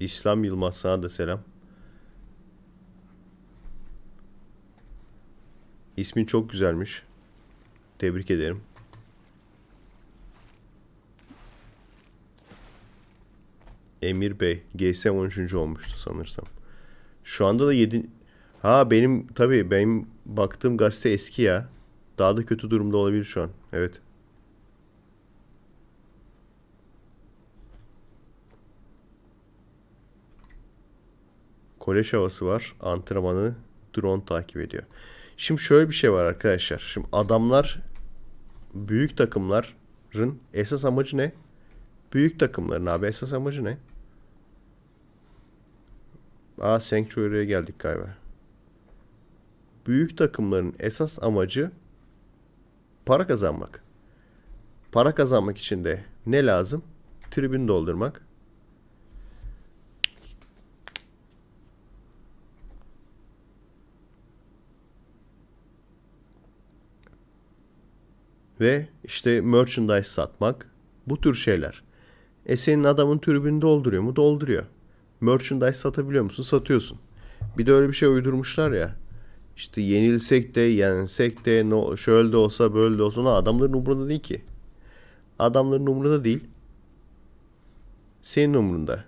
Speaker 2: İslam Yılmaz sana da selam. İsmin çok güzelmiş. Tebrik ederim. Emir Bey. GS 13. olmuştu sanırsam. Şu anda da 7... Ha benim tabii benim baktığım gazete eski ya. Daha da kötü durumda olabilir şu an. Evet. Kolej havası var. Antrenmanı drone takip ediyor. Şimdi şöyle bir şey var arkadaşlar. Şimdi adamlar büyük takımların esas amacı ne? Büyük takımların abi esas amacı ne? Aa Sanctuary'e geldik galiba. Büyük takımların esas amacı para kazanmak. Para kazanmak için de ne lazım? Tribün doldurmak. ve işte merchandise satmak bu tür şeyler. E senin adamın tribünü dolduruyor mu? Dolduruyor. Merchandise satabiliyor musun? Satıyorsun. Bir de öyle bir şey uydurmuşlar ya. İşte yenilsek de yensek de no, şöyle de olsa böyle de olsa no, adamların umurunda değil ki. Adamların umurunda değil. Senin umurunda.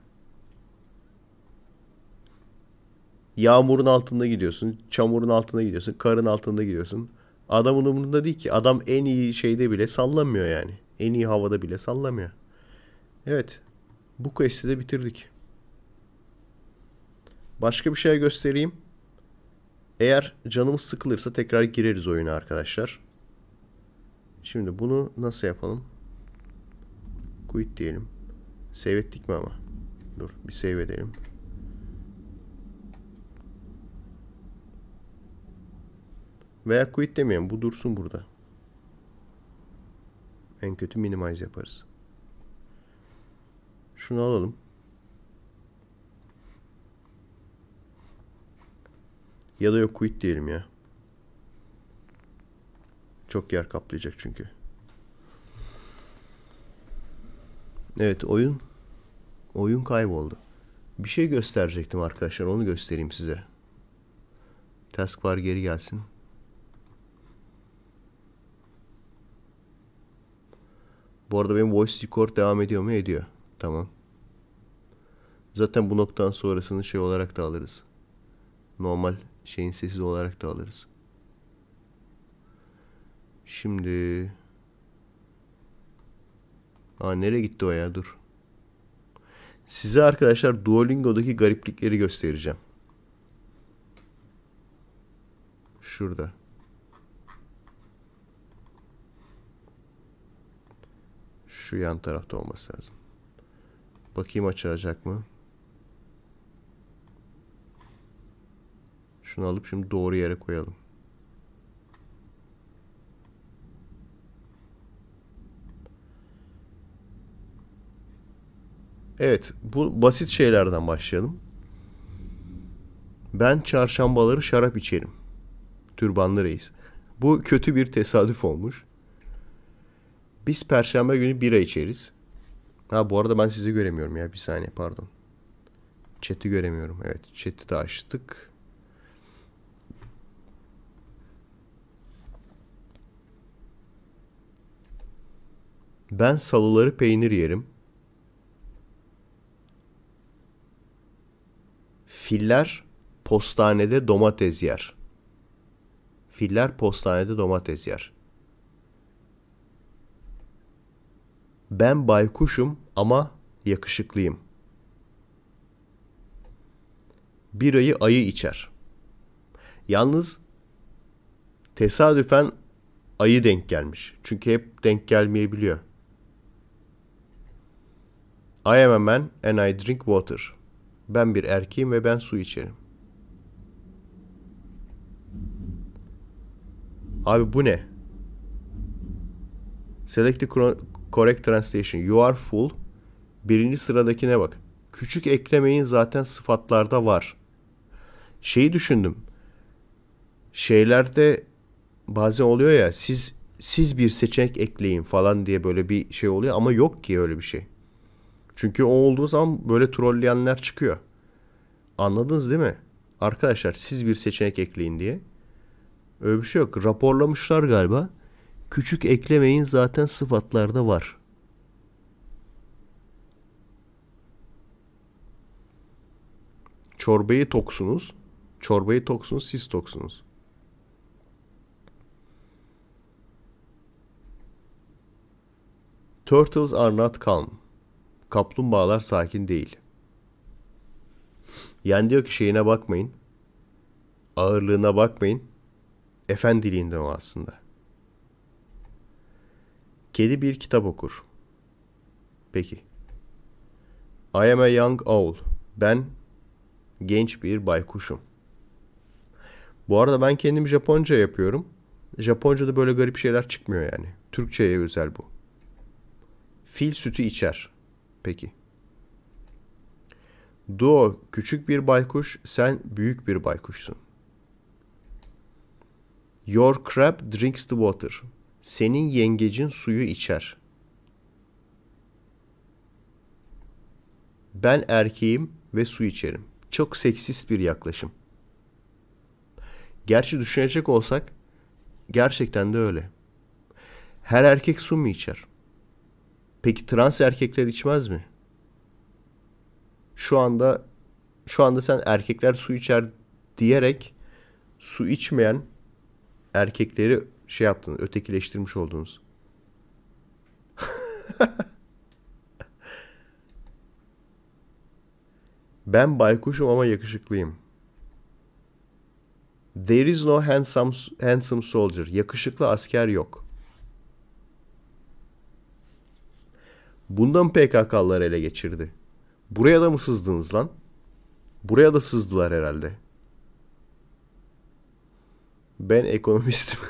Speaker 2: Yağmurun altında gidiyorsun, çamurun altında gidiyorsun, karın altında gidiyorsun. Adamın umurunda değil ki. Adam en iyi şeyde bile sallamıyor yani. En iyi havada bile sallamıyor. Evet. Bu quest'i de bitirdik. Başka bir şey göstereyim. Eğer canımız sıkılırsa tekrar gireriz oyuna arkadaşlar. Şimdi bunu nasıl yapalım? Quit diyelim. Save ettik mi ama? Dur bir save edelim. Veya quit demeyelim. Bu dursun burada. En kötü minimize yaparız. Şunu alalım. Ya da yok quit diyelim ya. Çok yer kaplayacak çünkü. Evet oyun oyun kayboldu. Bir şey gösterecektim arkadaşlar onu göstereyim size. Task var geri gelsin. Bu arada benim voice record devam ediyor mu? Ediyor. Tamam. Zaten bu noktadan sonrasını şey olarak da alırız. Normal şeyin sesi olarak da alırız. Şimdi... Aa nereye gitti o ya? Dur. Size arkadaşlar Duolingo'daki gariplikleri göstereceğim. Şurada. şu yan tarafta olması lazım. Bakayım açılacak mı? Şunu alıp şimdi doğru yere koyalım. Evet, bu basit şeylerden başlayalım. Ben çarşambaları şarap içerim. Türbanlı reis. Bu kötü bir tesadüf olmuş. Biz perşembe günü bira içeriz. Ha bu arada ben sizi göremiyorum ya bir saniye pardon. Chat'i göremiyorum. Evet chat'i de açtık. Ben salıları peynir yerim. Filler postanede domates yer. Filler postanede domates yer. Ben baykuşum ama yakışıklıyım. Birayı ayı içer. Yalnız tesadüfen ayı denk gelmiş. Çünkü hep denk gelmeyebiliyor. I am a man and I drink water. Ben bir erkeğim ve ben su içerim. Abi bu ne? Select Correct translation. You are full. Birinci sıradakine bak. Küçük eklemeyin zaten sıfatlarda var. Şeyi düşündüm. Şeylerde bazen oluyor ya siz siz bir seçenek ekleyin falan diye böyle bir şey oluyor ama yok ki öyle bir şey. Çünkü o olduğu zaman böyle trolleyenler çıkıyor. Anladınız değil mi? Arkadaşlar siz bir seçenek ekleyin diye. Öyle bir şey yok. Raporlamışlar galiba. Küçük eklemeyin zaten sıfatlarda var. Çorbayı toksunuz. Çorbayı toksunuz, siz toksunuz. Turtles are not calm. Kaplumbağalar sakin değil. Yani diyor ki şeyine bakmayın. Ağırlığına bakmayın. Efendiliğinden o aslında. Kedi bir kitap okur. Peki. I am a young owl. Ben genç bir baykuşum. Bu arada ben kendim Japonca yapıyorum. Japonca'da böyle garip şeyler çıkmıyor yani. Türkçe'ye özel bu. Fil sütü içer. Peki. Duo küçük bir baykuş, sen büyük bir baykuşsun. Your crab drinks the water. Senin yengecin suyu içer. Ben erkeğim ve su içerim. Çok seksist bir yaklaşım. Gerçi düşünecek olsak gerçekten de öyle. Her erkek su mu içer? Peki trans erkekler içmez mi? Şu anda şu anda sen erkekler su içer diyerek su içmeyen erkekleri şey yaptınız, ötekileştirmiş oldunuz. ben baykuşum ama yakışıklıyım. There is no handsome, handsome soldier. Yakışıklı asker yok. Bundan PKK'lar ele geçirdi. Buraya da mı sızdınız lan? Buraya da sızdılar herhalde. Ben ekonomistim.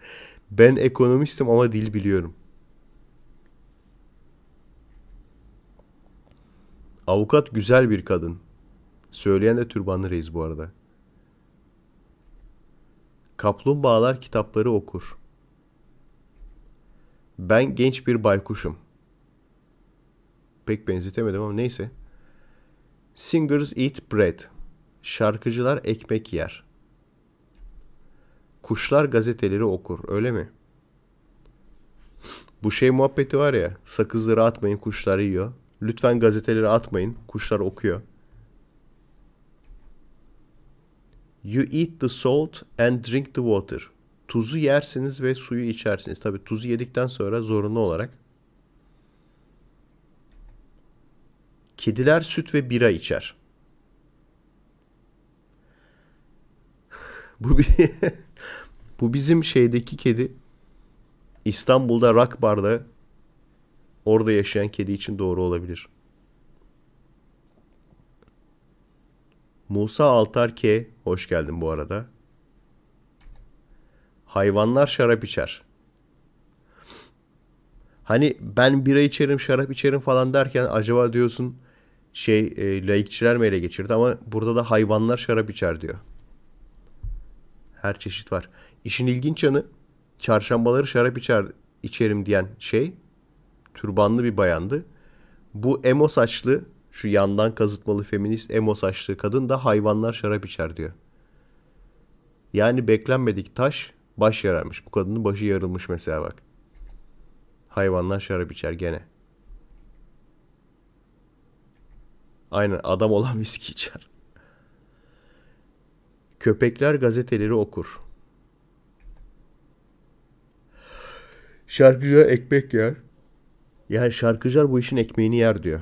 Speaker 2: ben ekonomistim ama dil biliyorum. Avukat güzel bir kadın. Söyleyen de türbanlı reis bu arada. Kaplumbağalar kitapları okur. Ben genç bir baykuşum. Pek benzetemedim ama neyse. Singers eat bread. Şarkıcılar ekmek yer. Kuşlar gazeteleri okur öyle mi? Bu şey muhabbeti var ya sakızları atmayın kuşlar yiyor. Lütfen gazeteleri atmayın kuşlar okuyor. You eat the salt and drink the water. Tuzu yersiniz ve suyu içersiniz. Tabi tuzu yedikten sonra zorunlu olarak. Kediler süt ve bira içer. Bu bir Bu bizim şeydeki kedi. İstanbul'da rak barda orada yaşayan kedi için doğru olabilir. Musa Altar K. Hoş geldin bu arada. Hayvanlar şarap içer. Hani ben bira içerim, şarap içerim falan derken acaba diyorsun şey e, laikçiler mi ele geçirdi ama burada da hayvanlar şarap içer diyor. Her çeşit var. İşin ilginç yanı çarşambaları şarap içer, içerim diyen şey türbanlı bir bayandı. Bu emo saçlı şu yandan kazıtmalı feminist emo saçlı kadın da hayvanlar şarap içer diyor. Yani beklenmedik taş baş yararmış. Bu kadının başı yarılmış mesela bak. Hayvanlar şarap içer gene. Aynen adam olan viski içer. Köpekler gazeteleri okur. Şarkıcılar ekmek yer. Yani şarkıcılar bu işin ekmeğini yer diyor.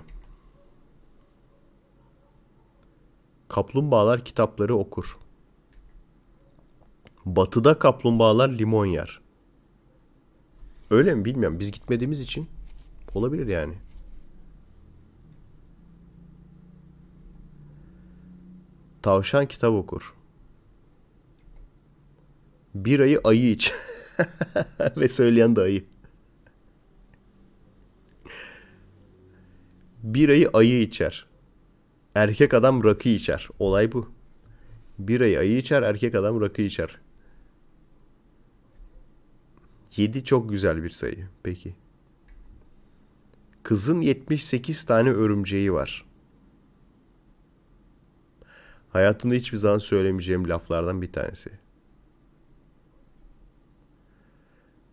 Speaker 2: Kaplumbağalar kitapları okur. Batıda kaplumbağalar limon yer. Öyle mi bilmiyorum. Biz gitmediğimiz için olabilir yani. Tavşan kitap okur. Birayı ayı iç. Ve söyleyen de ayı. Birayı ayı içer. Erkek adam rakı içer. Olay bu. Birayı ayı içer, erkek adam rakı içer. 7 çok güzel bir sayı. Peki. Kızın 78 tane örümceği var. Hayatımda hiçbir zaman söylemeyeceğim laflardan bir tanesi.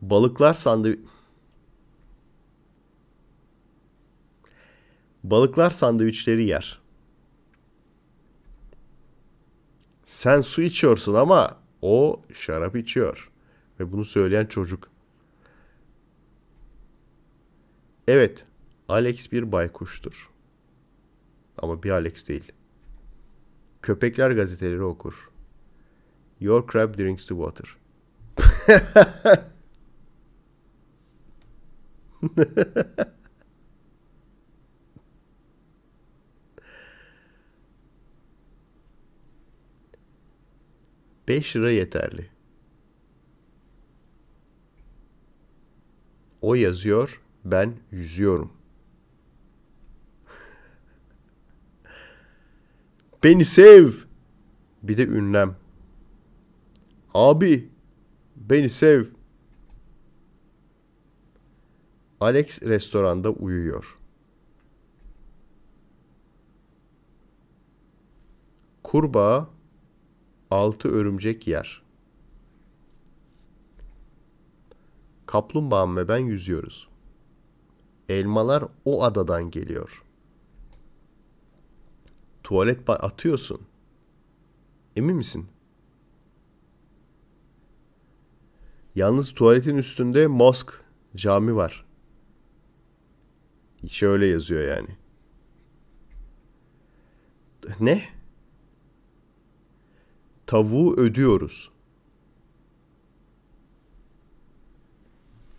Speaker 2: Balıklar sandviç... Balıklar sandviçleri yer. Sen su içiyorsun ama o şarap içiyor. Ve bunu söyleyen çocuk. Evet, Alex bir baykuştur. Ama bir Alex değil. Köpekler gazeteleri okur. Your crab drinks the water. Beş lira yeterli. O yazıyor, ben yüzüyorum. Beni sev. Bir de ünlem. Abi, beni sev. Alex restoranda uyuyor. Kurbağa altı örümcek yer. Kaplumbağam ve ben yüzüyoruz. Elmalar o adadan geliyor. Tuvalet atıyorsun. Emin misin? Yalnız tuvaletin üstünde mosk, cami var. Şöyle yazıyor yani. Ne? Tavuğu ödüyoruz.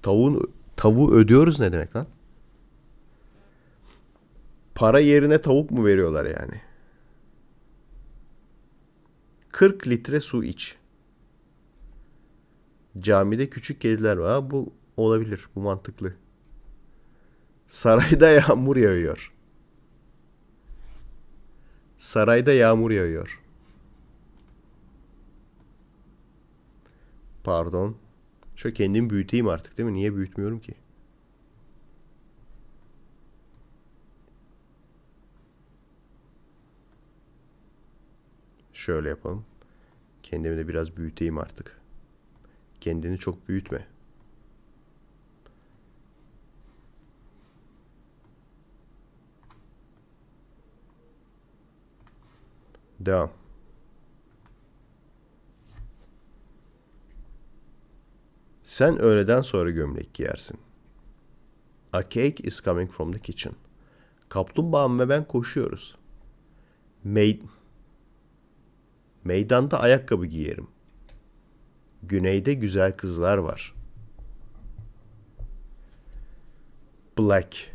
Speaker 2: Tavuğun, tavuğu ödüyoruz ne demek lan? Para yerine tavuk mu veriyorlar yani? 40 litre su iç. Camide küçük kediler var. bu olabilir. Bu mantıklı. Sarayda yağmur yağıyor. Sarayda yağmur yağıyor. Pardon. Şu kendimi büyüteyim artık değil mi? Niye büyütmüyorum ki? Şöyle yapalım. Kendimi de biraz büyüteyim artık. Kendini çok büyütme. Devam. Sen öğleden sonra gömlek giyersin. A cake is coming from the kitchen. Kaplumbağam ve ben koşuyoruz. Mey Meydanda ayakkabı giyerim. Güneyde güzel kızlar var. Black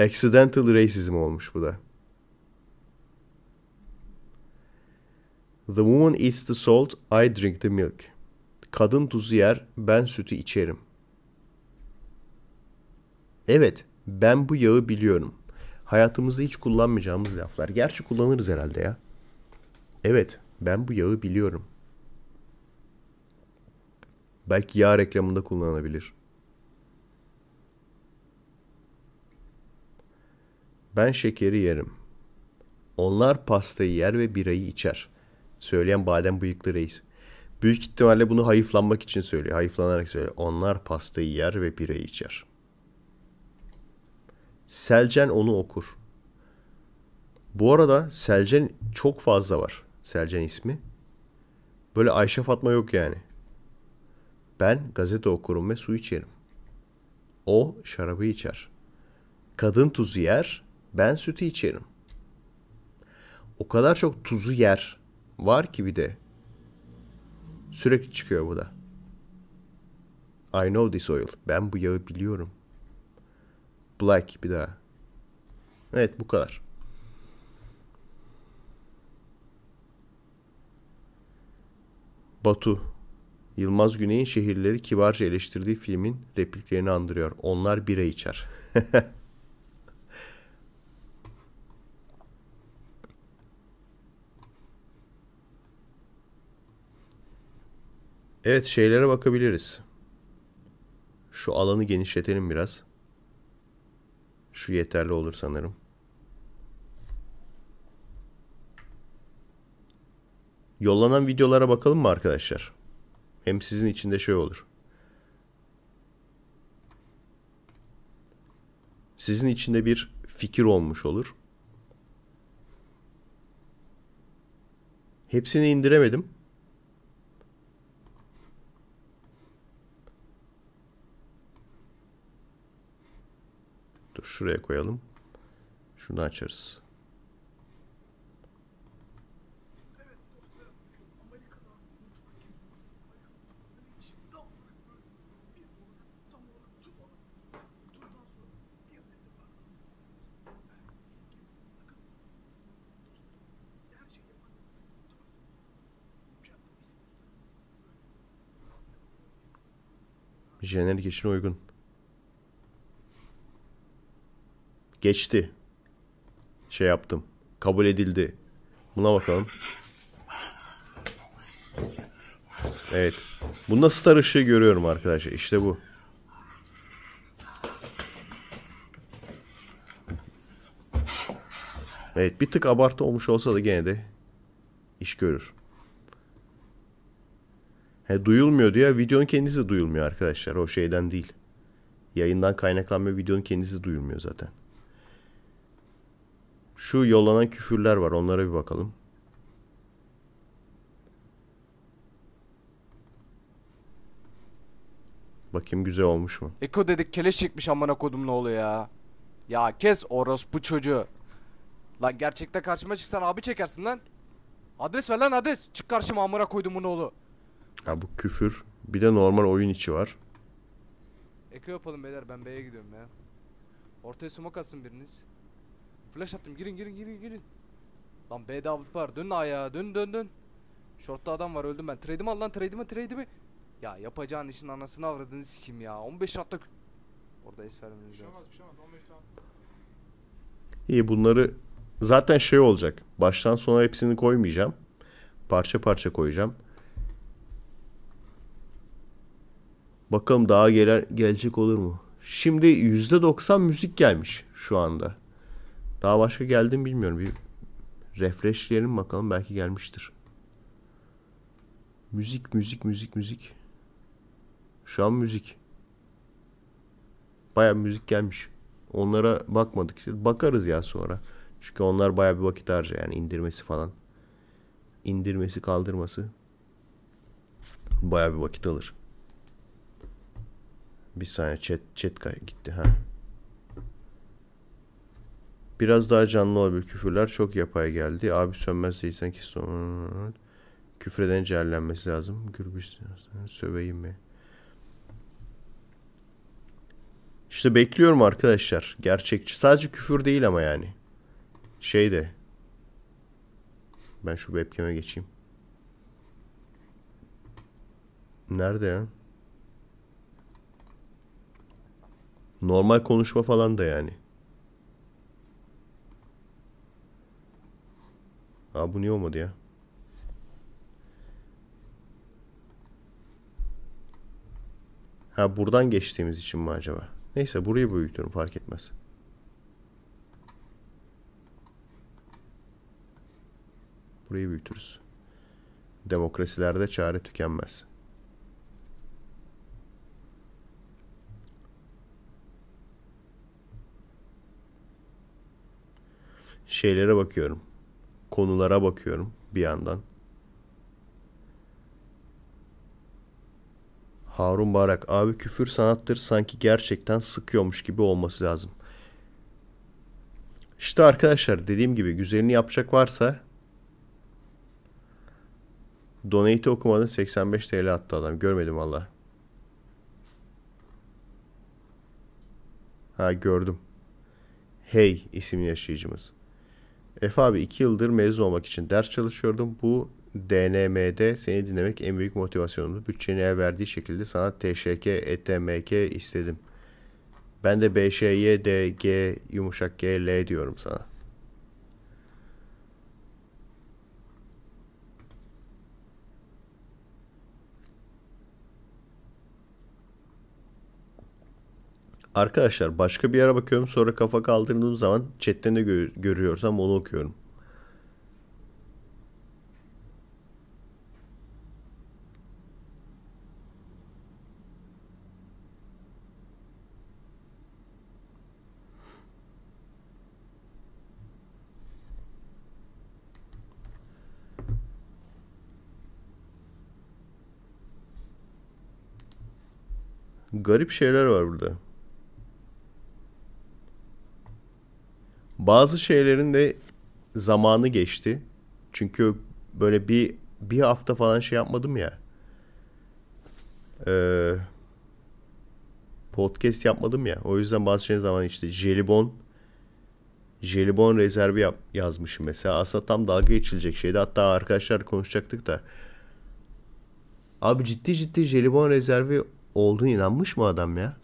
Speaker 2: Accidental racism olmuş bu da. The woman eats the salt, I drink the milk. Kadın tuzu yer, ben sütü içerim. Evet, ben bu yağı biliyorum. Hayatımızda hiç kullanmayacağımız laflar. Gerçi kullanırız herhalde ya. Evet, ben bu yağı biliyorum. Belki yağ reklamında kullanılabilir. Ben şekeri yerim. Onlar pastayı yer ve birayı içer. Söyleyen badem bıyıklı reis. Büyük ihtimalle bunu hayıflanmak için söylüyor. Hayıflanarak söylüyor. Onlar pastayı yer ve birayı içer. Selcan onu okur. Bu arada Selcen çok fazla var. Selcen ismi. Böyle Ayşe Fatma yok yani. Ben gazete okurum ve su içerim. O şarabı içer. Kadın tuzu yer ben sütü içerim. O kadar çok tuzu yer var ki bir de. Sürekli çıkıyor bu da. I know this oil. Ben bu yağı biliyorum. Black bir daha. Evet bu kadar. Batu. Yılmaz Güney'in şehirleri kibarca eleştirdiği filmin repliklerini andırıyor. Onlar bira içer. Evet şeylere bakabiliriz. Şu alanı genişletelim biraz. Şu yeterli olur sanırım. Yollanan videolara bakalım mı arkadaşlar? Hem sizin için de şey olur. Sizin için de bir fikir olmuş olur. Hepsini indiremedim. Dur şuraya koyalım. Şunu açarız. jenerik için uygun. geçti. Şey yaptım. Kabul edildi. Buna bakalım. Evet. Bunda star ışığı görüyorum arkadaşlar. İşte bu. Evet bir tık abartı olmuş olsa da gene de iş görür. He, duyulmuyor diyor. Videonun kendisi de duyulmuyor arkadaşlar. O şeyden değil. Yayından kaynaklanma videonun kendisi de duyulmuyor zaten. Şu yollanan küfürler var. Onlara bir bakalım. Bakayım güzel olmuş mu? Eko dedik keleş çıkmış amına kodum ne oluyor ya? Ya kes orospu çocuğu. Lan gerçekte karşıma çıksan abi çekersin lan. Adres ver lan adres. Çık karşıma amına koydum bunu oğlu. Ya bu küfür. Bir de normal oyun içi var. Eko yapalım beyler ben B'ye gidiyorum ya. Ortaya sumak atsın biriniz. Flash attım. Girin girin girin girin. Lan B'de Avrupa var. Dön ayağa. Dön dön dön. Short'ta adam var. Öldüm ben. Trade'imi al lan. Trade'imi trade'imi. Ya yapacağın işin anasını avradını sikim ya. 15 ratta Orada es vermemiz lazım. Bir şey olmaz, 15 rahat. Şey İyi bunları zaten şey olacak. Baştan sona hepsini koymayacağım. Parça parça koyacağım. Bakalım daha gelen gelecek olur mu? Şimdi %90 müzik gelmiş şu anda. Daha başka geldi mi bilmiyorum. Bir refreshleyelim bakalım belki gelmiştir. Müzik, müzik, müzik, müzik. Şu an müzik. Baya müzik gelmiş. Onlara bakmadık. Bakarız ya sonra. Çünkü onlar baya bir vakit harca yani indirmesi falan. İndirmesi, kaldırması. Baya bir vakit alır. Bir saniye chat chat gitti ha. Biraz daha canlı olabilir. Küfürler çok yapay geldi. Abi sönmez değilsen ki son... Küfreden cehallenmesi lazım. Gürbüş söveyim mi? İşte bekliyorum arkadaşlar. Gerçekçi. Sadece küfür değil ama yani. Şey de. Ben şu webcam'e geçeyim. Nerede ya? Normal konuşma falan da yani. Aa bu niye olmadı ya? Ha buradan geçtiğimiz için mi acaba? Neyse burayı büyütüyorum fark etmez. Burayı büyütürüz. Demokrasilerde çare tükenmez. Şeylere bakıyorum konulara bakıyorum bir yandan. Harun Barak abi küfür sanattır sanki gerçekten sıkıyormuş gibi olması lazım. İşte arkadaşlar dediğim gibi güzelini yapacak varsa Donate'i okumadın 85 TL attı adam. Görmedim valla. Ha gördüm. Hey isimli yaşayıcımız. Efe abi iki yıldır mezun olmak için ders çalışıyordum. Bu DNM'de seni dinlemek en büyük motivasyonumdu. Bütçeni el verdiği şekilde sana TŞK, ETMK istedim. Ben de BŞY, DG, yumuşak G, L diyorum sana. Arkadaşlar başka bir yere bakıyorum sonra kafa kaldırdığım zaman chatten ne gö görüyorsam onu okuyorum. Garip şeyler var burada. Bazı şeylerin de zamanı geçti. Çünkü böyle bir bir hafta falan şey yapmadım ya. Ee, podcast yapmadım ya. O yüzden bazı şeyin zaman işte jelibon jelibon rezervi yap, yazmışım mesela. Aslında tam dalga geçilecek şeydi. Hatta arkadaşlar konuşacaktık da. Abi ciddi ciddi jelibon rezervi olduğunu inanmış mı adam ya?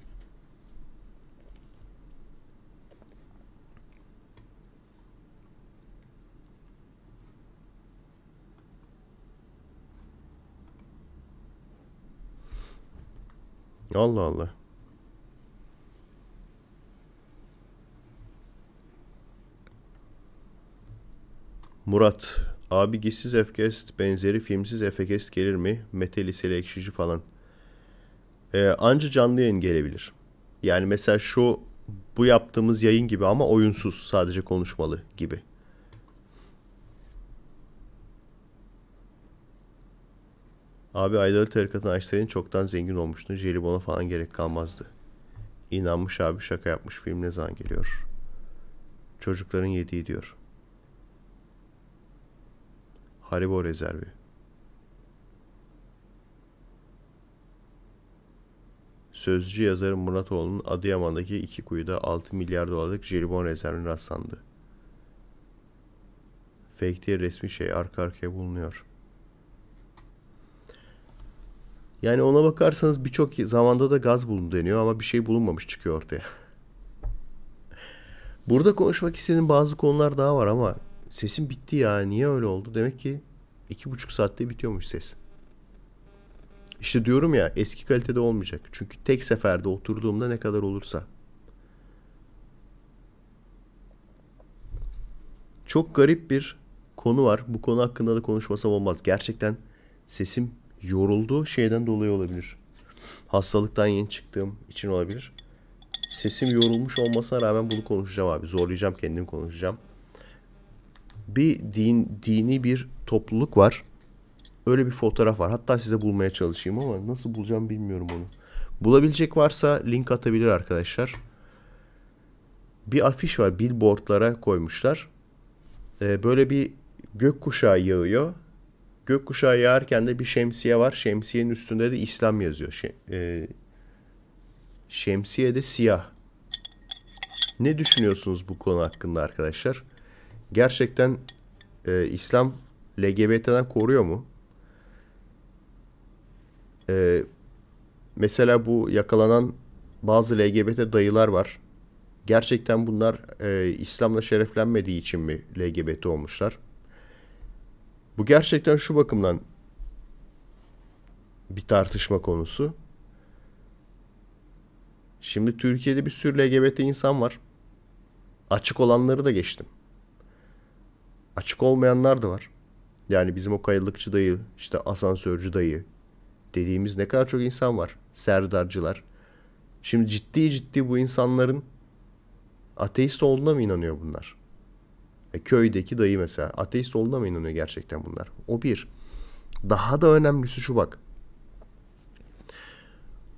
Speaker 2: Allah Allah. Murat. Abi gizsiz efkest benzeri filmsiz efekest gelir mi? Mete ekşici falan. Ee, anca canlı yayın gelebilir. Yani mesela şu bu yaptığımız yayın gibi ama oyunsuz sadece konuşmalı gibi. Abi Aydalı tarikatını açsaydın çoktan zengin olmuştun. Jelibon'a falan gerek kalmazdı. İnanmış abi şaka yapmış film ne zaman geliyor? Çocukların yediği diyor. Haribo rezervi. Sözcü yazarı Muratoğlu'nun Adıyaman'daki iki kuyuda 6 milyar dolarlık jelibon rezervine rastlandı. Fake diye resmi şey arka arkaya bulunuyor.'' Yani ona bakarsanız birçok zamanda da gaz bulun deniyor ama bir şey bulunmamış çıkıyor ortaya. Burada konuşmak istediğim bazı konular daha var ama sesim bitti ya. Niye öyle oldu? Demek ki iki buçuk saatte bitiyormuş ses. İşte diyorum ya eski kalitede olmayacak. Çünkü tek seferde oturduğumda ne kadar olursa. Çok garip bir konu var. Bu konu hakkında da konuşmasam olmaz. Gerçekten sesim yoruldu şeyden dolayı olabilir. Hastalıktan yeni çıktığım için olabilir. Sesim yorulmuş olmasına rağmen bunu konuşacağım abi. Zorlayacağım kendim konuşacağım. Bir din, dini bir topluluk var. Öyle bir fotoğraf var. Hatta size bulmaya çalışayım ama nasıl bulacağım bilmiyorum onu. Bulabilecek varsa link atabilir arkadaşlar. Bir afiş var billboardlara koymuşlar. Ee, böyle bir gökkuşağı yağıyor Gökkuşağı yağarken de bir şemsiye var. Şemsiyenin üstünde de İslam yazıyor. E, şemsiye de siyah. Ne düşünüyorsunuz bu konu hakkında arkadaşlar? Gerçekten e, İslam LGBT'den koruyor mu? E, mesela bu yakalanan bazı LGBT dayılar var. Gerçekten bunlar e, İslam'la şereflenmediği için mi LGBT olmuşlar? Bu gerçekten şu bakımdan bir tartışma konusu. Şimdi Türkiye'de bir sürü LGBT insan var. Açık olanları da geçtim. Açık olmayanlar da var. Yani bizim o kayalıkçı dayı, işte asansörcü dayı dediğimiz ne kadar çok insan var. Serdarcılar. Şimdi ciddi ciddi bu insanların ateist olduğuna mı inanıyor bunlar? E, köydeki dayı mesela ateist olduğuna mı inanıyor gerçekten bunlar? O bir. Daha da önemlisi şu bak.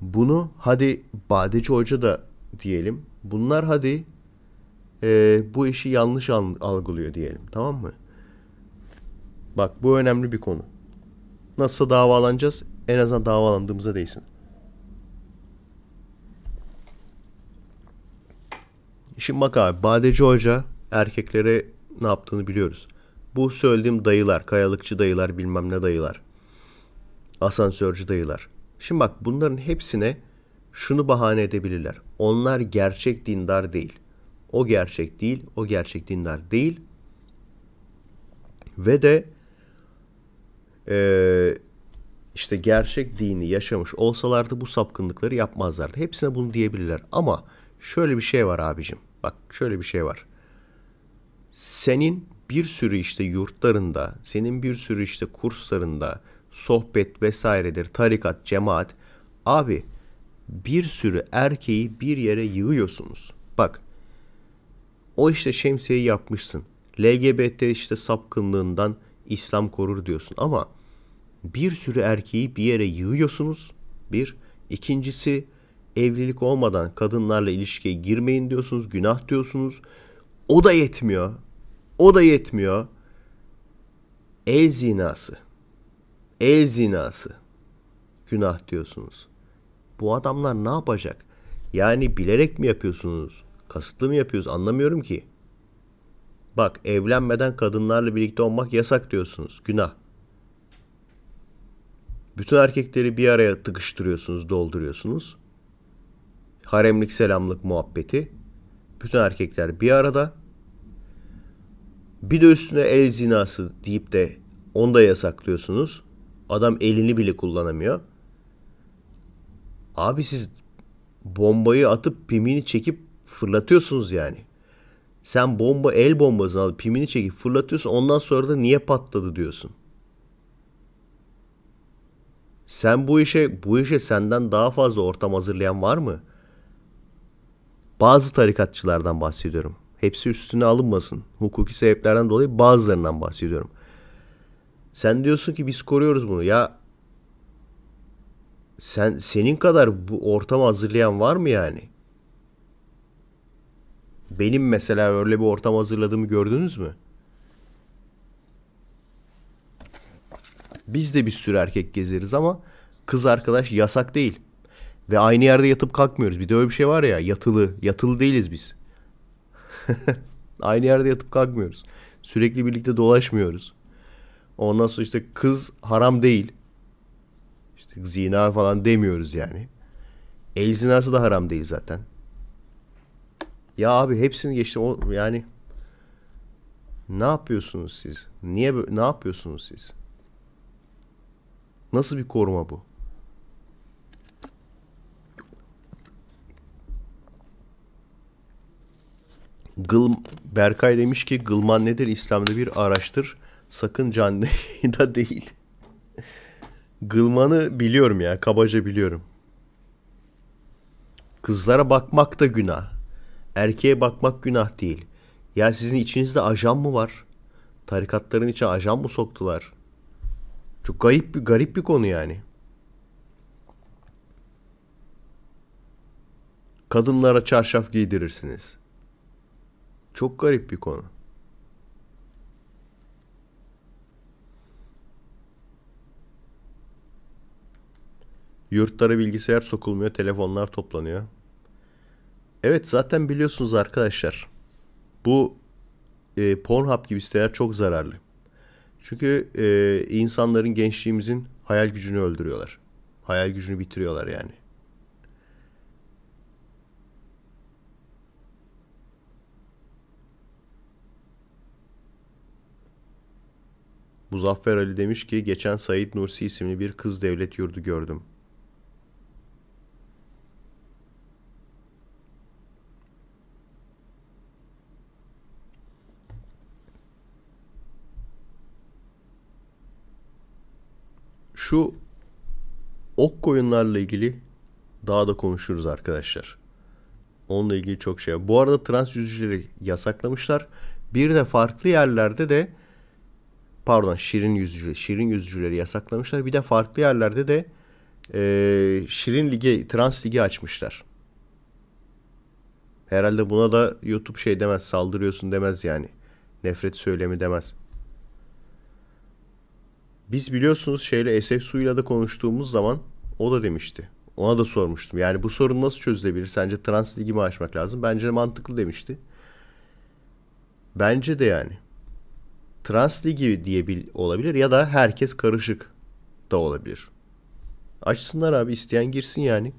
Speaker 2: Bunu hadi Badeci Hoca da diyelim. Bunlar hadi e, bu işi yanlış algılıyor diyelim. Tamam mı? Bak bu önemli bir konu. Nasıl davalanacağız? En azından davalandığımıza değsin. Şimdi bak abi Badeci Hoca erkeklere ne yaptığını biliyoruz. Bu söylediğim dayılar, kayalıkçı dayılar, bilmem ne dayılar. Asansörcü dayılar. Şimdi bak bunların hepsine şunu bahane edebilirler. Onlar gerçek dindar değil. O gerçek değil, o gerçek dindar değil. Ve de e, işte gerçek dini yaşamış olsalardı bu sapkınlıkları yapmazlardı. Hepsine bunu diyebilirler. Ama şöyle bir şey var abicim. Bak şöyle bir şey var senin bir sürü işte yurtlarında, senin bir sürü işte kurslarında, sohbet vesairedir, tarikat, cemaat. Abi bir sürü erkeği bir yere yığıyorsunuz. Bak o işte şemsiyeyi yapmışsın. LGBT işte sapkınlığından İslam korur diyorsun ama bir sürü erkeği bir yere yığıyorsunuz. Bir. ikincisi evlilik olmadan kadınlarla ilişkiye girmeyin diyorsunuz. Günah diyorsunuz. O da yetmiyor. O da yetmiyor. El zinası. El zinası. Günah diyorsunuz. Bu adamlar ne yapacak? Yani bilerek mi yapıyorsunuz? Kasıtlı mı yapıyoruz? Anlamıyorum ki. Bak evlenmeden kadınlarla birlikte olmak yasak diyorsunuz. Günah. Bütün erkekleri bir araya tıkıştırıyorsunuz, dolduruyorsunuz. Haremlik selamlık muhabbeti. Bütün erkekler bir arada. Bir de üstüne el zinası deyip de onu da yasaklıyorsunuz. Adam elini bile kullanamıyor. Abi siz bombayı atıp pimini çekip fırlatıyorsunuz yani. Sen bomba el bombasını alıp pimini çekip fırlatıyorsun ondan sonra da niye patladı diyorsun. Sen bu işe bu işe senden daha fazla ortam hazırlayan var mı? Bazı tarikatçılardan bahsediyorum. Hepsi üstüne alınmasın. Hukuki sebeplerden dolayı bazılarından bahsediyorum. Sen diyorsun ki biz koruyoruz bunu. Ya sen senin kadar bu ortamı hazırlayan var mı yani? Benim mesela öyle bir ortam hazırladığımı gördünüz mü? Biz de bir sürü erkek gezeriz ama kız arkadaş yasak değil. Ve aynı yerde yatıp kalkmıyoruz. Bir de öyle bir şey var ya yatılı. Yatılı değiliz biz. Aynı yerde yatıp kalkmıyoruz. Sürekli birlikte dolaşmıyoruz. Ondan sonra işte kız haram değil. İşte zina falan demiyoruz yani. El zinası da haram değil zaten. Ya abi hepsini geçti o yani ne yapıyorsunuz siz? Niye ne yapıyorsunuz siz? Nasıl bir koruma bu? Gıl, Berkay demiş ki gılman nedir İslam'da bir araştır. Sakın canlı da değil. Gılmanı biliyorum ya kabaca biliyorum. Kızlara bakmak da günah. Erkeğe bakmak günah değil. Ya sizin içinizde ajan mı var? Tarikatların içine ajan mı soktular? Çok garip bir garip bir konu yani. Kadınlara çarşaf giydirirsiniz. Çok garip bir konu. Yurtlara bilgisayar sokulmuyor, telefonlar toplanıyor. Evet zaten biliyorsunuz arkadaşlar. Bu e, Pornhub gibi siteler çok zararlı. Çünkü e, insanların gençliğimizin hayal gücünü öldürüyorlar. Hayal gücünü bitiriyorlar yani. Muzaffer Ali demiş ki geçen Said Nursi isimli bir kız devlet yurdu gördüm. Şu ok koyunlarla ilgili daha da konuşuruz arkadaşlar. Onunla ilgili çok şey. Bu arada trans yüzücüleri yasaklamışlar. Bir de farklı yerlerde de pardon şirin yüzücü, şirin yüzücüleri yasaklamışlar. Bir de farklı yerlerde de e, şirin ligi, trans ligi açmışlar. Herhalde buna da YouTube şey demez, saldırıyorsun demez yani. Nefret söylemi demez. Biz biliyorsunuz şeyle Esef Su'yla da konuştuğumuz zaman o da demişti. Ona da sormuştum. Yani bu sorun nasıl çözülebilir? Sence trans ligi mi açmak lazım? Bence mantıklı demişti. Bence de yani trans ligi diye bil, olabilir ya da herkes karışık da olabilir. Açsınlar abi isteyen girsin yani.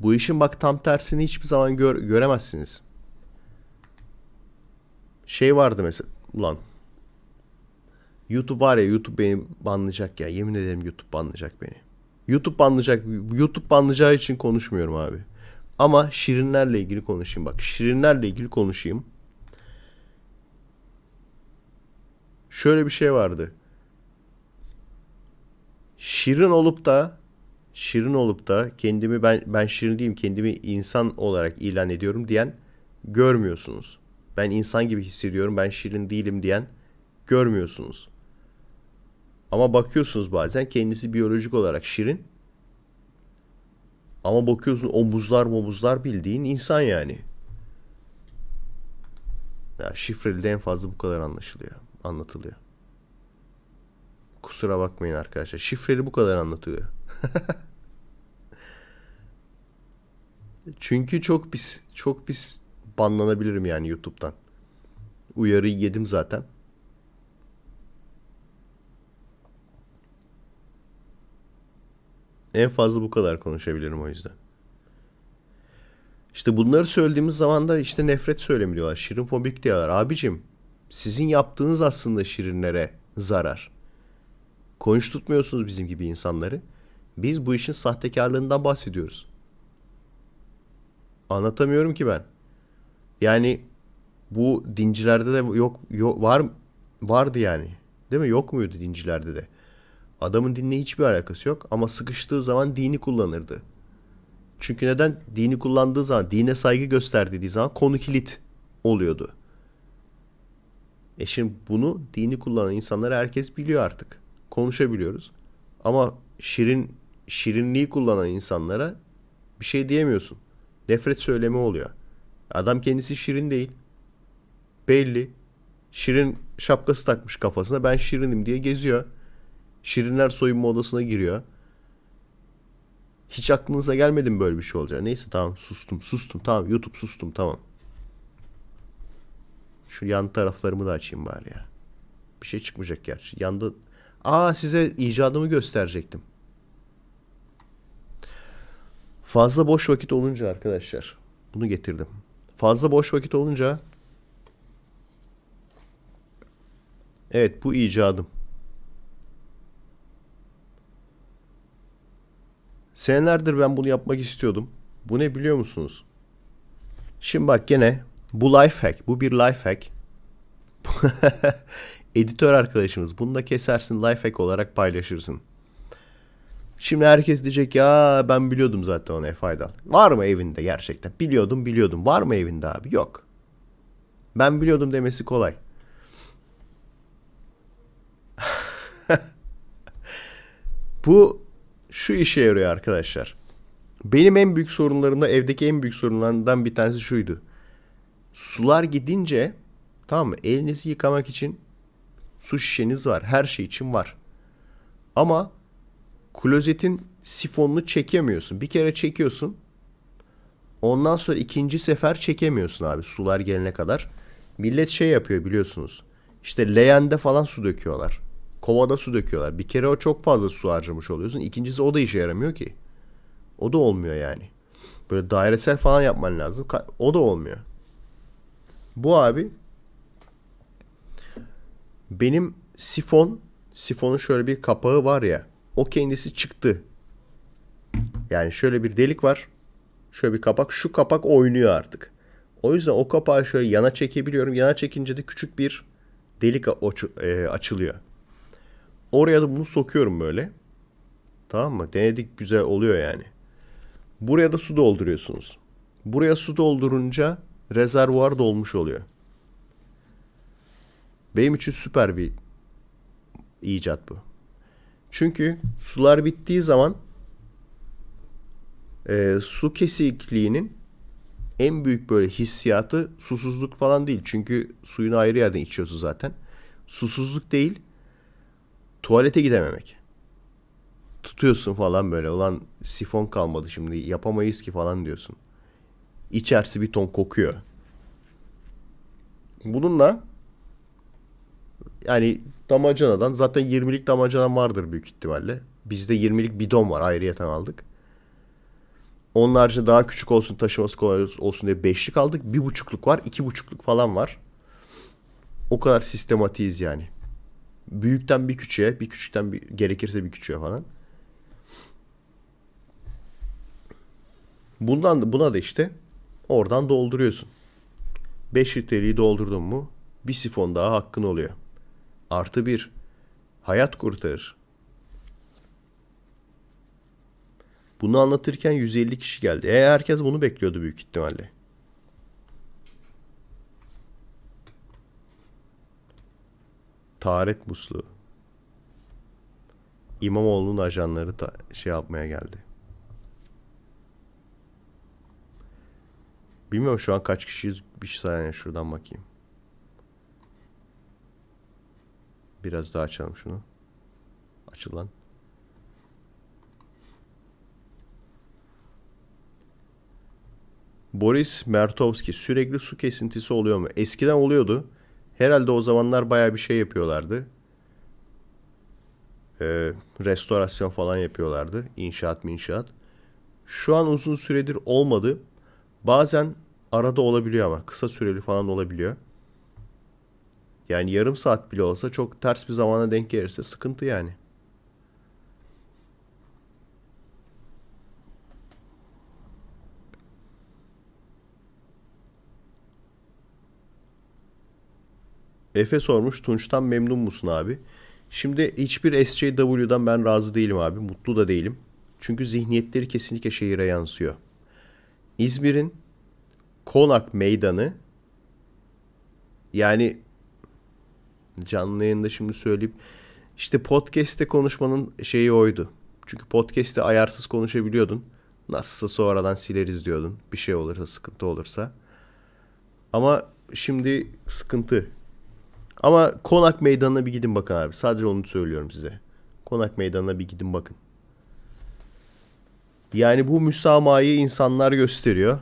Speaker 2: Bu işin bak tam tersini hiçbir zaman gör, göremezsiniz. Şey vardı mesela ulan YouTube var ya YouTube beni banlayacak ya. Yemin ederim YouTube banlayacak beni. YouTube banlayacak. YouTube banlayacağı için konuşmuyorum abi. Ama şirinlerle ilgili konuşayım. Bak şirinlerle ilgili konuşayım. şöyle bir şey vardı. Şirin olup da şirin olup da kendimi ben ben şirin değilim kendimi insan olarak ilan ediyorum diyen görmüyorsunuz. Ben insan gibi hissediyorum ben şirin değilim diyen görmüyorsunuz. Ama bakıyorsunuz bazen kendisi biyolojik olarak şirin. Ama bakıyorsun omuzlar omuzlar bildiğin insan yani. Ya şifreli de en fazla bu kadar anlaşılıyor anlatılıyor. Kusura bakmayın arkadaşlar. Şifreli bu kadar anlatılıyor. Çünkü çok pis, çok pis banlanabilirim yani YouTube'dan. Uyarıyı yedim zaten. En fazla bu kadar konuşabilirim o yüzden. İşte bunları söylediğimiz zaman da işte nefret söylemi diyorlar. Şirinfobik diyorlar. Abicim sizin yaptığınız aslında şirinlere zarar. Konuş tutmuyorsunuz bizim gibi insanları. Biz bu işin sahtekarlığından bahsediyoruz. Anlatamıyorum ki ben. Yani bu dincilerde de yok, yok var vardı yani. Değil mi? Yok muydu dincilerde de? Adamın dinle hiçbir alakası yok ama sıkıştığı zaman dini kullanırdı. Çünkü neden? Dini kullandığı zaman, dine saygı gösterdiği zaman konu kilit oluyordu. E şimdi bunu dini kullanan insanları herkes biliyor artık. Konuşabiliyoruz. Ama şirin şirinliği kullanan insanlara bir şey diyemiyorsun. Nefret söyleme oluyor. Adam kendisi şirin değil. Belli. Şirin şapkası takmış kafasına. Ben şirinim diye geziyor. Şirinler soyunma odasına giriyor. Hiç aklınıza gelmedi mi böyle bir şey olacak? Neyse tamam sustum sustum tamam YouTube sustum tamam. Şu yan taraflarımı da açayım bari ya. Bir şey çıkmayacak gerçi. Yanda... Aa size icadımı gösterecektim. Fazla boş vakit olunca arkadaşlar. Bunu getirdim. Fazla boş vakit olunca... Evet bu icadım. Senelerdir ben bunu yapmak istiyordum. Bu ne biliyor musunuz? Şimdi bak gene bu life hack. Bu bir life hack. Editör arkadaşımız. Bunu da kesersin life hack olarak paylaşırsın. Şimdi herkes diyecek ya ben biliyordum zaten ona faydalı. Var mı evinde gerçekten? Biliyordum biliyordum. Var mı evinde abi? Yok. Ben biliyordum demesi kolay. Bu şu işe yarıyor arkadaşlar. Benim en büyük sorunlarımda evdeki en büyük sorunlardan bir tanesi şuydu. Sular gidince tamam mı? Elinizi yıkamak için su şişeniz var. Her şey için var. Ama klozetin sifonunu çekemiyorsun. Bir kere çekiyorsun. Ondan sonra ikinci sefer çekemiyorsun abi sular gelene kadar. Millet şey yapıyor biliyorsunuz. İşte leğende falan su döküyorlar. Kovada su döküyorlar. Bir kere o çok fazla su harcamış oluyorsun. İkincisi o da işe yaramıyor ki. O da olmuyor yani. Böyle dairesel falan yapman lazım. O da olmuyor. Bu abi benim sifon sifonun şöyle bir kapağı var ya o kendisi çıktı. Yani şöyle bir delik var. Şöyle bir kapak. Şu kapak oynuyor artık. O yüzden o kapağı şöyle yana çekebiliyorum. Yana çekince de küçük bir delik e, açılıyor. Oraya da bunu sokuyorum böyle. Tamam mı? Denedik güzel oluyor yani. Buraya da su dolduruyorsunuz. Buraya su doldurunca rezervuar dolmuş oluyor. Benim için süper bir icat bu. Çünkü sular bittiği zaman e, su kesikliğinin en büyük böyle hissiyatı susuzluk falan değil. Çünkü suyunu ayrı yerden içiyorsun zaten. Susuzluk değil. Tuvalete gidememek. Tutuyorsun falan böyle. Ulan sifon kalmadı şimdi yapamayız ki falan diyorsun. İçerisi bir ton kokuyor. Bununla yani damacanadan zaten 20'lik damacana vardır büyük ihtimalle. Bizde 20'lik bidon var ayrıyeten aldık. Onlarca daha küçük olsun taşıması kolay olsun diye 5'lik aldık. bir 1.5'luk var iki 2.5'luk falan var. O kadar sistematiyiz yani. Büyükten bir küçüğe bir küçükten bir, gerekirse bir küçüğe falan. Bundan buna da işte Oradan dolduruyorsun. 5 litreliği doldurdun mu bir sifon daha hakkın oluyor. Artı bir hayat kurtarır. Bunu anlatırken 150 kişi geldi. E herkes bunu bekliyordu büyük ihtimalle. Taharet musluğu. İmamoğlu'nun ajanları ta şey yapmaya geldi. Bilmiyorum şu an kaç kişiyiz. Bir saniye şuradan bakayım. Biraz daha açalım şunu. Açılan. Boris Mertovski sürekli su kesintisi oluyor mu? Eskiden oluyordu. Herhalde o zamanlar baya bir şey yapıyorlardı. Ee, restorasyon falan yapıyorlardı. İnşaat mı inşaat. Şu an uzun süredir olmadı. Bazen arada olabiliyor ama kısa süreli falan olabiliyor. Yani yarım saat bile olsa çok ters bir zamana denk gelirse sıkıntı yani. Efe sormuş Tunç'tan memnun musun abi? Şimdi hiçbir SJW'dan ben razı değilim abi. Mutlu da değilim. Çünkü zihniyetleri kesinlikle şehire yansıyor. İzmir'in Konak Meydanı yani canlı yayında şimdi söyleyip işte podcast'te konuşmanın şeyi oydu. Çünkü podcast'te ayarsız konuşabiliyordun. Nasılsa sonradan sileriz diyordun. Bir şey olursa, sıkıntı olursa. Ama şimdi sıkıntı. Ama Konak Meydanı'na bir gidin bakın abi. Sadece onu söylüyorum size. Konak Meydanı'na bir gidin bakın. Yani bu müsamahayı insanlar gösteriyor.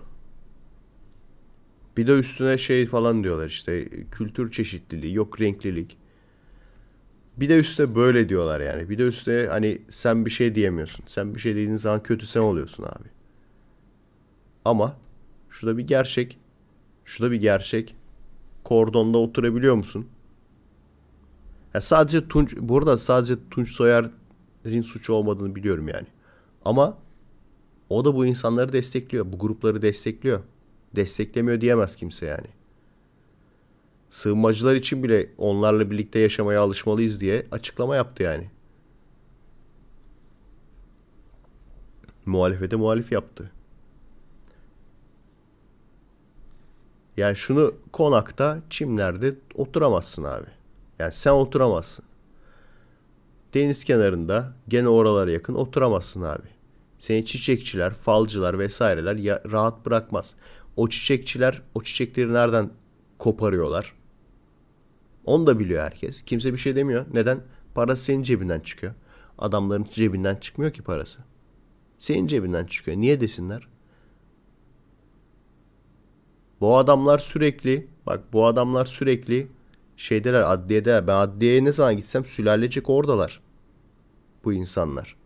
Speaker 2: Bir de üstüne şey falan diyorlar işte kültür çeşitliliği, yok renklilik. Bir de üstüne böyle diyorlar yani. Bir de üstüne hani sen bir şey diyemiyorsun. Sen bir şey dediğin zaman kötü sen oluyorsun abi. Ama şurada bir gerçek. Şurada bir gerçek. Kordonda oturabiliyor musun? Ya sadece Tunç, burada sadece Tunç Soyer'in suçu olmadığını biliyorum yani. Ama o da bu insanları destekliyor. Bu grupları destekliyor. Desteklemiyor diyemez kimse yani. Sığınmacılar için bile onlarla birlikte yaşamaya alışmalıyız diye açıklama yaptı yani. Muhalefete muhalif yaptı. Yani şunu konakta, çimlerde oturamazsın abi. Yani sen oturamazsın. Deniz kenarında gene oralara yakın oturamazsın abi. Seni çiçekçiler, falcılar vesaireler ya, rahat bırakmaz. O çiçekçiler o çiçekleri nereden koparıyorlar? Onu da biliyor herkes. Kimse bir şey demiyor. Neden? Parası senin cebinden çıkıyor. Adamların cebinden çıkmıyor ki parası. Senin cebinden çıkıyor. Niye desinler? Bu adamlar sürekli bak bu adamlar sürekli şeydeler adliyedeler. Ben adliyeye ne zaman gitsem sülalecek oradalar. Bu insanlar.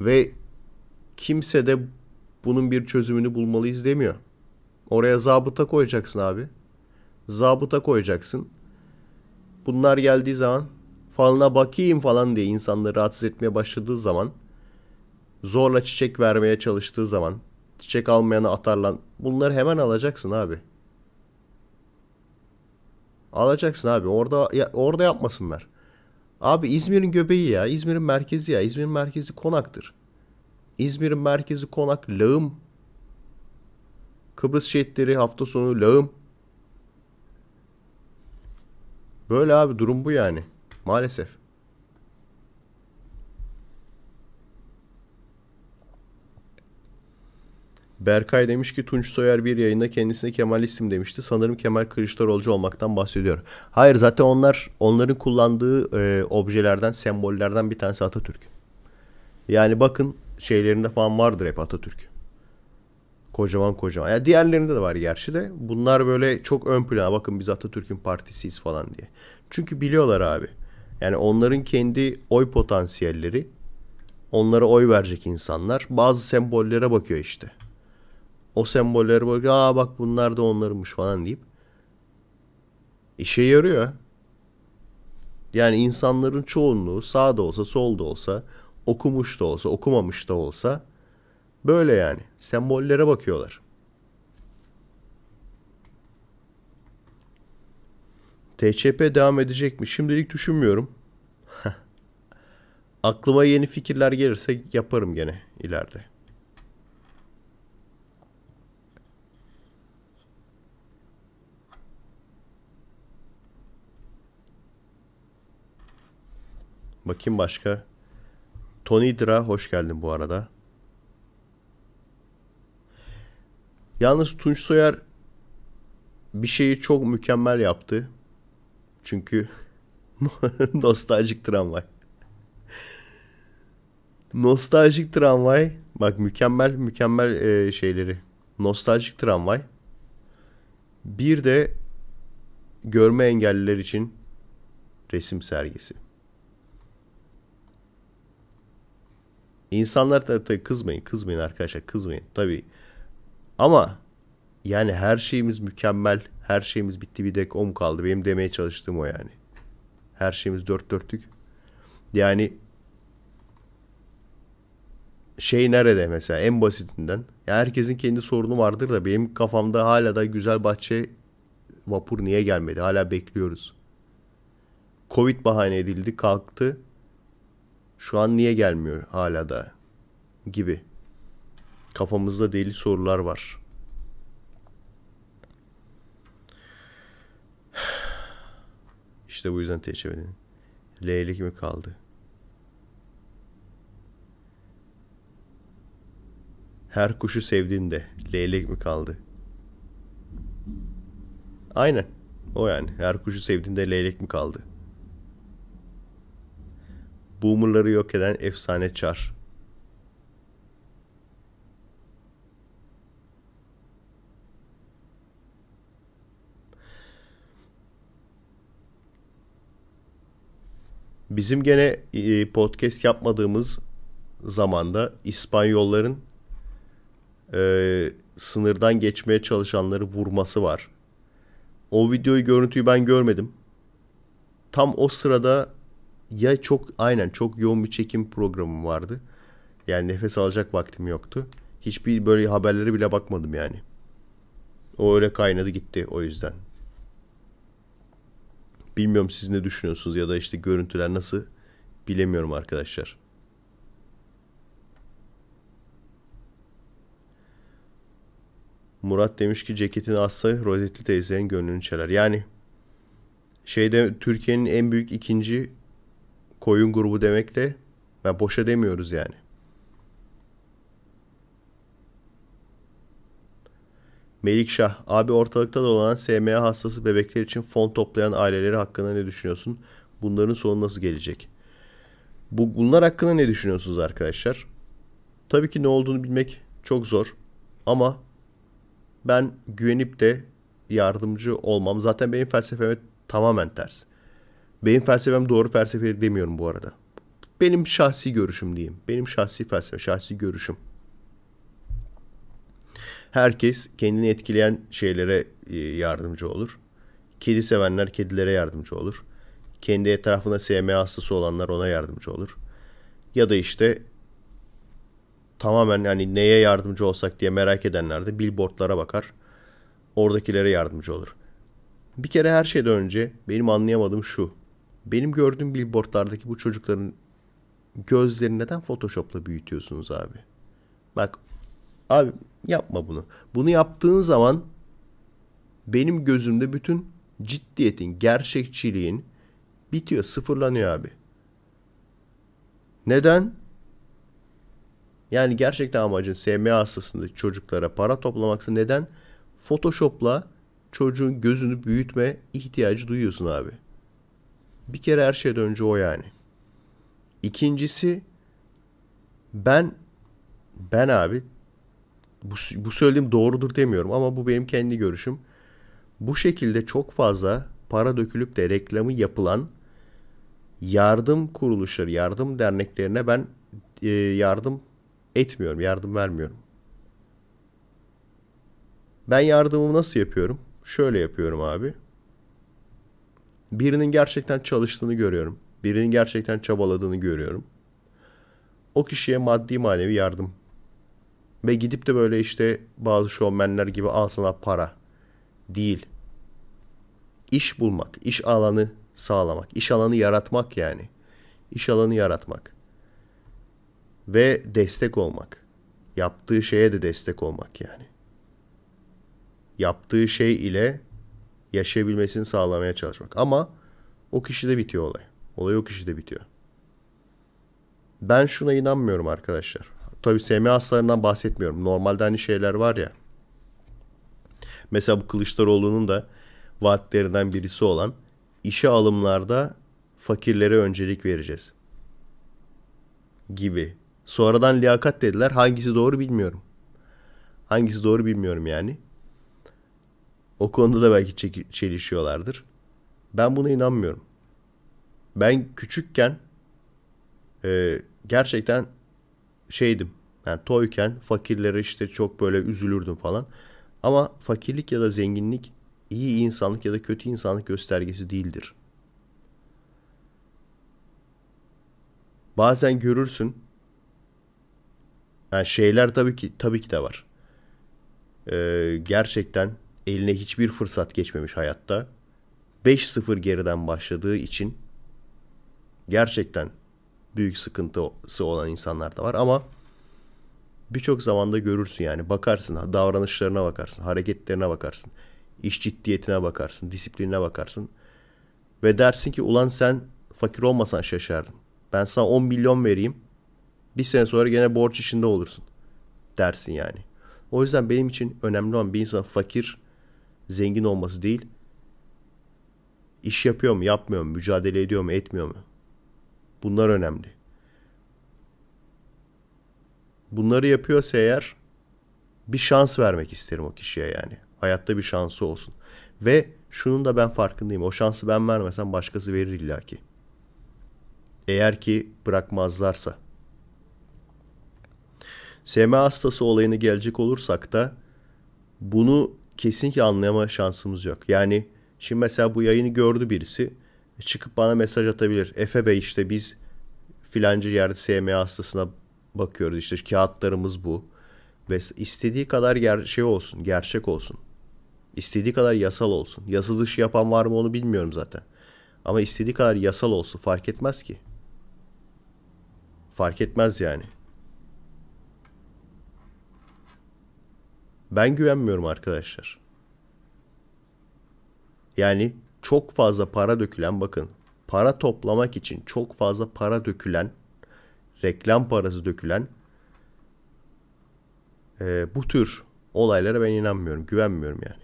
Speaker 2: Ve kimse de bunun bir çözümünü bulmalıyız demiyor. Oraya zabıta koyacaksın abi. Zabıta koyacaksın. Bunlar geldiği zaman falına bakayım falan diye insanları rahatsız etmeye başladığı zaman zorla çiçek vermeye çalıştığı zaman çiçek almayanı atarlan bunları hemen alacaksın abi. Alacaksın abi. Orada ya, orada yapmasınlar. Abi İzmir'in göbeği ya. İzmir'in merkezi ya. İzmir'in merkezi konaktır. İzmir'in merkezi konak lağım. Kıbrıs şehitleri hafta sonu lağım. Böyle abi durum bu yani. Maalesef. Berkay demiş ki Tunç Soyer bir yayında kendisine Kemal isim demişti. Sanırım Kemal Kılıçdaroğlu'cu olmaktan bahsediyor. Hayır zaten onlar onların kullandığı e, objelerden, sembollerden bir tanesi Atatürk. Yani bakın şeylerinde falan vardır hep Atatürk. Kocaman kocaman. Ya diğerlerinde de var gerçi de. Bunlar böyle çok ön plana. Bakın biz Atatürk'ün partisiyiz falan diye. Çünkü biliyorlar abi. Yani onların kendi oy potansiyelleri. Onlara oy verecek insanlar. Bazı sembollere bakıyor işte o sembolleri bak aa bak bunlar da onlarınmış falan deyip işe yarıyor. Yani insanların çoğunluğu sağda olsa solda olsa okumuş da olsa okumamış da olsa böyle yani sembollere bakıyorlar. TÇP devam edecek mi? Şimdilik düşünmüyorum. Aklıma yeni fikirler gelirse yaparım gene ileride. Bakayım başka. Tony Dra hoş geldin bu arada. Yalnız Tunç Soyer bir şeyi çok mükemmel yaptı. Çünkü nostaljik tramvay. nostaljik tramvay. Bak mükemmel mükemmel e, şeyleri. Nostaljik tramvay. Bir de görme engelliler için resim sergisi. İnsanlar da tabii kızmayın, kızmayın arkadaşlar, kızmayın. Tabii. Ama yani her şeyimiz mükemmel, her şeyimiz bitti bir dek om kaldı? Benim demeye çalıştığım o yani. Her şeyimiz dört dörtlük. Yani şey nerede mesela en basitinden. Ya herkesin kendi sorunu vardır da benim kafamda hala da güzel bahçe vapur niye gelmedi? Hala bekliyoruz. Covid bahane edildi, kalktı. Şu an niye gelmiyor hala da gibi. Kafamızda deli sorular var. İşte bu yüzden teşebbüden. Leylik mi kaldı? Her kuşu sevdiğinde leylek mi kaldı? Aynen. O yani. Her kuşu sevdiğinde leylek mi kaldı? Boomer'ları yok eden efsane çar. Bizim gene e, podcast yapmadığımız zamanda İspanyolların e, sınırdan geçmeye çalışanları vurması var. O videoyu görüntüyü ben görmedim. Tam o sırada ya çok aynen çok yoğun bir çekim programım vardı. Yani nefes alacak vaktim yoktu. Hiçbir böyle haberlere bile bakmadım yani. O öyle kaynadı gitti o yüzden. Bilmiyorum siz ne düşünüyorsunuz ya da işte görüntüler nasıl bilemiyorum arkadaşlar. Murat demiş ki ceketin assa rozetli teyzenin gönlünü çeler. Yani şeyde Türkiye'nin en büyük ikinci koyun grubu demekle ve boşa demiyoruz yani. Melikşah, abi ortalıkta dolanan SMA hastası bebekler için fon toplayan aileleri hakkında ne düşünüyorsun? Bunların sonu nasıl gelecek? Bu, bunlar hakkında ne düşünüyorsunuz arkadaşlar? Tabii ki ne olduğunu bilmek çok zor. Ama ben güvenip de yardımcı olmam. Zaten benim felsefeme tamamen ters. Benim felsefem doğru felsefe demiyorum bu arada. Benim şahsi görüşüm diyeyim. Benim şahsi felsefe, şahsi görüşüm. Herkes kendini etkileyen şeylere e, yardımcı olur. Kedi sevenler kedilere yardımcı olur. Kendi etrafında SMA hastası olanlar ona yardımcı olur. Ya da işte tamamen hani neye yardımcı olsak diye merak edenler de billboardlara bakar. Oradakilere yardımcı olur. Bir kere her şeyden önce benim anlayamadığım şu. Benim gördüğüm billboardlardaki bu çocukların gözlerini neden Photoshop'la büyütüyorsunuz abi? Bak abi yapma bunu. Bunu yaptığın zaman benim gözümde bütün ciddiyetin, gerçekçiliğin bitiyor, sıfırlanıyor abi. Neden? Yani gerçekten amacın SMA hastasındaki çocuklara para toplamaksa neden Photoshop'la çocuğun gözünü büyütme ihtiyacı duyuyorsun abi? Bir kere her şeyden önce o yani. İkincisi ben ben abi bu, bu söylediğim doğrudur demiyorum ama bu benim kendi görüşüm. Bu şekilde çok fazla para dökülüp de reklamı yapılan yardım kuruluşları, yardım derneklerine ben e, yardım etmiyorum, yardım vermiyorum. Ben yardımımı nasıl yapıyorum? Şöyle yapıyorum abi birinin gerçekten çalıştığını görüyorum. Birinin gerçekten çabaladığını görüyorum. O kişiye maddi manevi yardım. Ve gidip de böyle işte bazı şovmenler gibi al sana para. Değil. İş bulmak, iş alanı sağlamak, iş alanı yaratmak yani. İş alanı yaratmak. Ve destek olmak. Yaptığı şeye de destek olmak yani. Yaptığı şey ile yaşayabilmesini sağlamaya çalışmak. Ama o kişide bitiyor olay. Olay o kişide bitiyor. Ben şuna inanmıyorum arkadaşlar. Tabi SMA hastalarından bahsetmiyorum. Normalde hani şeyler var ya. Mesela bu Kılıçdaroğlu'nun da vaatlerinden birisi olan işe alımlarda fakirlere öncelik vereceğiz. Gibi. Sonradan liyakat dediler. Hangisi doğru bilmiyorum. Hangisi doğru bilmiyorum yani. O konuda da belki çelişiyorlardır. Ben buna inanmıyorum. Ben küçükken e, gerçekten şeydim. Yani toyken fakirlere işte çok böyle üzülürdüm falan. Ama fakirlik ya da zenginlik iyi insanlık ya da kötü insanlık göstergesi değildir. Bazen görürsün. Yani şeyler tabii ki tabii ki de var. Ee, gerçekten eline hiçbir fırsat geçmemiş hayatta. 5-0 geriden başladığı için gerçekten büyük sıkıntısı olan insanlar da var ama birçok zamanda görürsün yani bakarsın davranışlarına bakarsın hareketlerine bakarsın iş ciddiyetine bakarsın disiplinine bakarsın ve dersin ki ulan sen fakir olmasan şaşardın ben sana 10 milyon vereyim bir sene sonra gene borç işinde olursun dersin yani. O yüzden benim için önemli olan bir insan fakir zengin olması değil. İş yapıyor mu, yapmıyor mu, mücadele ediyor mu, etmiyor mu? Bunlar önemli. Bunları yapıyorsa eğer bir şans vermek isterim o kişiye yani. Hayatta bir şansı olsun. Ve şunun da ben farkındayım. O şansı ben vermesem başkası verir illaki. Eğer ki bırakmazlarsa. SMA hastası olayını gelecek olursak da bunu kesinlikle anlayama şansımız yok. Yani şimdi mesela bu yayını gördü birisi e, çıkıp bana mesaj atabilir. Efe Bey işte biz filancı yerde SMA hastasına bakıyoruz. işte kağıtlarımız bu. Ve istediği kadar ger şey olsun, gerçek olsun. İstediği kadar yasal olsun. Yasa dışı yapan var mı onu bilmiyorum zaten. Ama istediği kadar yasal olsun fark etmez ki. Fark etmez yani. Ben güvenmiyorum arkadaşlar. Yani çok fazla para dökülen bakın para toplamak için çok fazla para dökülen reklam parası dökülen e, bu tür olaylara ben inanmıyorum güvenmiyorum yani.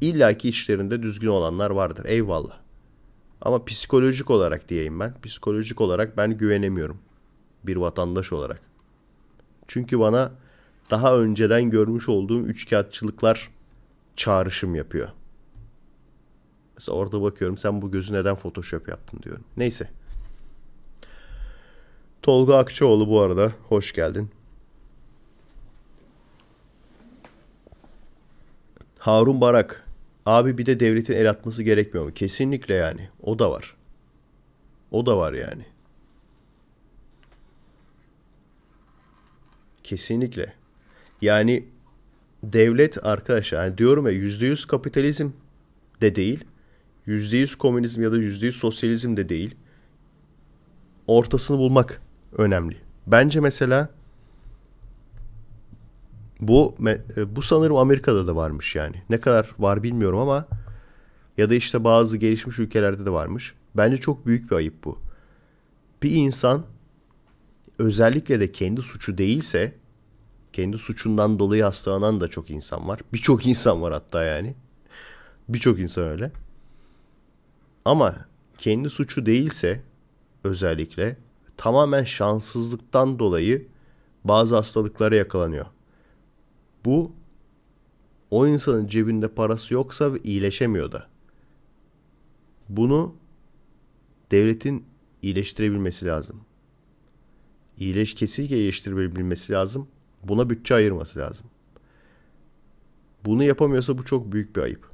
Speaker 2: İlla ki işlerinde düzgün olanlar vardır eyvallah. Ama psikolojik olarak diyeyim ben. Psikolojik olarak ben güvenemiyorum bir vatandaş olarak. Çünkü bana daha önceden görmüş olduğum üçkağıtçılıklar çağrışım yapıyor. Mesela orada bakıyorum sen bu gözü neden photoshop yaptın diyorum. Neyse. Tolga Akçaoğlu bu arada hoş geldin. Harun Barak. Abi bir de devletin el atması gerekmiyor mu? Kesinlikle yani. O da var. O da var yani. Kesinlikle. Yani devlet arkadaşlar yani diyorum ya yüzde yüz kapitalizm de değil. Yüzde yüz komünizm ya da yüzde yüz sosyalizm de değil. Ortasını bulmak önemli. Bence mesela bu e, bu sanırım Amerika'da da varmış yani. Ne kadar var bilmiyorum ama ya da işte bazı gelişmiş ülkelerde de varmış. Bence çok büyük bir ayıp bu. Bir insan özellikle de kendi suçu değilse kendi suçundan dolayı hastalanan da çok insan var. Birçok insan var hatta yani. Birçok insan öyle. Ama kendi suçu değilse özellikle tamamen şanssızlıktan dolayı bazı hastalıklara yakalanıyor. Bu o insanın cebinde parası yoksa iyileşemiyor da. Bunu devletin iyileştirebilmesi lazım. İyileş kesinlikle iyileştirebilmesi lazım. Buna bütçe ayırması lazım. Bunu yapamıyorsa bu çok büyük bir ayıp.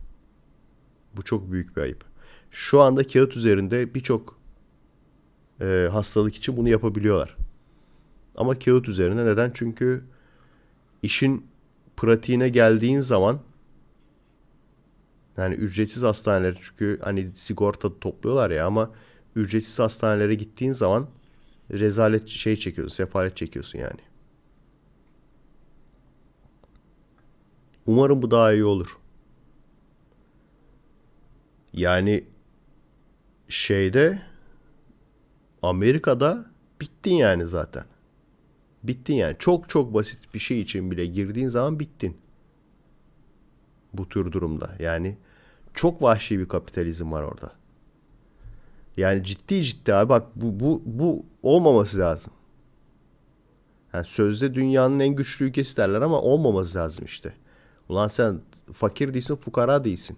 Speaker 2: Bu çok büyük bir ayıp. Şu anda kağıt üzerinde birçok e, hastalık için bunu yapabiliyorlar. Ama kağıt üzerine neden? Çünkü işin pratiğine geldiğin zaman yani ücretsiz hastaneler çünkü hani sigorta topluyorlar ya ama ücretsiz hastanelere gittiğin zaman rezalet şey çekiyorsun, sefalet çekiyorsun yani. Umarım bu daha iyi olur. Yani şeyde Amerika'da bittin yani zaten. Bittin yani. Çok çok basit bir şey için bile girdiğin zaman bittin. Bu tür durumda. Yani çok vahşi bir kapitalizm var orada. Yani ciddi ciddi abi bak bu bu bu olmaması lazım. Yani sözde dünyanın en güçlü ülkesi derler ama olmaması lazım işte. Ulan sen fakir değilsin, fukara değilsin.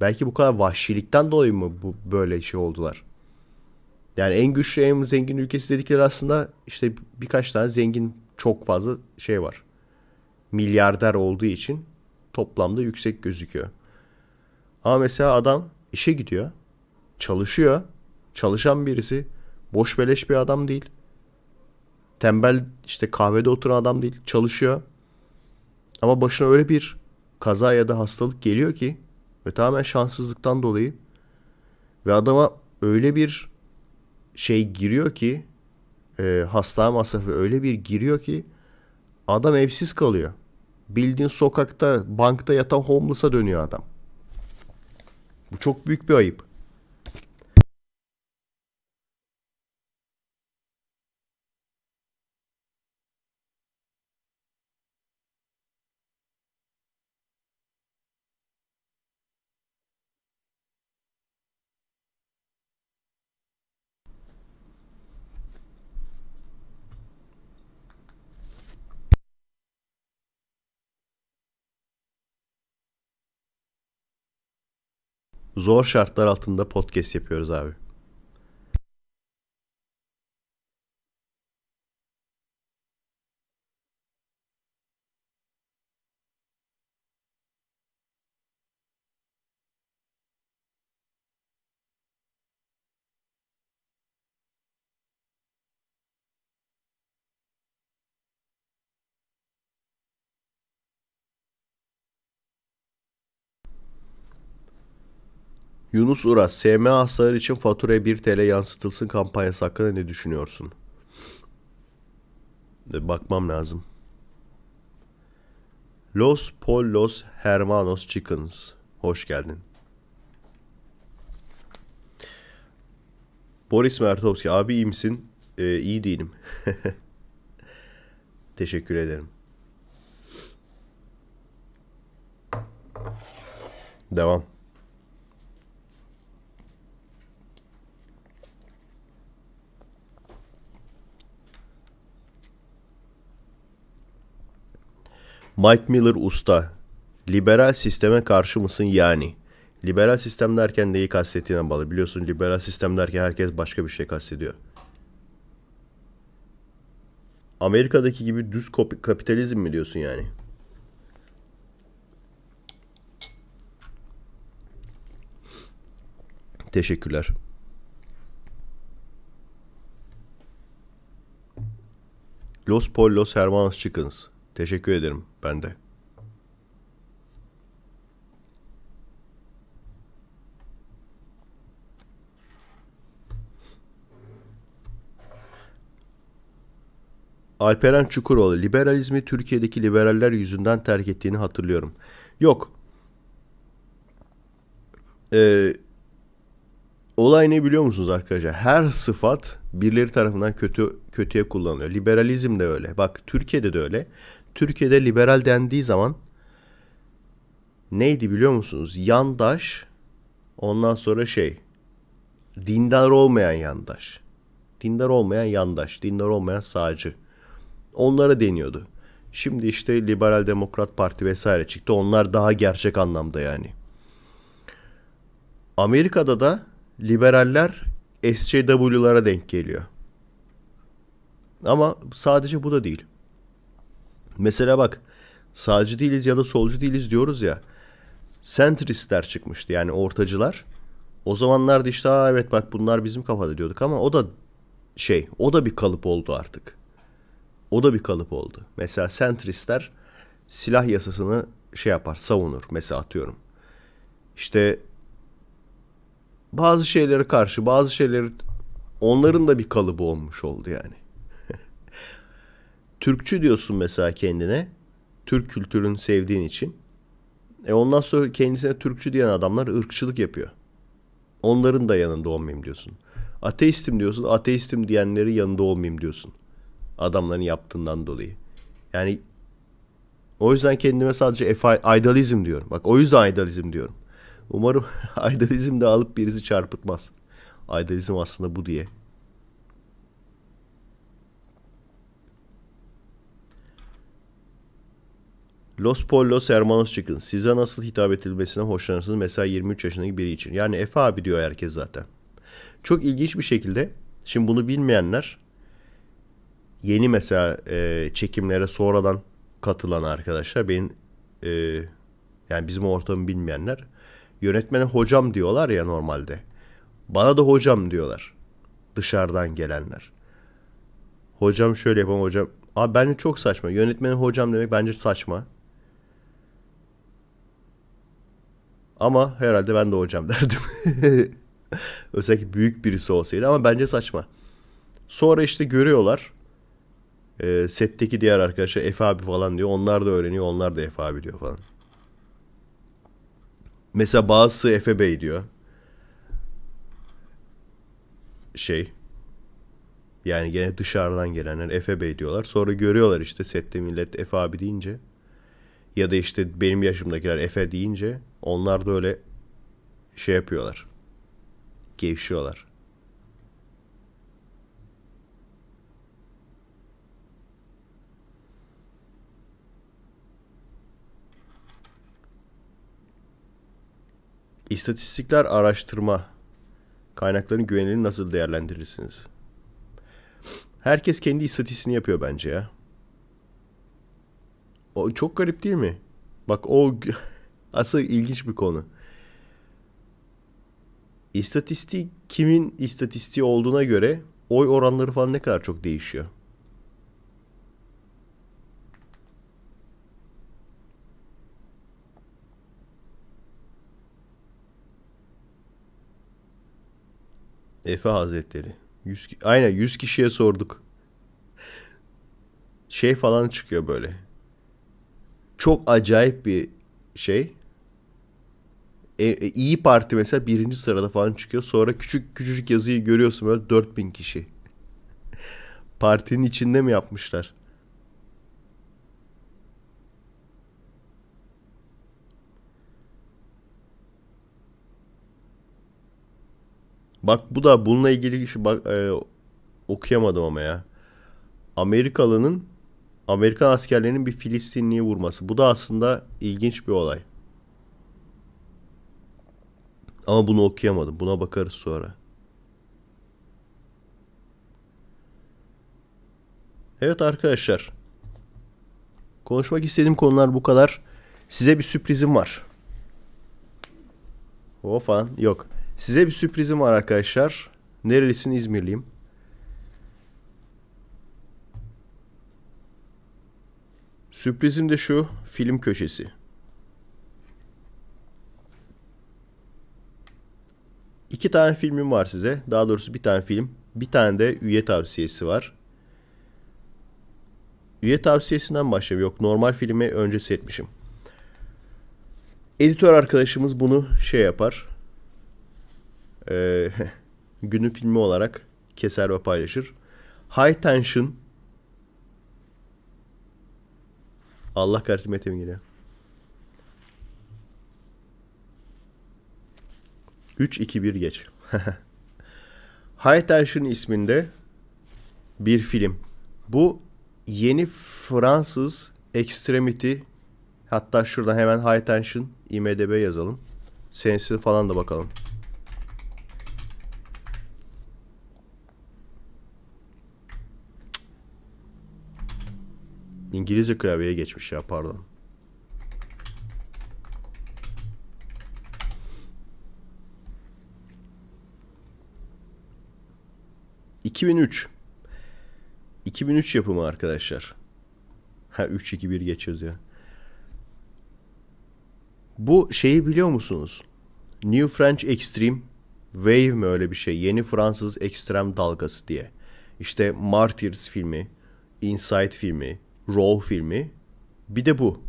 Speaker 2: Belki bu kadar vahşilikten dolayı mı bu böyle şey oldular? Yani en güçlü, en zengin ülkesi dedikleri aslında işte birkaç tane zengin çok fazla şey var. Milyarder olduğu için toplamda yüksek gözüküyor. Ama mesela adam işe gidiyor, çalışıyor. Çalışan birisi, boş beleş bir adam değil. Tembel işte kahvede oturan adam değil, çalışıyor. Ama başına öyle bir kaza ya da hastalık geliyor ki ve tamamen şanssızlıktan dolayı ve adama öyle bir şey giriyor ki e, hasta masrafı öyle bir giriyor ki adam evsiz kalıyor. Bildiğin sokakta, bankta yatan homeless'a dönüyor adam. Bu çok büyük bir ayıp. Zor şartlar altında podcast yapıyoruz abi. Yunus Uras, SM hastaları için faturaya 1 TL yansıtılsın kampanyası hakkında ne düşünüyorsun? Bakmam lazım. Los Pollos Hermanos Chickens. Hoş geldin. Boris Mertovski. Abi iyi misin? Ee, iyi değilim. Teşekkür ederim. Devam. Mike Miller usta. Liberal sisteme karşı mısın yani? Liberal sistem derken neyi kastettiğine bağlı. Biliyorsun liberal sistem derken herkes başka bir şey kastediyor. Amerika'daki gibi düz kapitalizm mi diyorsun yani? Teşekkürler. Los Pollos Hermanos Chickens. Teşekkür ederim. Ben de. Alperen Çukuroğlu liberalizmi Türkiye'deki liberaller yüzünden terk ettiğini hatırlıyorum. Yok. Ee, olay ne biliyor musunuz arkadaşlar? Her sıfat birileri tarafından kötü kötüye kullanılıyor. Liberalizm de öyle. Bak Türkiye'de de öyle. Türkiye'de liberal dendiği zaman neydi biliyor musunuz? Yandaş ondan sonra şey dindar olmayan yandaş. Dindar olmayan yandaş, dindar olmayan sağcı. Onlara deniyordu. Şimdi işte Liberal Demokrat Parti vesaire çıktı. Onlar daha gerçek anlamda yani. Amerika'da da liberaller SJW'lara denk geliyor. Ama sadece bu da değil. Mesela bak sağcı değiliz ya da solcu değiliz diyoruz ya. Sentristler çıkmıştı yani ortacılar. O zamanlarda işte Aa, evet bak bunlar bizim kafada diyorduk ama o da şey o da bir kalıp oldu artık. O da bir kalıp oldu. Mesela sentristler silah yasasını şey yapar savunur mesela atıyorum. İşte bazı şeylere karşı bazı şeyleri onların da bir kalıbı olmuş oldu yani. Türkçü diyorsun mesela kendine. Türk kültürünü sevdiğin için. E ondan sonra kendisine Türkçü diyen adamlar ırkçılık yapıyor. Onların da yanında olmayayım diyorsun. Ateistim diyorsun. Ateistim diyenleri yanında olmayayım diyorsun. Adamların yaptığından dolayı. Yani o yüzden kendime sadece idealizm diyorum. Bak o yüzden idealizm diyorum. Umarım idealizm de alıp birisi çarpıtmaz. Idealizm aslında bu diye Los Pollos Hermanos çıkın. Size nasıl hitap edilmesine hoşlanırsınız mesela 23 yaşındaki biri için. Yani Efe abi diyor herkes zaten. Çok ilginç bir şekilde şimdi bunu bilmeyenler yeni mesela e, çekimlere sonradan katılan arkadaşlar benim e, yani bizim ortamı bilmeyenler yönetmene hocam diyorlar ya normalde. Bana da hocam diyorlar. Dışarıdan gelenler. Hocam şöyle yapalım hocam. Abi bence çok saçma. Yönetmenin hocam demek bence saçma. Ama herhalde ben de hocam derdim. Özellikle büyük birisi olsaydı ama bence saçma. Sonra işte görüyorlar. E, setteki diğer arkadaşlar Efe abi falan diyor. Onlar da öğreniyor. Onlar da Efe abi diyor falan. Mesela bazısı Efe Bey diyor. Şey. Yani gene dışarıdan gelenler Efe Bey diyorlar. Sonra görüyorlar işte sette millet Efe abi deyince ya da işte benim yaşımdakiler Efe deyince onlar da öyle şey yapıyorlar. Gevşiyorlar. İstatistikler araştırma. Kaynakların güvenilirliğini nasıl değerlendirirsiniz? Herkes kendi istatistiğini yapıyor bence ya. O çok garip değil mi? Bak o asıl ilginç bir konu. İstatistik kimin istatistiği olduğuna göre oy oranları falan ne kadar çok değişiyor. Efe Hazretleri. 100, aynen 100 kişiye sorduk. Şey falan çıkıyor böyle çok acayip bir şey. E, e, İyi Parti mesela birinci sırada falan çıkıyor. Sonra küçük küçücük yazıyı görüyorsun böyle 4000 kişi. Partinin içinde mi yapmışlar? Bak bu da bununla ilgili şey bak e, okuyamadım ama ya. Amerikalı'nın Amerikan askerlerinin bir Filistinliyi vurması. Bu da aslında ilginç bir olay. Ama bunu okuyamadım. Buna bakarız sonra. Evet arkadaşlar. Konuşmak istediğim konular bu kadar. Size bir sürprizim var. Ofan yok. Size bir sürprizim var arkadaşlar. Nerelisin İzmirliyim. Sürprizim de şu film köşesi. İki tane filmim var size. Daha doğrusu bir tane film. Bir tane de üye tavsiyesi var. Üye tavsiyesinden başlayayım. Yok normal filmi önce setmişim. Editör arkadaşımız bunu şey yapar. Ee, günün filmi olarak keser ve paylaşır. High Tension Allah kahretsin Mete'min geliyor. 3-2-1 geç. High Tension isminde bir film. Bu yeni Fransız Extremity hatta şuradan hemen High Tension IMDB yazalım. Sensin falan da bakalım. İngilizce klavyeye geçmiş ya pardon. ...2003. 2003 yapımı arkadaşlar. Ha 3-2-1 geçiyoruz ya. Bu şeyi biliyor musunuz? New French Extreme Wave mi öyle bir şey? Yeni Fransız Ekstrem Dalgası diye. İşte Martyrs filmi, Inside filmi, Raw filmi. Bir de bu.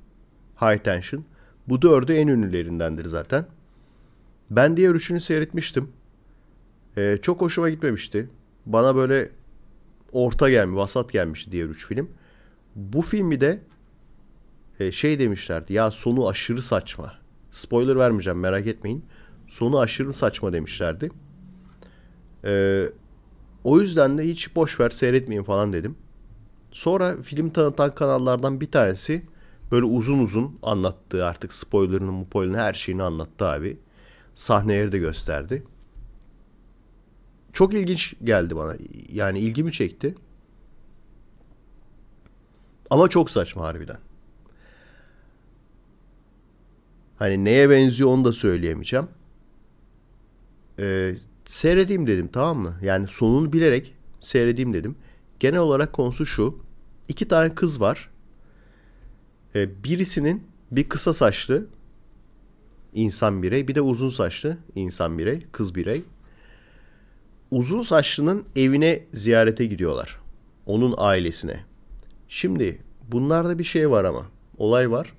Speaker 2: High Tension. Bu dördü en ünlülerindendir zaten. Ben diğer üçünü seyretmiştim. Ee, çok hoşuma gitmemişti. Bana böyle orta gelmiş, vasat gelmişti diğer üç film. Bu filmi de e, şey demişlerdi. Ya sonu aşırı saçma. Spoiler vermeyeceğim merak etmeyin. Sonu aşırı saçma demişlerdi. Ee, o yüzden de hiç boş ver seyretmeyin falan dedim. Sonra film tanıtan kanallardan bir tanesi böyle uzun uzun anlattı artık spoilerını spoilerını her şeyini anlattı abi. Sahneleri de gösterdi. Çok ilginç geldi bana. Yani ilgimi çekti. Ama çok saçma harbiden. Hani neye benziyor onu da söyleyemeyeceğim. Ee, seyredeyim dedim tamam mı? Yani sonunu bilerek seyredeyim dedim. Genel olarak konusu şu iki tane kız var. E, birisinin bir kısa saçlı insan birey bir de uzun saçlı insan birey kız birey. Uzun saçlının evine ziyarete gidiyorlar. Onun ailesine. Şimdi bunlarda bir şey var ama olay var.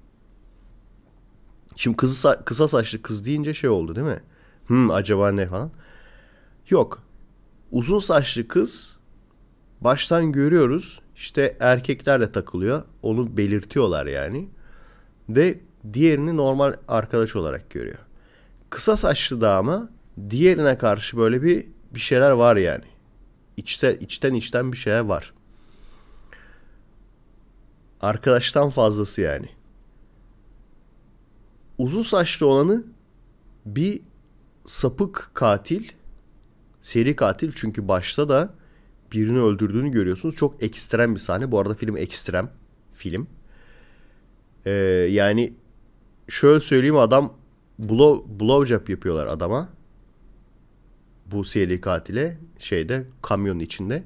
Speaker 2: Şimdi kızı, kısa saçlı kız deyince şey oldu değil mi? Hmm acaba ne falan. Yok. Uzun saçlı kız baştan görüyoruz işte erkeklerle takılıyor. Onu belirtiyorlar yani. Ve diğerini normal arkadaş olarak görüyor. Kısa saçlı da ama diğerine karşı böyle bir bir şeyler var yani. İçte, içten içten bir şeyler var. Arkadaştan fazlası yani. Uzun saçlı olanı bir sapık katil, seri katil çünkü başta da birini öldürdüğünü görüyorsunuz. Çok ekstrem bir sahne. Bu arada film ekstrem film. Ee, yani şöyle söyleyeyim adam blow, blowjob yapıyorlar adama. Bu siyeli katile şeyde kamyonun içinde.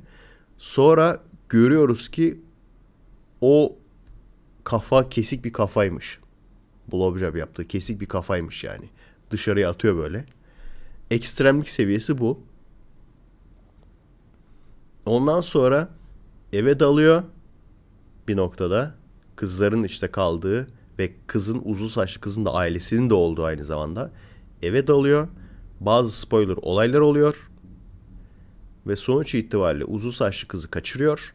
Speaker 2: Sonra görüyoruz ki o kafa kesik bir kafaymış. Blowjob yaptığı kesik bir kafaymış yani. Dışarıya atıyor böyle. Ekstremlik seviyesi bu. Ondan sonra eve dalıyor bir noktada. Kızların işte kaldığı ve kızın uzun saçlı kızın da ailesinin de olduğu aynı zamanda. Eve dalıyor. Bazı spoiler olaylar oluyor. Ve sonuç itibariyle uzun saçlı kızı kaçırıyor.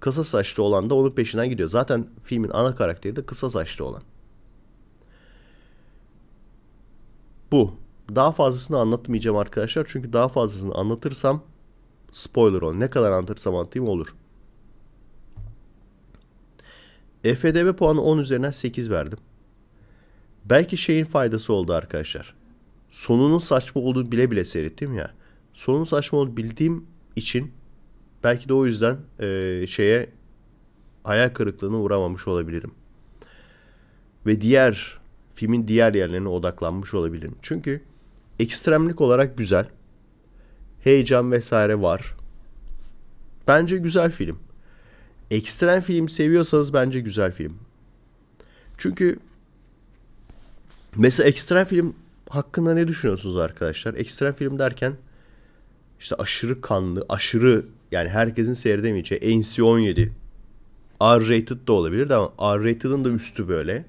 Speaker 2: Kısa saçlı olan da onun peşinden gidiyor. Zaten filmin ana karakteri de kısa saçlı olan. Bu. Daha fazlasını anlatmayacağım arkadaşlar. Çünkü daha fazlasını anlatırsam spoiler ol. Ne kadar anlatırsam anlatayım olur. FDB puanı 10 üzerinden 8 verdim. Belki şeyin faydası oldu arkadaşlar. Sonunun saçma olduğunu bile bile seyrettim ya. Sonunun saçma olduğunu bildiğim için belki de o yüzden e, şeye hayal kırıklığına uğramamış olabilirim. Ve diğer filmin diğer yerlerine odaklanmış olabilirim. Çünkü ekstremlik olarak güzel heyecan vesaire var. Bence güzel film. Ekstrem film seviyorsanız bence güzel film. Çünkü mesela ekstrem film hakkında ne düşünüyorsunuz arkadaşlar? Ekstrem film derken işte aşırı kanlı, aşırı yani herkesin seyredemeyeceği NC-17 R-rated da olabilir de ama R-rated'ın da üstü böyle.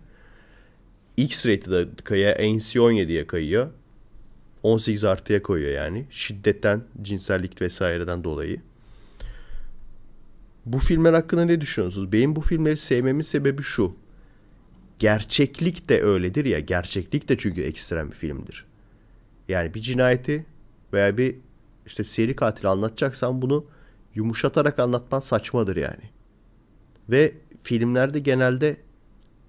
Speaker 2: X-rated'a kayıyor, NC-17'ye kayıyor. 18 artıya koyuyor yani. Şiddetten, cinsellik vesaireden dolayı. Bu filmler hakkında ne düşünüyorsunuz? Benim bu filmleri sevmemin sebebi şu. Gerçeklik de öyledir ya. Gerçeklik de çünkü ekstrem bir filmdir. Yani bir cinayeti veya bir işte seri katil anlatacaksan bunu yumuşatarak anlatman saçmadır yani. Ve filmlerde genelde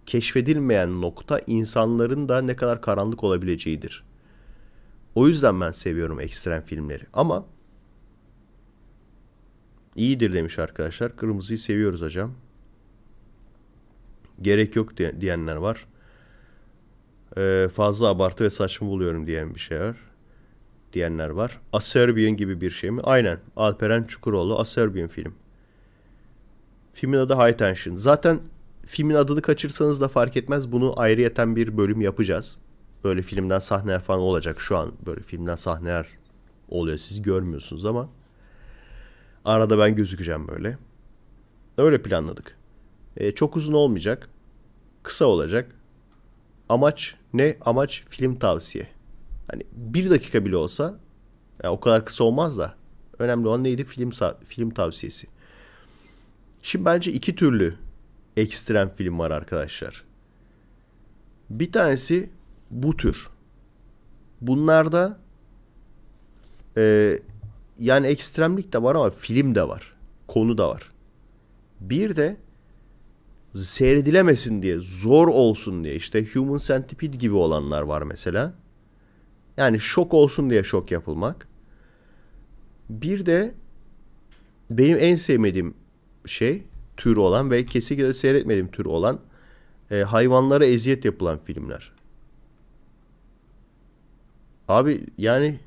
Speaker 2: keşfedilmeyen nokta insanların da ne kadar karanlık olabileceğidir. O yüzden ben seviyorum ekstrem filmleri. Ama iyidir demiş arkadaşlar. Kırmızıyı seviyoruz hocam. Gerek yok diyenler var. Ee, fazla abartı ve saçma buluyorum diyen bir şey var. Diyenler var. Aserbian gibi bir şey mi? Aynen. Alperen Çukuroğlu Aserbian film. Filmin adı High Tension. Zaten filmin adını kaçırsanız da fark etmez. Bunu ayrıyeten bir bölüm yapacağız böyle filmden sahneler falan olacak. Şu an böyle filmden sahneler oluyor. Siz görmüyorsunuz ama arada ben gözükeceğim böyle. Öyle planladık. E, çok uzun olmayacak. Kısa olacak. Amaç ne? Amaç film tavsiye. Hani bir dakika bile olsa yani o kadar kısa olmaz da önemli olan neydi? Film film tavsiyesi. Şimdi bence iki türlü ekstrem film var arkadaşlar. Bir tanesi bu tür. Bunlarda e, yani ekstremlik de var ama film de var. Konu da var. Bir de seyredilemesin diye, zor olsun diye işte Human Centipede gibi olanlar var mesela. Yani şok olsun diye şok yapılmak. Bir de benim en sevmediğim şey tür olan ve kesinlikle seyretmediğim tür olan e, hayvanlara eziyet yapılan filmler. Abi yani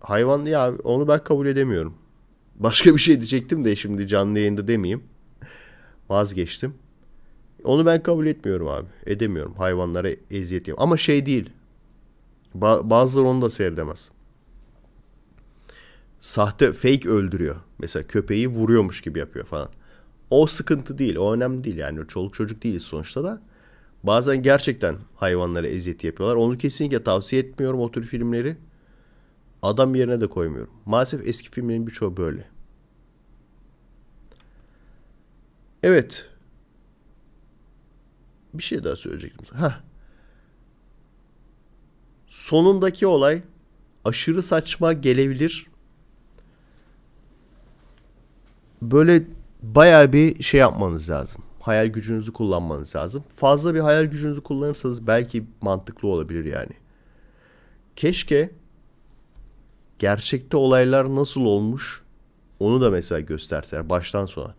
Speaker 2: hayvan ya onu ben kabul edemiyorum. Başka bir şey diyecektim de şimdi canlı yayında demeyeyim. Vazgeçtim. Onu ben kabul etmiyorum abi. Edemiyorum. Hayvanlara eziyet yap. Ama şey değil. Ba- bazıları onu da seyredemez. Sahte fake öldürüyor. Mesela köpeği vuruyormuş gibi yapıyor falan. O sıkıntı değil. O önemli değil yani. Çoluk çocuk değil sonuçta da. Bazen gerçekten hayvanlara eziyet yapıyorlar. Onu kesinlikle tavsiye etmiyorum o tür filmleri. Adam yerine de koymuyorum. Maalesef eski filmlerin birçoğu böyle. Evet. Bir şey daha söyleyecektim. Ha. Sonundaki olay aşırı saçma gelebilir. Böyle bayağı bir şey yapmanız lazım hayal gücünüzü kullanmanız lazım. Fazla bir hayal gücünüzü kullanırsanız belki mantıklı olabilir yani. Keşke gerçekte olaylar nasıl olmuş onu da mesela gösterseler baştan sona.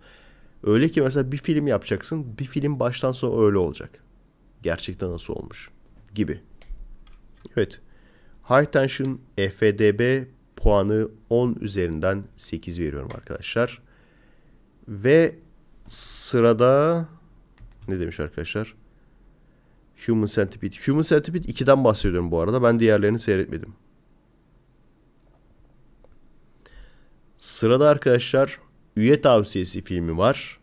Speaker 2: Öyle ki mesela bir film yapacaksın bir film baştan sona öyle olacak. Gerçekte nasıl olmuş gibi. Evet. High Tension EFDB puanı 10 üzerinden 8 veriyorum arkadaşlar. Ve Sırada ne demiş arkadaşlar? Human Centipede. Human Centipede 2'den bahsediyorum bu arada. Ben diğerlerini seyretmedim. Sırada arkadaşlar üye tavsiyesi filmi var.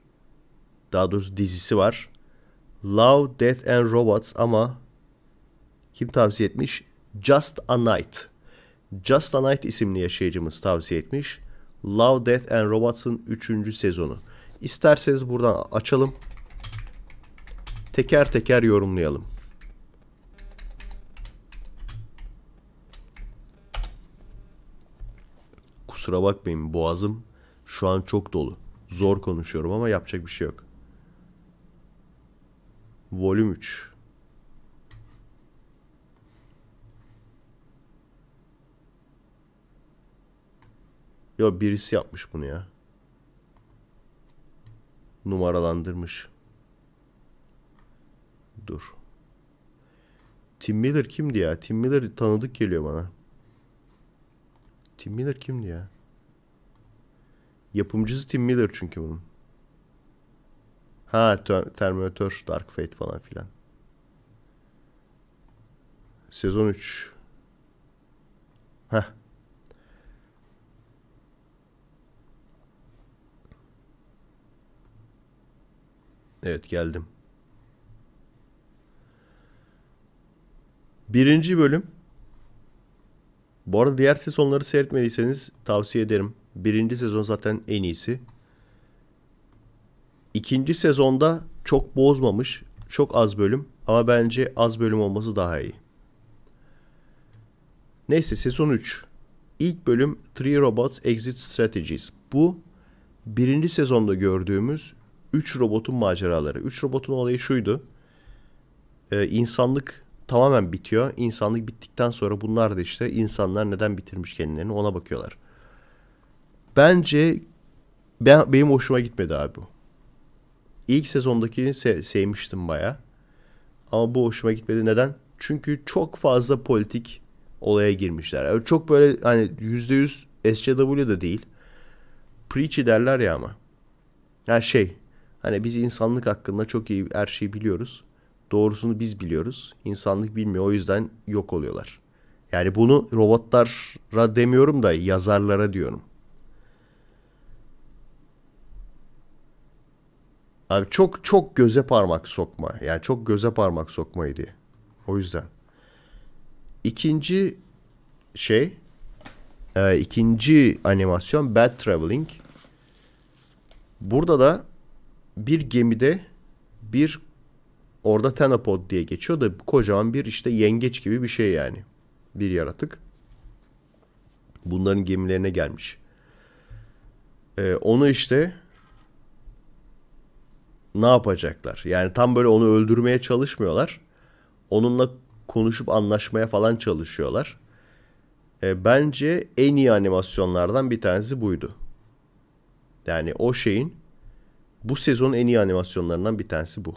Speaker 2: Daha doğrusu dizisi var. Love, Death and Robots ama kim tavsiye etmiş? Just a Night. Just a Night isimli yaşayıcımız tavsiye etmiş. Love, Death and Robots'ın 3. sezonu. İsterseniz buradan açalım. Teker teker yorumlayalım. Kusura bakmayın boğazım şu an çok dolu. Zor konuşuyorum ama yapacak bir şey yok. Volüm 3. Yo birisi yapmış bunu ya numaralandırmış. Dur. Tim Miller kimdi ya? Tim Miller tanıdık geliyor bana. Tim Miller kimdi ya? Yapımcısı Tim Miller çünkü bunun. Ha Terminator, Dark Fate falan filan. Sezon 3. Heh. Evet geldim. Birinci bölüm. Bu arada diğer sezonları seyretmediyseniz tavsiye ederim. Birinci sezon zaten en iyisi. İkinci sezonda çok bozmamış. Çok az bölüm. Ama bence az bölüm olması daha iyi. Neyse sezon 3. İlk bölüm Three Robots Exit Strategies. Bu birinci sezonda gördüğümüz 3 robotun maceraları. 3 robotun olayı şuydu. Ee, insanlık tamamen bitiyor. İnsanlık bittikten sonra bunlar da işte insanlar neden bitirmiş kendilerini ona bakıyorlar. Bence ben, benim hoşuma gitmedi abi bu. İlk sezondakini se- sevmiştim baya. Ama bu hoşuma gitmedi. Neden? Çünkü çok fazla politik olaya girmişler. Yani çok böyle hani %100 SJW da değil. Preachy derler ya ama. Yani şey Hani biz insanlık hakkında çok iyi her şeyi biliyoruz. Doğrusunu biz biliyoruz. İnsanlık bilmiyor o yüzden yok oluyorlar. Yani bunu robotlara demiyorum da yazarlara diyorum. Abi çok çok göze parmak sokma. Yani çok göze parmak sokmaydı. O yüzden. İkinci şey e, ikinci animasyon Bad Traveling. Burada da bir gemide bir orada tenapod diye geçiyor da kocaman bir işte yengeç gibi bir şey yani. Bir yaratık. Bunların gemilerine gelmiş. Ee, onu işte ne yapacaklar? Yani tam böyle onu öldürmeye çalışmıyorlar. Onunla konuşup anlaşmaya falan çalışıyorlar. E, bence en iyi animasyonlardan bir tanesi buydu. Yani o şeyin bu sezonun en iyi animasyonlarından bir tanesi bu.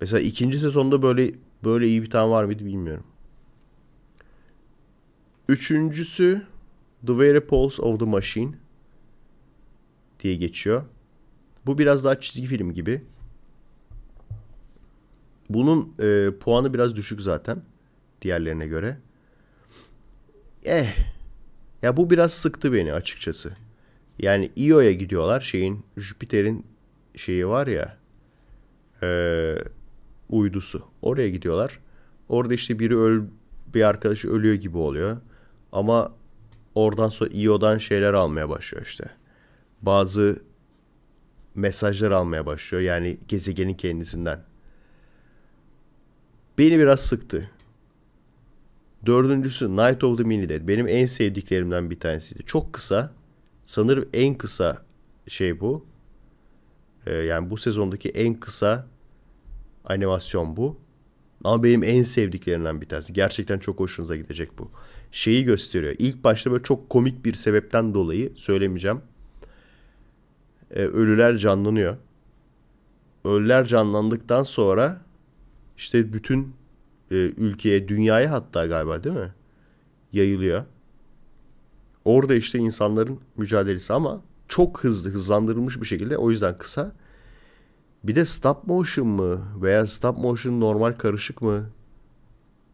Speaker 2: Mesela ikinci sezonda böyle böyle iyi bir tane var mıydı bilmiyorum. Üçüncüsü The Very Pulse of the Machine diye geçiyor. Bu biraz daha çizgi film gibi. Bunun e, puanı biraz düşük zaten diğerlerine göre. Eh. Ya bu biraz sıktı beni açıkçası. Yani Io'ya gidiyorlar şeyin Jüpiter'in şeyi var ya e, uydusu. Oraya gidiyorlar. Orada işte biri öl bir arkadaşı ölüyor gibi oluyor. Ama oradan sonra Io'dan şeyler almaya başlıyor işte. Bazı mesajlar almaya başlıyor. Yani gezegenin kendisinden. Beni biraz sıktı. Dördüncüsü Night of the Mini Dead. Benim en sevdiklerimden bir tanesiydi. Çok kısa sanırım en kısa şey bu. Ee, yani bu sezondaki en kısa animasyon bu. Ama benim en sevdiklerimden bir tanesi. Gerçekten çok hoşunuza gidecek bu. Şeyi gösteriyor. İlk başta böyle çok komik bir sebepten dolayı söylemeyeceğim. Ee, ölüler canlanıyor. Ölüler canlandıktan sonra işte bütün e, ülkeye, dünyaya hatta galiba değil mi? Yayılıyor. Orada işte insanların mücadelesi ama çok hızlı hızlandırılmış bir şekilde o yüzden kısa. Bir de stop motion mı veya stop motion normal karışık mı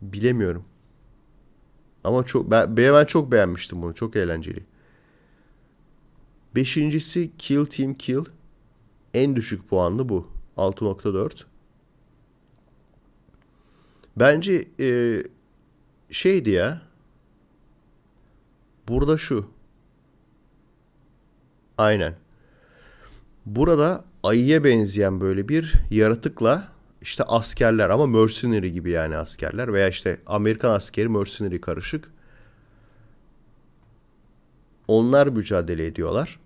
Speaker 2: bilemiyorum. Ama çok ben, ben çok beğenmiştim bunu. Çok eğlenceli. Beşincisi Kill Team Kill. En düşük puanlı bu. 6.4. Bence e, şeydi ya. Burada şu. Aynen. Burada ayıya benzeyen böyle bir yaratıkla işte askerler ama mercenary gibi yani askerler veya işte Amerikan askeri mercenary karışık. Onlar mücadele ediyorlar.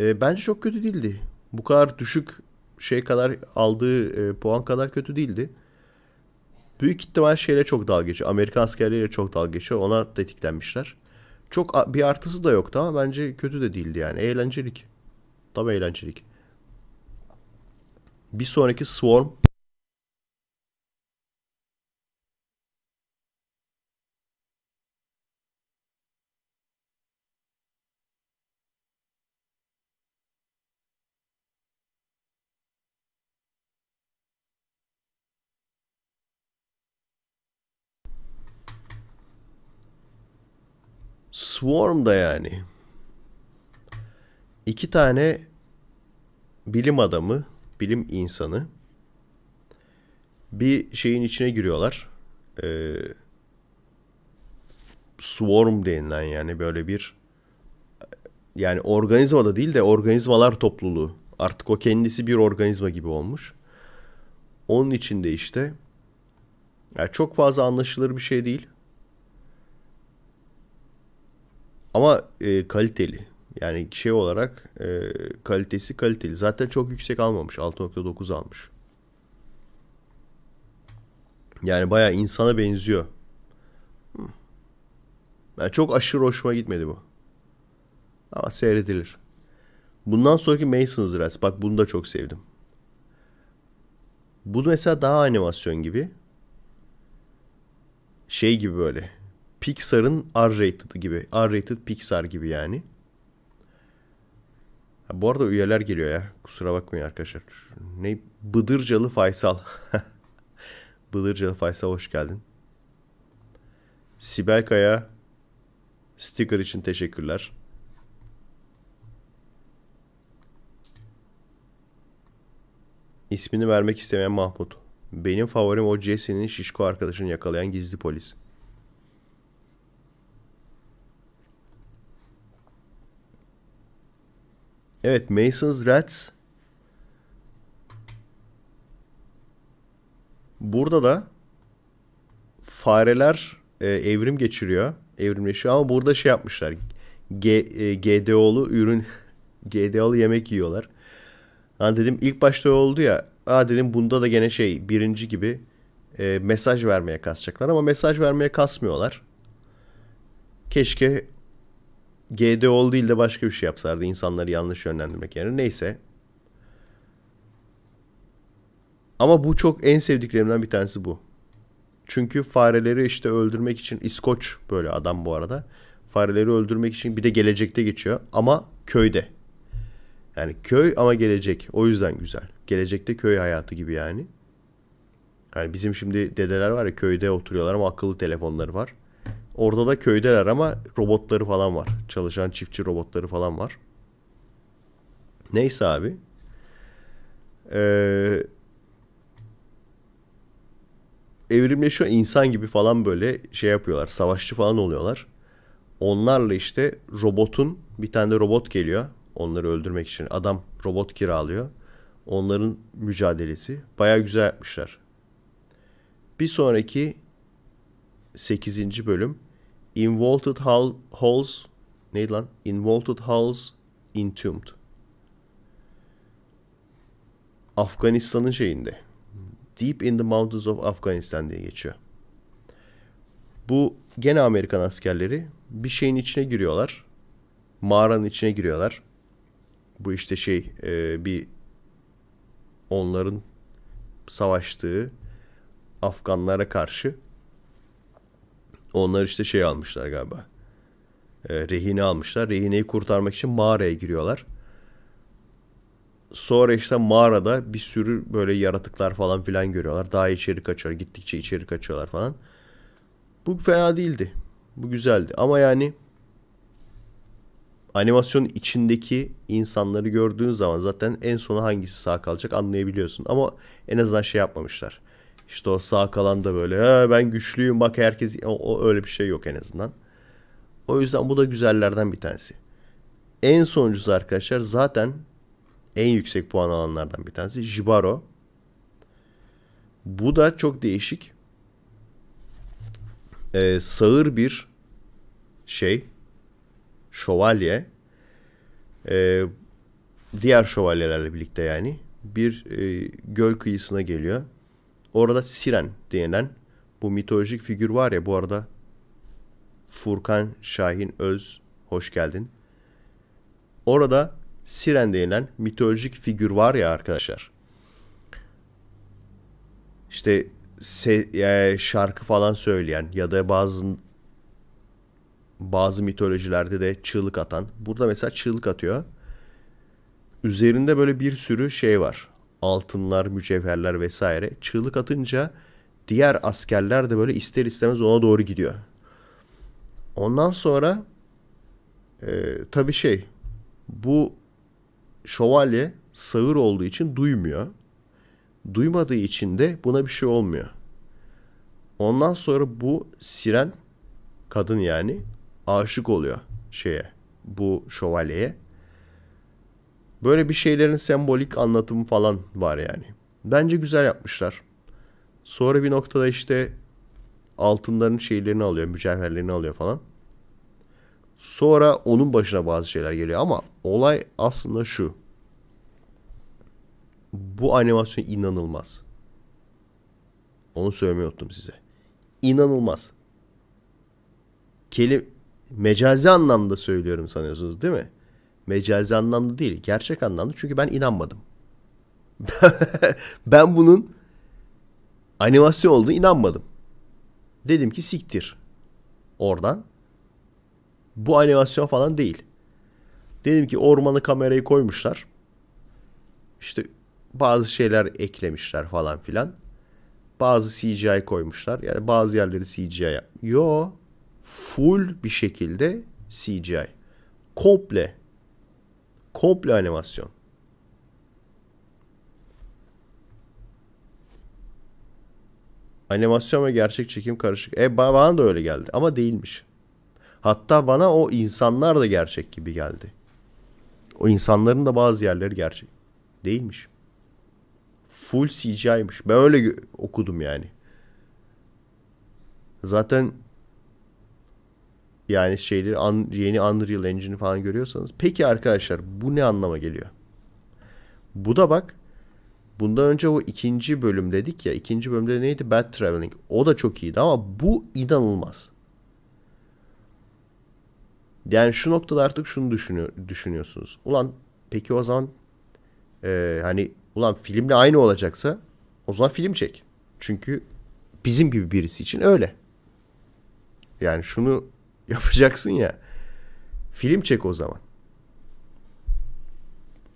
Speaker 2: E, bence çok kötü değildi. Bu kadar düşük şey kadar aldığı e, puan kadar kötü değildi. Büyük ihtimal şeyle çok dalga geçiyor. Amerikan askerleriyle çok dalga geçiyor. Ona tetiklenmişler. Çok bir artısı da yoktu ama bence kötü de değildi yani. Eğlencelik. Tam eğlencelik. Bir sonraki Swarm Swarm da yani iki tane bilim adamı, bilim insanı bir şeyin içine giriyorlar. Ee, swarm denilen yani böyle bir yani organizma da değil de organizmalar topluluğu. Artık o kendisi bir organizma gibi olmuş. Onun içinde işte yani çok fazla anlaşılır bir şey değil. Ama e, kaliteli. Yani şey olarak e, kalitesi kaliteli. Zaten çok yüksek almamış. 6.9 almış. Yani baya insana benziyor. Hmm. Yani çok aşırı hoşuma gitmedi bu. Ama seyredilir. Bundan sonraki Mason's Rise. Bak bunu da çok sevdim. Bu mesela daha animasyon gibi. Şey gibi böyle. Pixar'ın R-rated gibi. R-rated Pixar gibi yani. Ha, bu arada üyeler geliyor ya. Kusura bakmayın arkadaşlar. Ne? Bıdırcalı Faysal. Bıdırcalı Faysal hoş geldin. Sibel Kaya sticker için teşekkürler. İsmini vermek istemeyen Mahmut. Benim favorim o Jesse'nin şişko arkadaşını yakalayan gizli polis. Evet Mason's Rats. Burada da fareler e, evrim geçiriyor. Evrimleşiyor ama burada şey yapmışlar. G, e, GDO'lu ürün GDO'lu yemek yiyorlar. Ha dedim ilk başta oldu ya. Aa dedim bunda da gene şey birinci gibi e, mesaj vermeye kasacaklar ama mesaj vermeye kasmıyorlar. Keşke GDOL değil de başka bir şey yapsardı insanları yanlış yönlendirmek yerine. Neyse. Ama bu çok en sevdiklerimden bir tanesi bu. Çünkü fareleri işte öldürmek için İskoç böyle adam bu arada. Fareleri öldürmek için bir de gelecekte geçiyor ama köyde. Yani köy ama gelecek. O yüzden güzel. Gelecekte köy hayatı gibi yani. Yani bizim şimdi dedeler var ya köyde oturuyorlar ama akıllı telefonları var. Orada da köydeler ama robotları falan var. Çalışan çiftçi robotları falan var. Neyse abi. Ee, evrimleşiyor insan gibi falan böyle şey yapıyorlar. Savaşçı falan oluyorlar. Onlarla işte robotun bir tane de robot geliyor. Onları öldürmek için adam robot kiralıyor. Onların mücadelesi baya güzel yapmışlar. Bir sonraki 8. bölüm Involted hal, halls neydi lan? Involted halls entombed. Afganistan'ın şeyinde. Deep in the Mountains of Afghanistan diye geçiyor. Bu gene Amerikan askerleri bir şeyin içine giriyorlar. Mağaranın içine giriyorlar. Bu işte şey e, bir onların savaştığı Afganlara karşı onlar işte şey almışlar galiba. E, rehine almışlar. Rehineyi kurtarmak için mağaraya giriyorlar. Sonra işte mağarada bir sürü böyle yaratıklar falan filan görüyorlar. Daha içeri kaçıyor. Gittikçe içeri kaçıyorlar falan. Bu fena değildi. Bu güzeldi. Ama yani animasyon içindeki insanları gördüğün zaman zaten en sona hangisi sağ kalacak anlayabiliyorsun. Ama en azından şey yapmamışlar. İşte o sağ kalan da böyle ben güçlüyüm bak herkes o, o öyle bir şey yok en azından. O yüzden bu da güzellerden bir tanesi. En sonuncusu arkadaşlar zaten en yüksek puan alanlardan bir tanesi Jibaro. Bu da çok değişik. Ee, sağır bir şey. Şövalye. Ee, diğer şövalyelerle birlikte yani. Bir e, göl kıyısına geliyor. Orada Siren denilen bu mitolojik figür var ya bu arada Furkan Şahin Öz hoş geldin. Orada Siren denilen mitolojik figür var ya arkadaşlar. İşte se, e, şarkı falan söyleyen ya da bazı bazı mitolojilerde de çığlık atan. Burada mesela çığlık atıyor. Üzerinde böyle bir sürü şey var altınlar, mücevherler vesaire. Çığlık atınca diğer askerler de böyle ister istemez ona doğru gidiyor. Ondan sonra e, tabii şey bu şövalye sağır olduğu için duymuyor. Duymadığı için de buna bir şey olmuyor. Ondan sonra bu siren kadın yani aşık oluyor şeye bu şövalyeye Böyle bir şeylerin sembolik anlatımı falan var yani. Bence güzel yapmışlar. Sonra bir noktada işte altınların şeylerini alıyor, mücevherlerini alıyor falan. Sonra onun başına bazı şeyler geliyor ama olay aslında şu. Bu animasyon inanılmaz. Onu söylemeyi unuttum size. İnanılmaz. Kelim mecazi anlamda söylüyorum sanıyorsunuz değil mi? Mecazi anlamda değil, gerçek anlamda. Çünkü ben inanmadım. ben bunun animasyon olduğunu inanmadım. Dedim ki siktir. Oradan. Bu animasyon falan değil. Dedim ki ormanı kamerayı koymuşlar. İşte bazı şeyler eklemişler falan filan. Bazı CGI koymuşlar. Yani bazı yerleri CGI yap. Yo. Full bir şekilde CGI. Komple Komple animasyon. Animasyon ve gerçek çekim karışık. E bana da öyle geldi ama değilmiş. Hatta bana o insanlar da gerçek gibi geldi. O insanların da bazı yerleri gerçek. Değilmiş. Full CGI'miş. Ben öyle okudum yani. Zaten yani şeyleri un, yeni Unreal Engine falan görüyorsanız. Peki arkadaşlar bu ne anlama geliyor? Bu da bak bundan önce o ikinci bölüm dedik ya. ikinci bölümde neydi? Bad Traveling. O da çok iyiydi ama bu inanılmaz. Yani şu noktada artık şunu düşünüyor, düşünüyorsunuz. Ulan peki o zaman e, hani ulan filmle aynı olacaksa o zaman film çek. Çünkü bizim gibi birisi için öyle. Yani şunu yapacaksın ya. Film çek o zaman.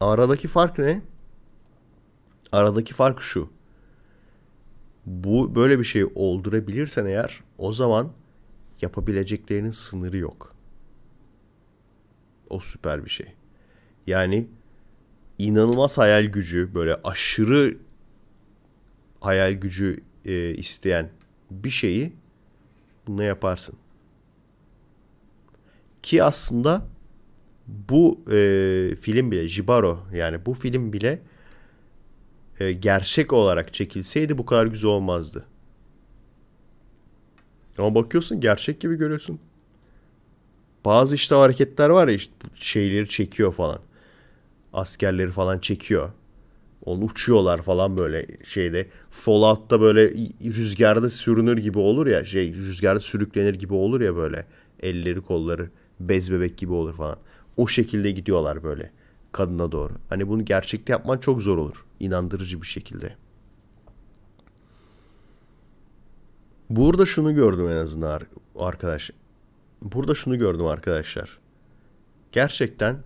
Speaker 2: Aradaki fark ne? Aradaki fark şu. Bu böyle bir şeyi oldurabilirsen eğer o zaman yapabileceklerinin sınırı yok. O süper bir şey. Yani inanılmaz hayal gücü, böyle aşırı hayal gücü e, isteyen bir şeyi bunu yaparsın. Ki aslında bu e, film bile Jibaro yani bu film bile e, gerçek olarak çekilseydi bu kadar güzel olmazdı. Ama bakıyorsun gerçek gibi görüyorsun. Bazı işte hareketler var ya işte şeyleri çekiyor falan. Askerleri falan çekiyor. Onu uçuyorlar falan böyle şeyde. Fallout'ta böyle rüzgarda sürünür gibi olur ya. Şey rüzgarda sürüklenir gibi olur ya böyle. Elleri kolları bez bebek gibi olur falan. O şekilde gidiyorlar böyle kadına doğru. Hani bunu gerçekte yapman çok zor olur. İnandırıcı bir şekilde. Burada şunu gördüm en azından arkadaş. Burada şunu gördüm arkadaşlar. Gerçekten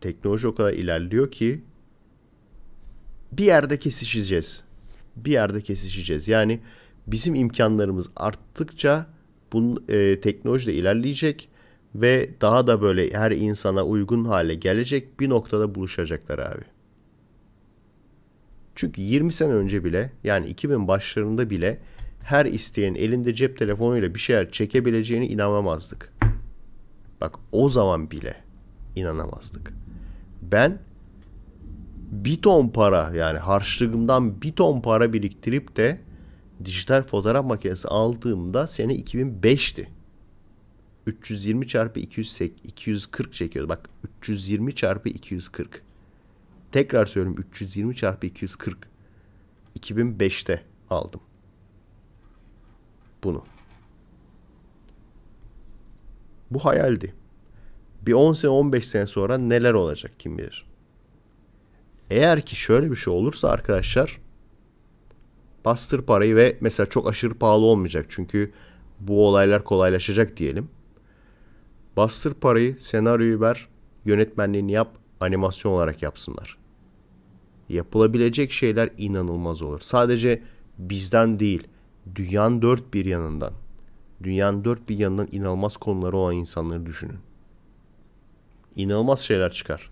Speaker 2: teknoloji o kadar ilerliyor ki bir yerde kesişeceğiz. Bir yerde kesişeceğiz. Yani bizim imkanlarımız arttıkça bunun e, teknoloji de ilerleyecek ve daha da böyle her insana uygun hale gelecek bir noktada buluşacaklar abi. Çünkü 20 sene önce bile yani 2000 başlarında bile her isteyen elinde cep telefonuyla bir şeyler çekebileceğini inanamazdık. Bak o zaman bile inanamazdık. Ben bir ton para yani harçlığımdan bir ton para biriktirip de dijital fotoğraf makinesi aldığımda sene 2005'ti. 320 çarpı 240 çekiyordu. Bak 320 çarpı 240. Tekrar söylüyorum 320 çarpı 240. 2005'te aldım. Bunu. Bu hayaldi. Bir 10 sene 15 sene sonra neler olacak kim bilir. Eğer ki şöyle bir şey olursa arkadaşlar bastır parayı ve mesela çok aşırı pahalı olmayacak. Çünkü bu olaylar kolaylaşacak diyelim. Bastır parayı, senaryoyu ver, yönetmenliğini yap, animasyon olarak yapsınlar. Yapılabilecek şeyler inanılmaz olur. Sadece bizden değil, dünyanın dört bir yanından, dünyanın dört bir yanından inanılmaz konuları olan insanları düşünün. İnanılmaz şeyler çıkar.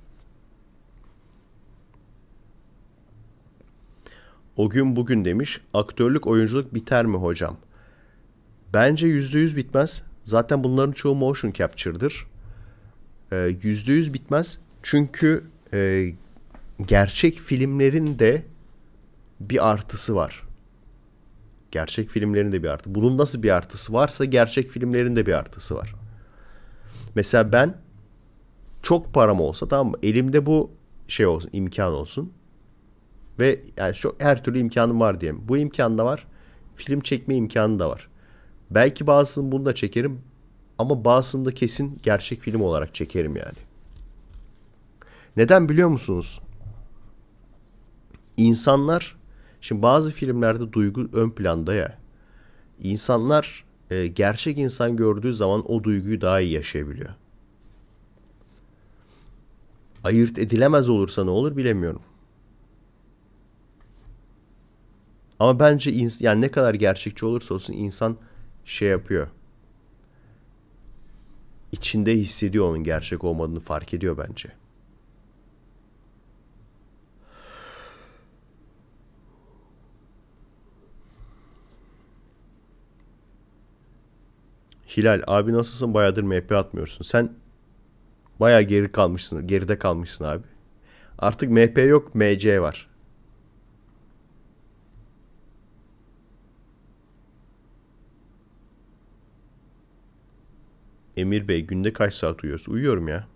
Speaker 2: O gün bugün demiş, aktörlük oyunculuk biter mi hocam? Bence yüzde yüz bitmez Zaten bunların çoğu motion capture'dır. Ee, yüzde yüz bitmez. Çünkü e, gerçek filmlerin de bir artısı var. Gerçek filmlerin de bir artı. Bunun nasıl bir artısı varsa gerçek filmlerin de bir artısı var. Mesela ben çok param olsa tamam mı? Elimde bu şey olsun, imkan olsun. Ve yani çok her türlü imkanım var diyelim. Bu imkan da var. Film çekme imkanı da var. Belki bazısını bunu da çekerim ama bazısını da kesin gerçek film olarak çekerim yani. Neden biliyor musunuz? İnsanlar şimdi bazı filmlerde duygu ön planda ya. İnsanlar e, gerçek insan gördüğü zaman o duyguyu daha iyi yaşayabiliyor. Ayırt edilemez olursa ne olur bilemiyorum. Ama bence yani ne kadar gerçekçi olursa olsun insan şey yapıyor. İçinde hissediyor onun gerçek olmadığını fark ediyor bence. Hilal abi nasılsın? Bayağıdır MP atmıyorsun. Sen bayağı geri kalmışsın. Geride kalmışsın abi. Artık MP yok, MC var. Emir Bey günde kaç saat uyuyorsun? Uyuyorum ya.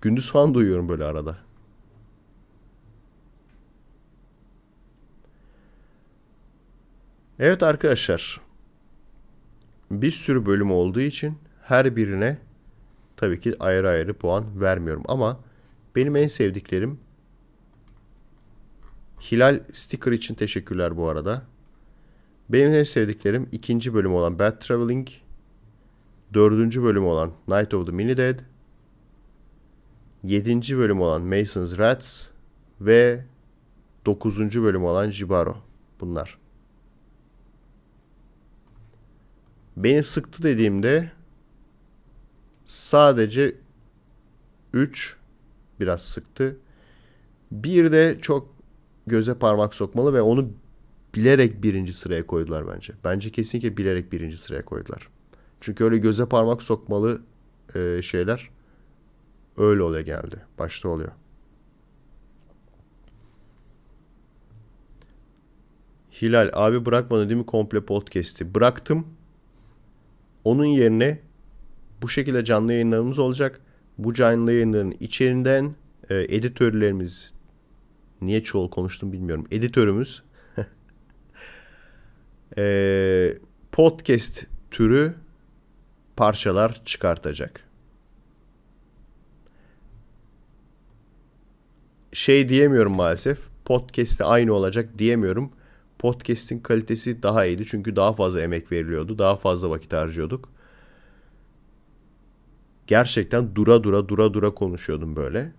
Speaker 2: Gündüz falan da uyuyorum böyle arada. Evet arkadaşlar. Bir sürü bölüm olduğu için her birine tabii ki ayrı ayrı puan vermiyorum. Ama benim en sevdiklerim Hilal sticker için teşekkürler bu arada. Benim en sevdiklerim ikinci bölüm olan Bad Traveling Dördüncü bölüm olan Night of the Mini Dead, yedinci bölüm olan Mason's Rats ve dokuzuncu bölüm olan Jibaro. Bunlar. Beni sıktı dediğimde sadece 3 biraz sıktı. Bir de çok göze parmak sokmalı ve onu bilerek birinci sıraya koydular bence. Bence kesinlikle bilerek birinci sıraya koydular. Çünkü öyle göze parmak sokmalı e, şeyler öyle oluyor geldi. Başta oluyor. Hilal abi bırakmadı değil mi komple podcast'i? Bıraktım. Onun yerine bu şekilde canlı yayınlarımız olacak. Bu canlı yayınların içerinden e, editörlerimiz niye çoğul konuştum bilmiyorum. Editörümüz e, podcast türü parçalar çıkartacak. Şey diyemiyorum maalesef. Podcast'te aynı olacak diyemiyorum. Podcast'in kalitesi daha iyiydi çünkü daha fazla emek veriliyordu. Daha fazla vakit harcıyorduk. Gerçekten dura dura dura dura konuşuyordum böyle.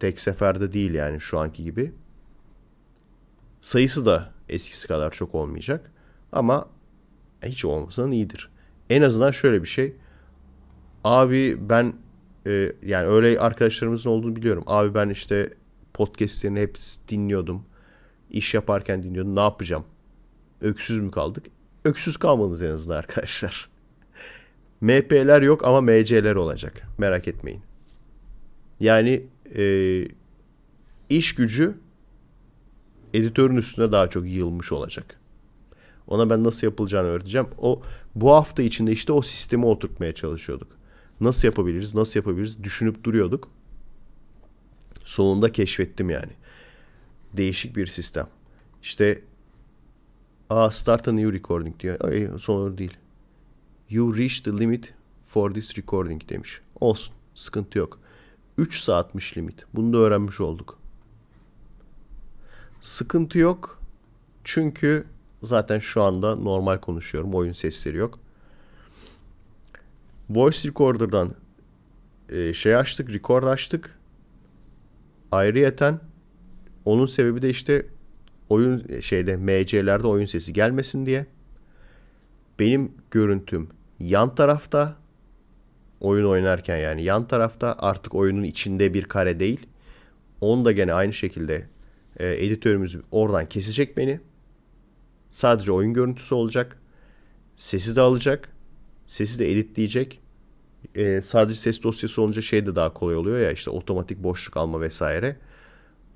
Speaker 2: Tek seferde değil yani şu anki gibi. Sayısı da eskisi kadar çok olmayacak ama hiç olmasından iyidir en azından şöyle bir şey. Abi ben e, yani öyle arkadaşlarımızın olduğunu biliyorum. Abi ben işte podcastlerini hep dinliyordum. İş yaparken dinliyordum. Ne yapacağım? Öksüz mü kaldık? Öksüz kalmanız en azından arkadaşlar. MP'ler yok ama MC'ler olacak. Merak etmeyin. Yani e, iş gücü editörün üstüne daha çok yığılmış olacak. Ona ben nasıl yapılacağını öğreteceğim. O bu hafta içinde işte o sistemi oturtmaya çalışıyorduk. Nasıl yapabiliriz? Nasıl yapabiliriz? Düşünüp duruyorduk. Sonunda keşfettim yani. Değişik bir sistem. İşte a start a new recording diyor. Ay, sonra değil. You reach the limit for this recording demiş. Olsun. Sıkıntı yok. 3 saatmiş limit. Bunu da öğrenmiş olduk. Sıkıntı yok. Çünkü Zaten şu anda normal konuşuyorum. Oyun sesleri yok. Voice Recorder'dan e, şey açtık, record açtık. Ayrıyeten onun sebebi de işte oyun e, şeyde MC'lerde oyun sesi gelmesin diye. Benim görüntüm yan tarafta oyun oynarken yani yan tarafta artık oyunun içinde bir kare değil. Onu da gene aynı şekilde e, editörümüz oradan kesecek beni. Sadece oyun görüntüsü olacak. Sesi de alacak. Sesi de editleyecek. Ee, sadece ses dosyası olunca şey de daha kolay oluyor ya işte otomatik boşluk alma vesaire.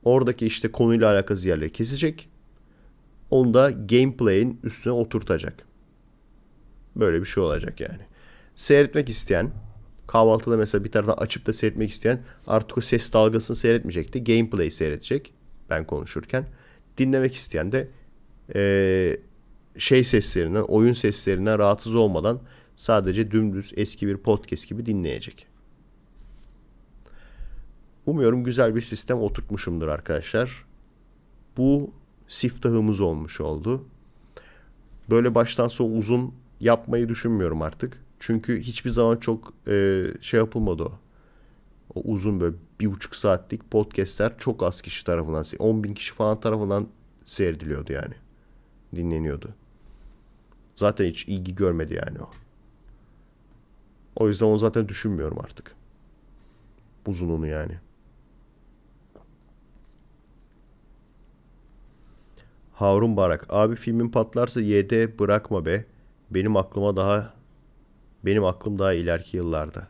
Speaker 2: Oradaki işte konuyla alakası yerleri kesecek. Onu da gameplay'in üstüne oturtacak. Böyle bir şey olacak yani. Seyretmek isteyen kahvaltıda mesela bir taraftan açıp da seyretmek isteyen artık o ses dalgasını seyretmeyecekti. Gameplay seyredecek ben konuşurken. Dinlemek isteyen de e, şey seslerinden, oyun seslerinden rahatsız olmadan sadece dümdüz eski bir podcast gibi dinleyecek. Umuyorum güzel bir sistem oturtmuşumdur arkadaşlar. Bu siftahımız olmuş oldu. Böyle baştan sona uzun yapmayı düşünmüyorum artık. Çünkü hiçbir zaman çok e, şey yapılmadı o. O uzun böyle bir buçuk saatlik podcastler çok az kişi tarafından, 10 bin kişi falan tarafından seyrediliyordu yani dinleniyordu. Zaten hiç ilgi görmedi yani o. O yüzden onu zaten düşünmüyorum artık. Uzununu yani. Harun Barak. Abi filmin patlarsa YD bırakma be. Benim aklıma daha benim aklım daha ileriki yıllarda.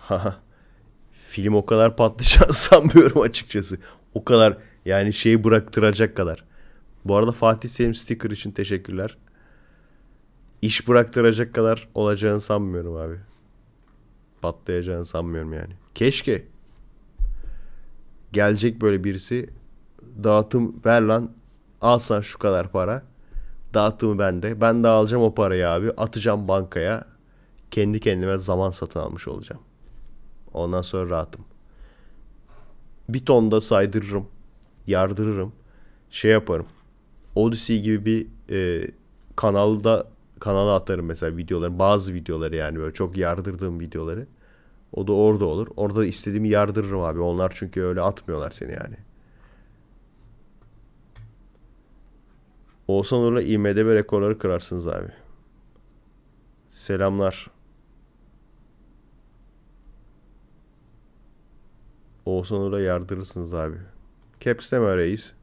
Speaker 2: Haha. Film o kadar patlayacağını sanmıyorum açıkçası. O kadar yani şeyi bıraktıracak kadar. Bu arada Fatih Selim sticker için teşekkürler. İş bıraktıracak kadar olacağını sanmıyorum abi. Patlayacağını sanmıyorum yani. Keşke gelecek böyle birisi dağıtım ver lan al şu kadar para. Dağıtımı bende. Ben de alacağım o parayı abi. Atacağım bankaya. Kendi kendime zaman satın almış olacağım. Ondan sonra rahatım. Bir ton da saydırırım yardırırım. Şey yaparım. Odyssey gibi bir e, kanalda kanala atarım mesela videoları. Bazı videoları yani böyle çok yardırdığım videoları. O da orada olur. Orada istediğimi yardırırım abi. Onlar çünkü öyle atmıyorlar seni yani. Oğuzhan Uğur'la IMDB rekorları kırarsınız abi. Selamlar. Oğuzhan Uğur'a yardırırsınız abi. Caps'te mi arayız?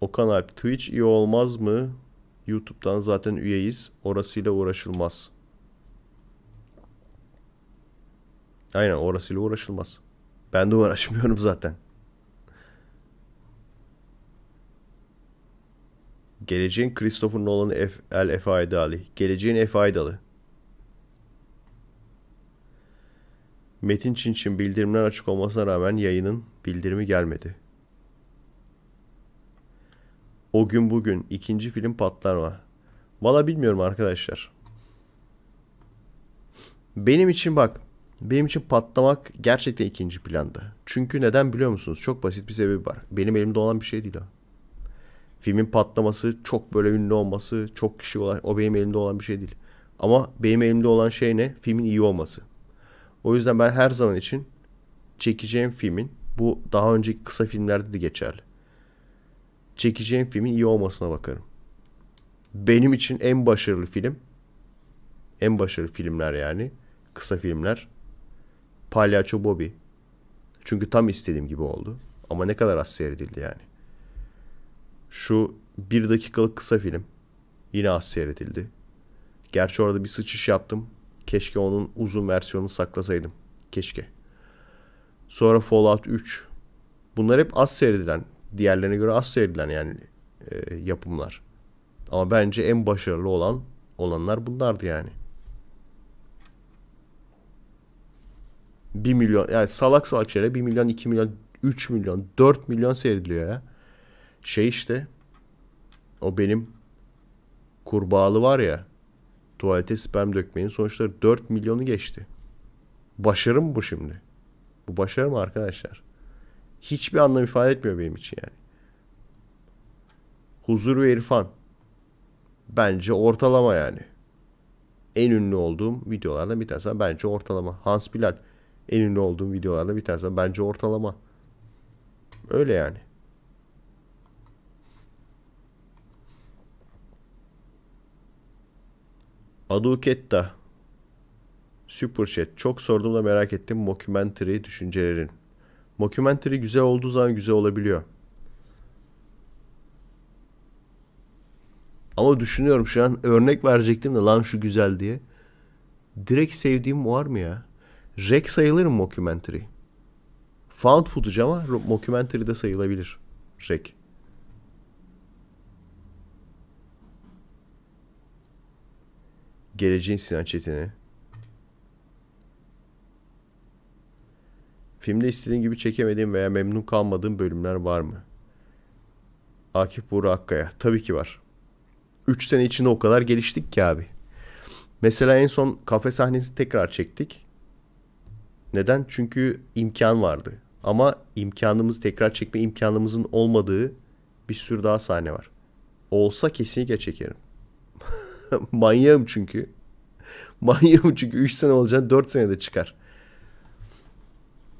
Speaker 2: Okan Alp Twitch iyi olmaz mı? YouTube'dan zaten üyeyiz. Orasıyla uğraşılmaz. Aynen orasıyla uğraşılmaz. Ben de uğraşmıyorum zaten. Geleceğin Christopher Nolan'ın F, El Efaidalı. Geleceğin Efaidalı. Metin Çinç'in bildirimler açık olmasına rağmen yayının bildirimi gelmedi. O gün bugün ikinci film patlar mı? Valla bilmiyorum arkadaşlar. Benim için bak benim için patlamak gerçekten ikinci planda. Çünkü neden biliyor musunuz? Çok basit bir sebebi var. Benim elimde olan bir şey değil o. Filmin patlaması, çok böyle ünlü olması, çok kişi olan o benim elimde olan bir şey değil. Ama benim elimde olan şey ne? Filmin iyi olması. O yüzden ben her zaman için çekeceğim filmin bu daha önceki kısa filmlerde de geçerli. Çekeceğim filmin iyi olmasına bakarım. Benim için en başarılı film en başarılı filmler yani kısa filmler Palyaço Bobby. Çünkü tam istediğim gibi oldu. Ama ne kadar az seyredildi yani. Şu bir dakikalık kısa film yine az seyredildi. Gerçi orada bir sıçış yaptım. Keşke onun uzun versiyonunu saklasaydım. Keşke. Sonra Fallout 3. Bunlar hep az seyredilen, diğerlerine göre az seyredilen yani e, yapımlar. Ama bence en başarılı olan olanlar bunlardı yani. 1 milyon yani salak salak şeyler 1 milyon 2 milyon 3 milyon 4 milyon seyrediliyor ya. Şey işte o benim kurbağalı var ya tuvalete sperm dökmenin sonuçları 4 milyonu geçti. Başarı mı bu şimdi? Bu başarı mı arkadaşlar? Hiçbir anlam ifade etmiyor benim için yani. Huzur ve irfan. Bence ortalama yani. En ünlü olduğum videolardan bir tanesi bence ortalama. Hans Bilal en ünlü olduğum videolardan bir tanesi bence ortalama. Öyle yani. Aduketta. Super chat. Çok sordum da merak ettim. Mockumentary düşüncelerin. Mockumentary güzel olduğu zaman güzel olabiliyor. Ama düşünüyorum şu an örnek verecektim de lan şu güzel diye. Direkt sevdiğim var mı ya? Rek sayılır mı mockumentary? Found footage ama mockumentary de sayılabilir. Rek. Geleceğin Sinan Çetin'i. Filmde istediğin gibi çekemediğin veya memnun kalmadığın bölümler var mı? Akif Buğra Akkaya. Tabii ki var. 3 sene içinde o kadar geliştik ki abi. Mesela en son kafe sahnesi tekrar çektik. Neden? Çünkü imkan vardı. Ama imkanımız tekrar çekme imkanımızın olmadığı bir sürü daha sahne var. Olsa kesinlikle çekerim. Manyağım çünkü. Manyağım çünkü 3 sene olacağını 4 senede çıkar.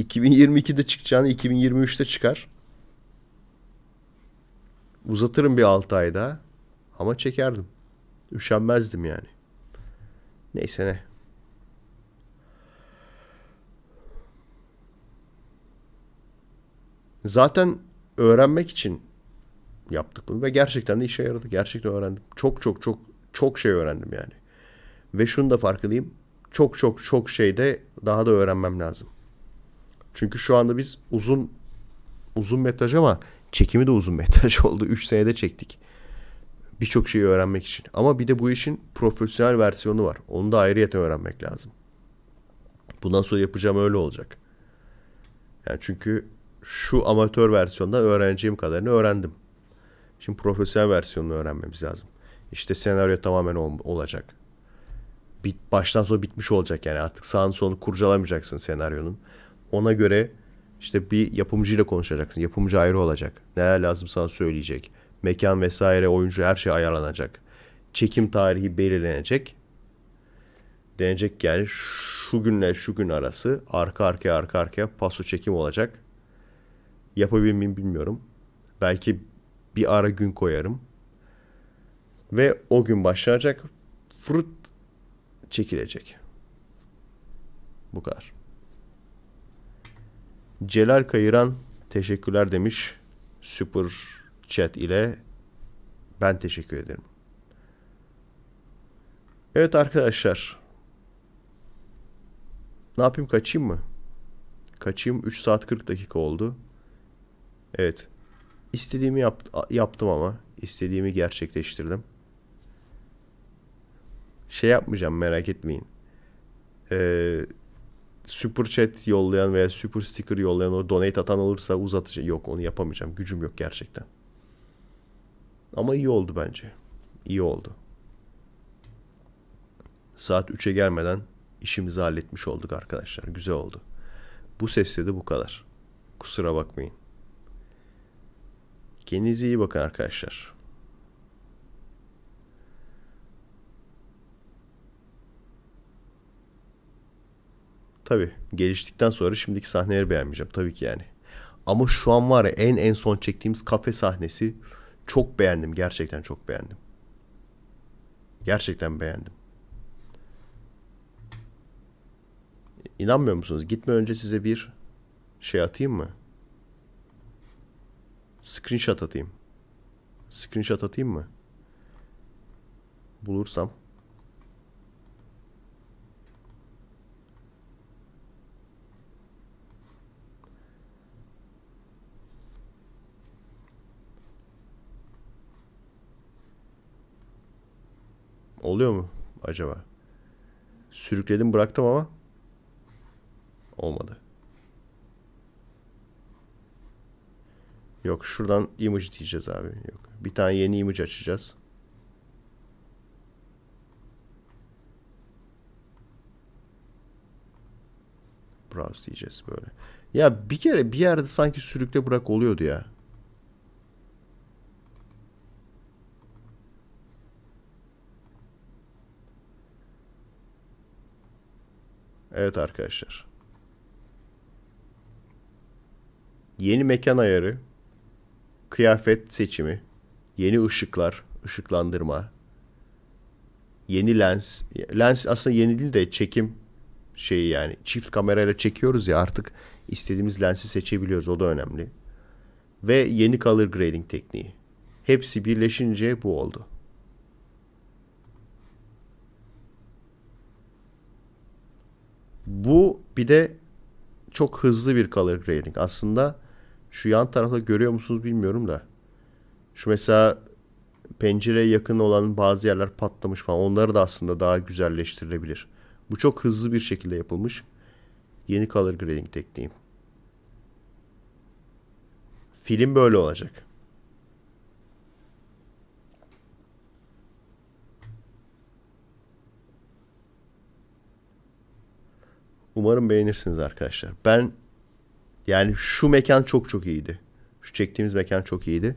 Speaker 2: 2022'de çıkacağını 2023'te çıkar. Uzatırım bir 6 ay daha. Ama çekerdim. Üşenmezdim yani. Neyse ne. Zaten öğrenmek için yaptık bunu ve gerçekten de işe yaradı. Gerçekten öğrendim. Çok çok çok çok şey öğrendim yani. Ve şunu da farkındayım. Çok çok çok şeyde daha da öğrenmem lazım. Çünkü şu anda biz uzun uzun metraj ama çekimi de uzun metraj oldu. 3 senede çektik. Birçok şeyi öğrenmek için. Ama bir de bu işin profesyonel versiyonu var. Onu da ayrıyeten öğrenmek lazım. Bundan sonra yapacağım öyle olacak. Yani çünkü şu amatör versiyonda öğreneceğim kadarını öğrendim. Şimdi profesyonel versiyonunu öğrenmemiz lazım. İşte senaryo tamamen olacak. Bit, baştan sona bitmiş olacak yani artık sağını solunu kurcalamayacaksın senaryonun. Ona göre işte bir yapımcıyla konuşacaksın. Yapımcı ayrı olacak. Neler lazım sana söyleyecek. Mekan vesaire oyuncu her şey ayarlanacak. Çekim tarihi belirlenecek. Denecek yani şu günler şu gün arası arka arkaya arka arkaya paso çekim olacak. Yapabilir miyim bilmiyorum. Belki bir ara gün koyarım. Ve o gün başlayacak Fırıt çekilecek. Bu kadar. Celal Kayıran teşekkürler demiş. Super chat ile ben teşekkür ederim. Evet arkadaşlar. Ne yapayım kaçayım mı? Kaçayım 3 saat 40 dakika oldu. Evet. İstediğimi yap yaptım ama. istediğimi gerçekleştirdim şey yapmayacağım merak etmeyin. Ee, super chat yollayan veya super sticker yollayan o donate atan olursa uzatacağım. Yok onu yapamayacağım. Gücüm yok gerçekten. Ama iyi oldu bence. İyi oldu. Saat 3'e gelmeden işimizi halletmiş olduk arkadaşlar. Güzel oldu. Bu sesle de bu kadar. Kusura bakmayın. Kendinize iyi bakın arkadaşlar. Tabii geliştikten sonra şimdiki sahneleri beğenmeyeceğim tabii ki yani. Ama şu an var ya en en son çektiğimiz kafe sahnesi çok beğendim. Gerçekten çok beğendim. Gerçekten beğendim. İnanmıyor musunuz? Gitme önce size bir şey atayım mı? Screenshot atayım. Screenshot atayım mı? Bulursam. Oluyor mu acaba? Sürükledim bıraktım ama olmadı. Yok şuradan image diyeceğiz abi. Yok. Bir tane yeni image açacağız. Browse diyeceğiz böyle. Ya bir kere bir yerde sanki sürükle bırak oluyordu ya. Evet arkadaşlar. Yeni mekan ayarı, kıyafet seçimi, yeni ışıklar, ışıklandırma, yeni lens. Lens aslında yeni değil de çekim şeyi yani. Çift kamerayla çekiyoruz ya artık istediğimiz lensi seçebiliyoruz. O da önemli. Ve yeni color grading tekniği. Hepsi birleşince bu oldu. Bu bir de çok hızlı bir color grading. Aslında şu yan tarafta görüyor musunuz bilmiyorum da. Şu mesela pencereye yakın olan bazı yerler patlamış falan. Onları da aslında daha güzelleştirilebilir. Bu çok hızlı bir şekilde yapılmış. Yeni color grading tekniğim. Film böyle olacak. Umarım beğenirsiniz arkadaşlar. Ben yani şu mekan çok çok iyiydi. Şu çektiğimiz mekan çok iyiydi.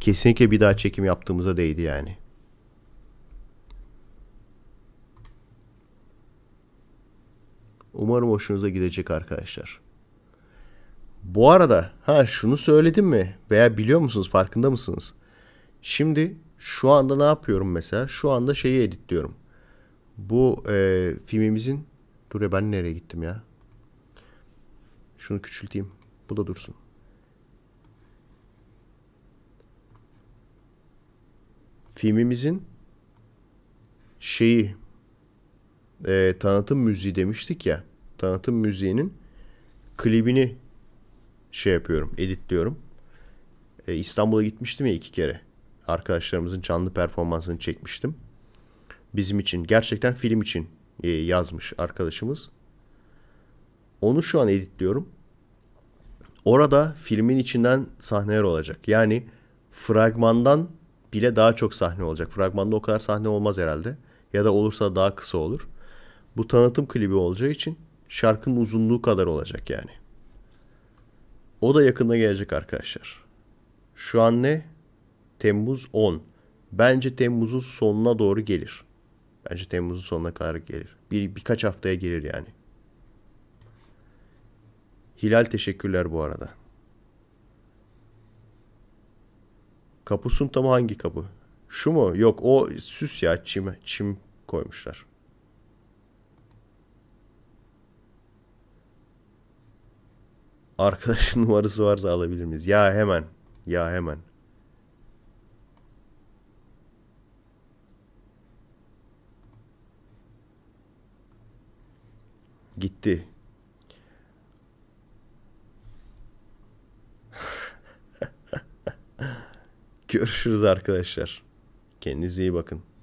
Speaker 2: Kesinlikle bir daha çekim yaptığımıza değdi yani. Umarım hoşunuza gidecek arkadaşlar. Bu arada ha şunu söyledim mi? Veya biliyor musunuz farkında mısınız? Şimdi şu anda ne yapıyorum mesela? Şu anda şeyi editliyorum. Bu e, filmimizin Dur ya ben nereye gittim ya? Şunu küçülteyim. Bu da dursun. Filmimizin şeyi e, tanıtım müziği demiştik ya. Tanıtım müziğinin klibini şey yapıyorum, editliyorum. E, İstanbul'a gitmiştim ya iki kere. Arkadaşlarımızın canlı performansını çekmiştim. Bizim için, gerçekten film için e, yazmış arkadaşımız. Onu şu an editliyorum. Orada filmin içinden sahneler olacak. Yani fragmandan bile daha çok sahne olacak. Fragmanda o kadar sahne olmaz herhalde. Ya da olursa daha kısa olur. Bu tanıtım klibi olacağı için şarkının uzunluğu kadar olacak yani. O da yakında gelecek arkadaşlar. Şu an ne? Temmuz 10. Bence Temmuz'un sonuna doğru gelir. Bence Temmuz'un sonuna kadar gelir. Bir, birkaç haftaya gelir yani. Hilal teşekkürler bu arada. Kapusun tamı hangi kapı? Şu mu? Yok o süs ya çim, çim koymuşlar. Arkadaşın numarası varsa alabilir miyiz? Ya hemen. Ya hemen. Gitti. Görüşürüz arkadaşlar. Kendinize iyi bakın.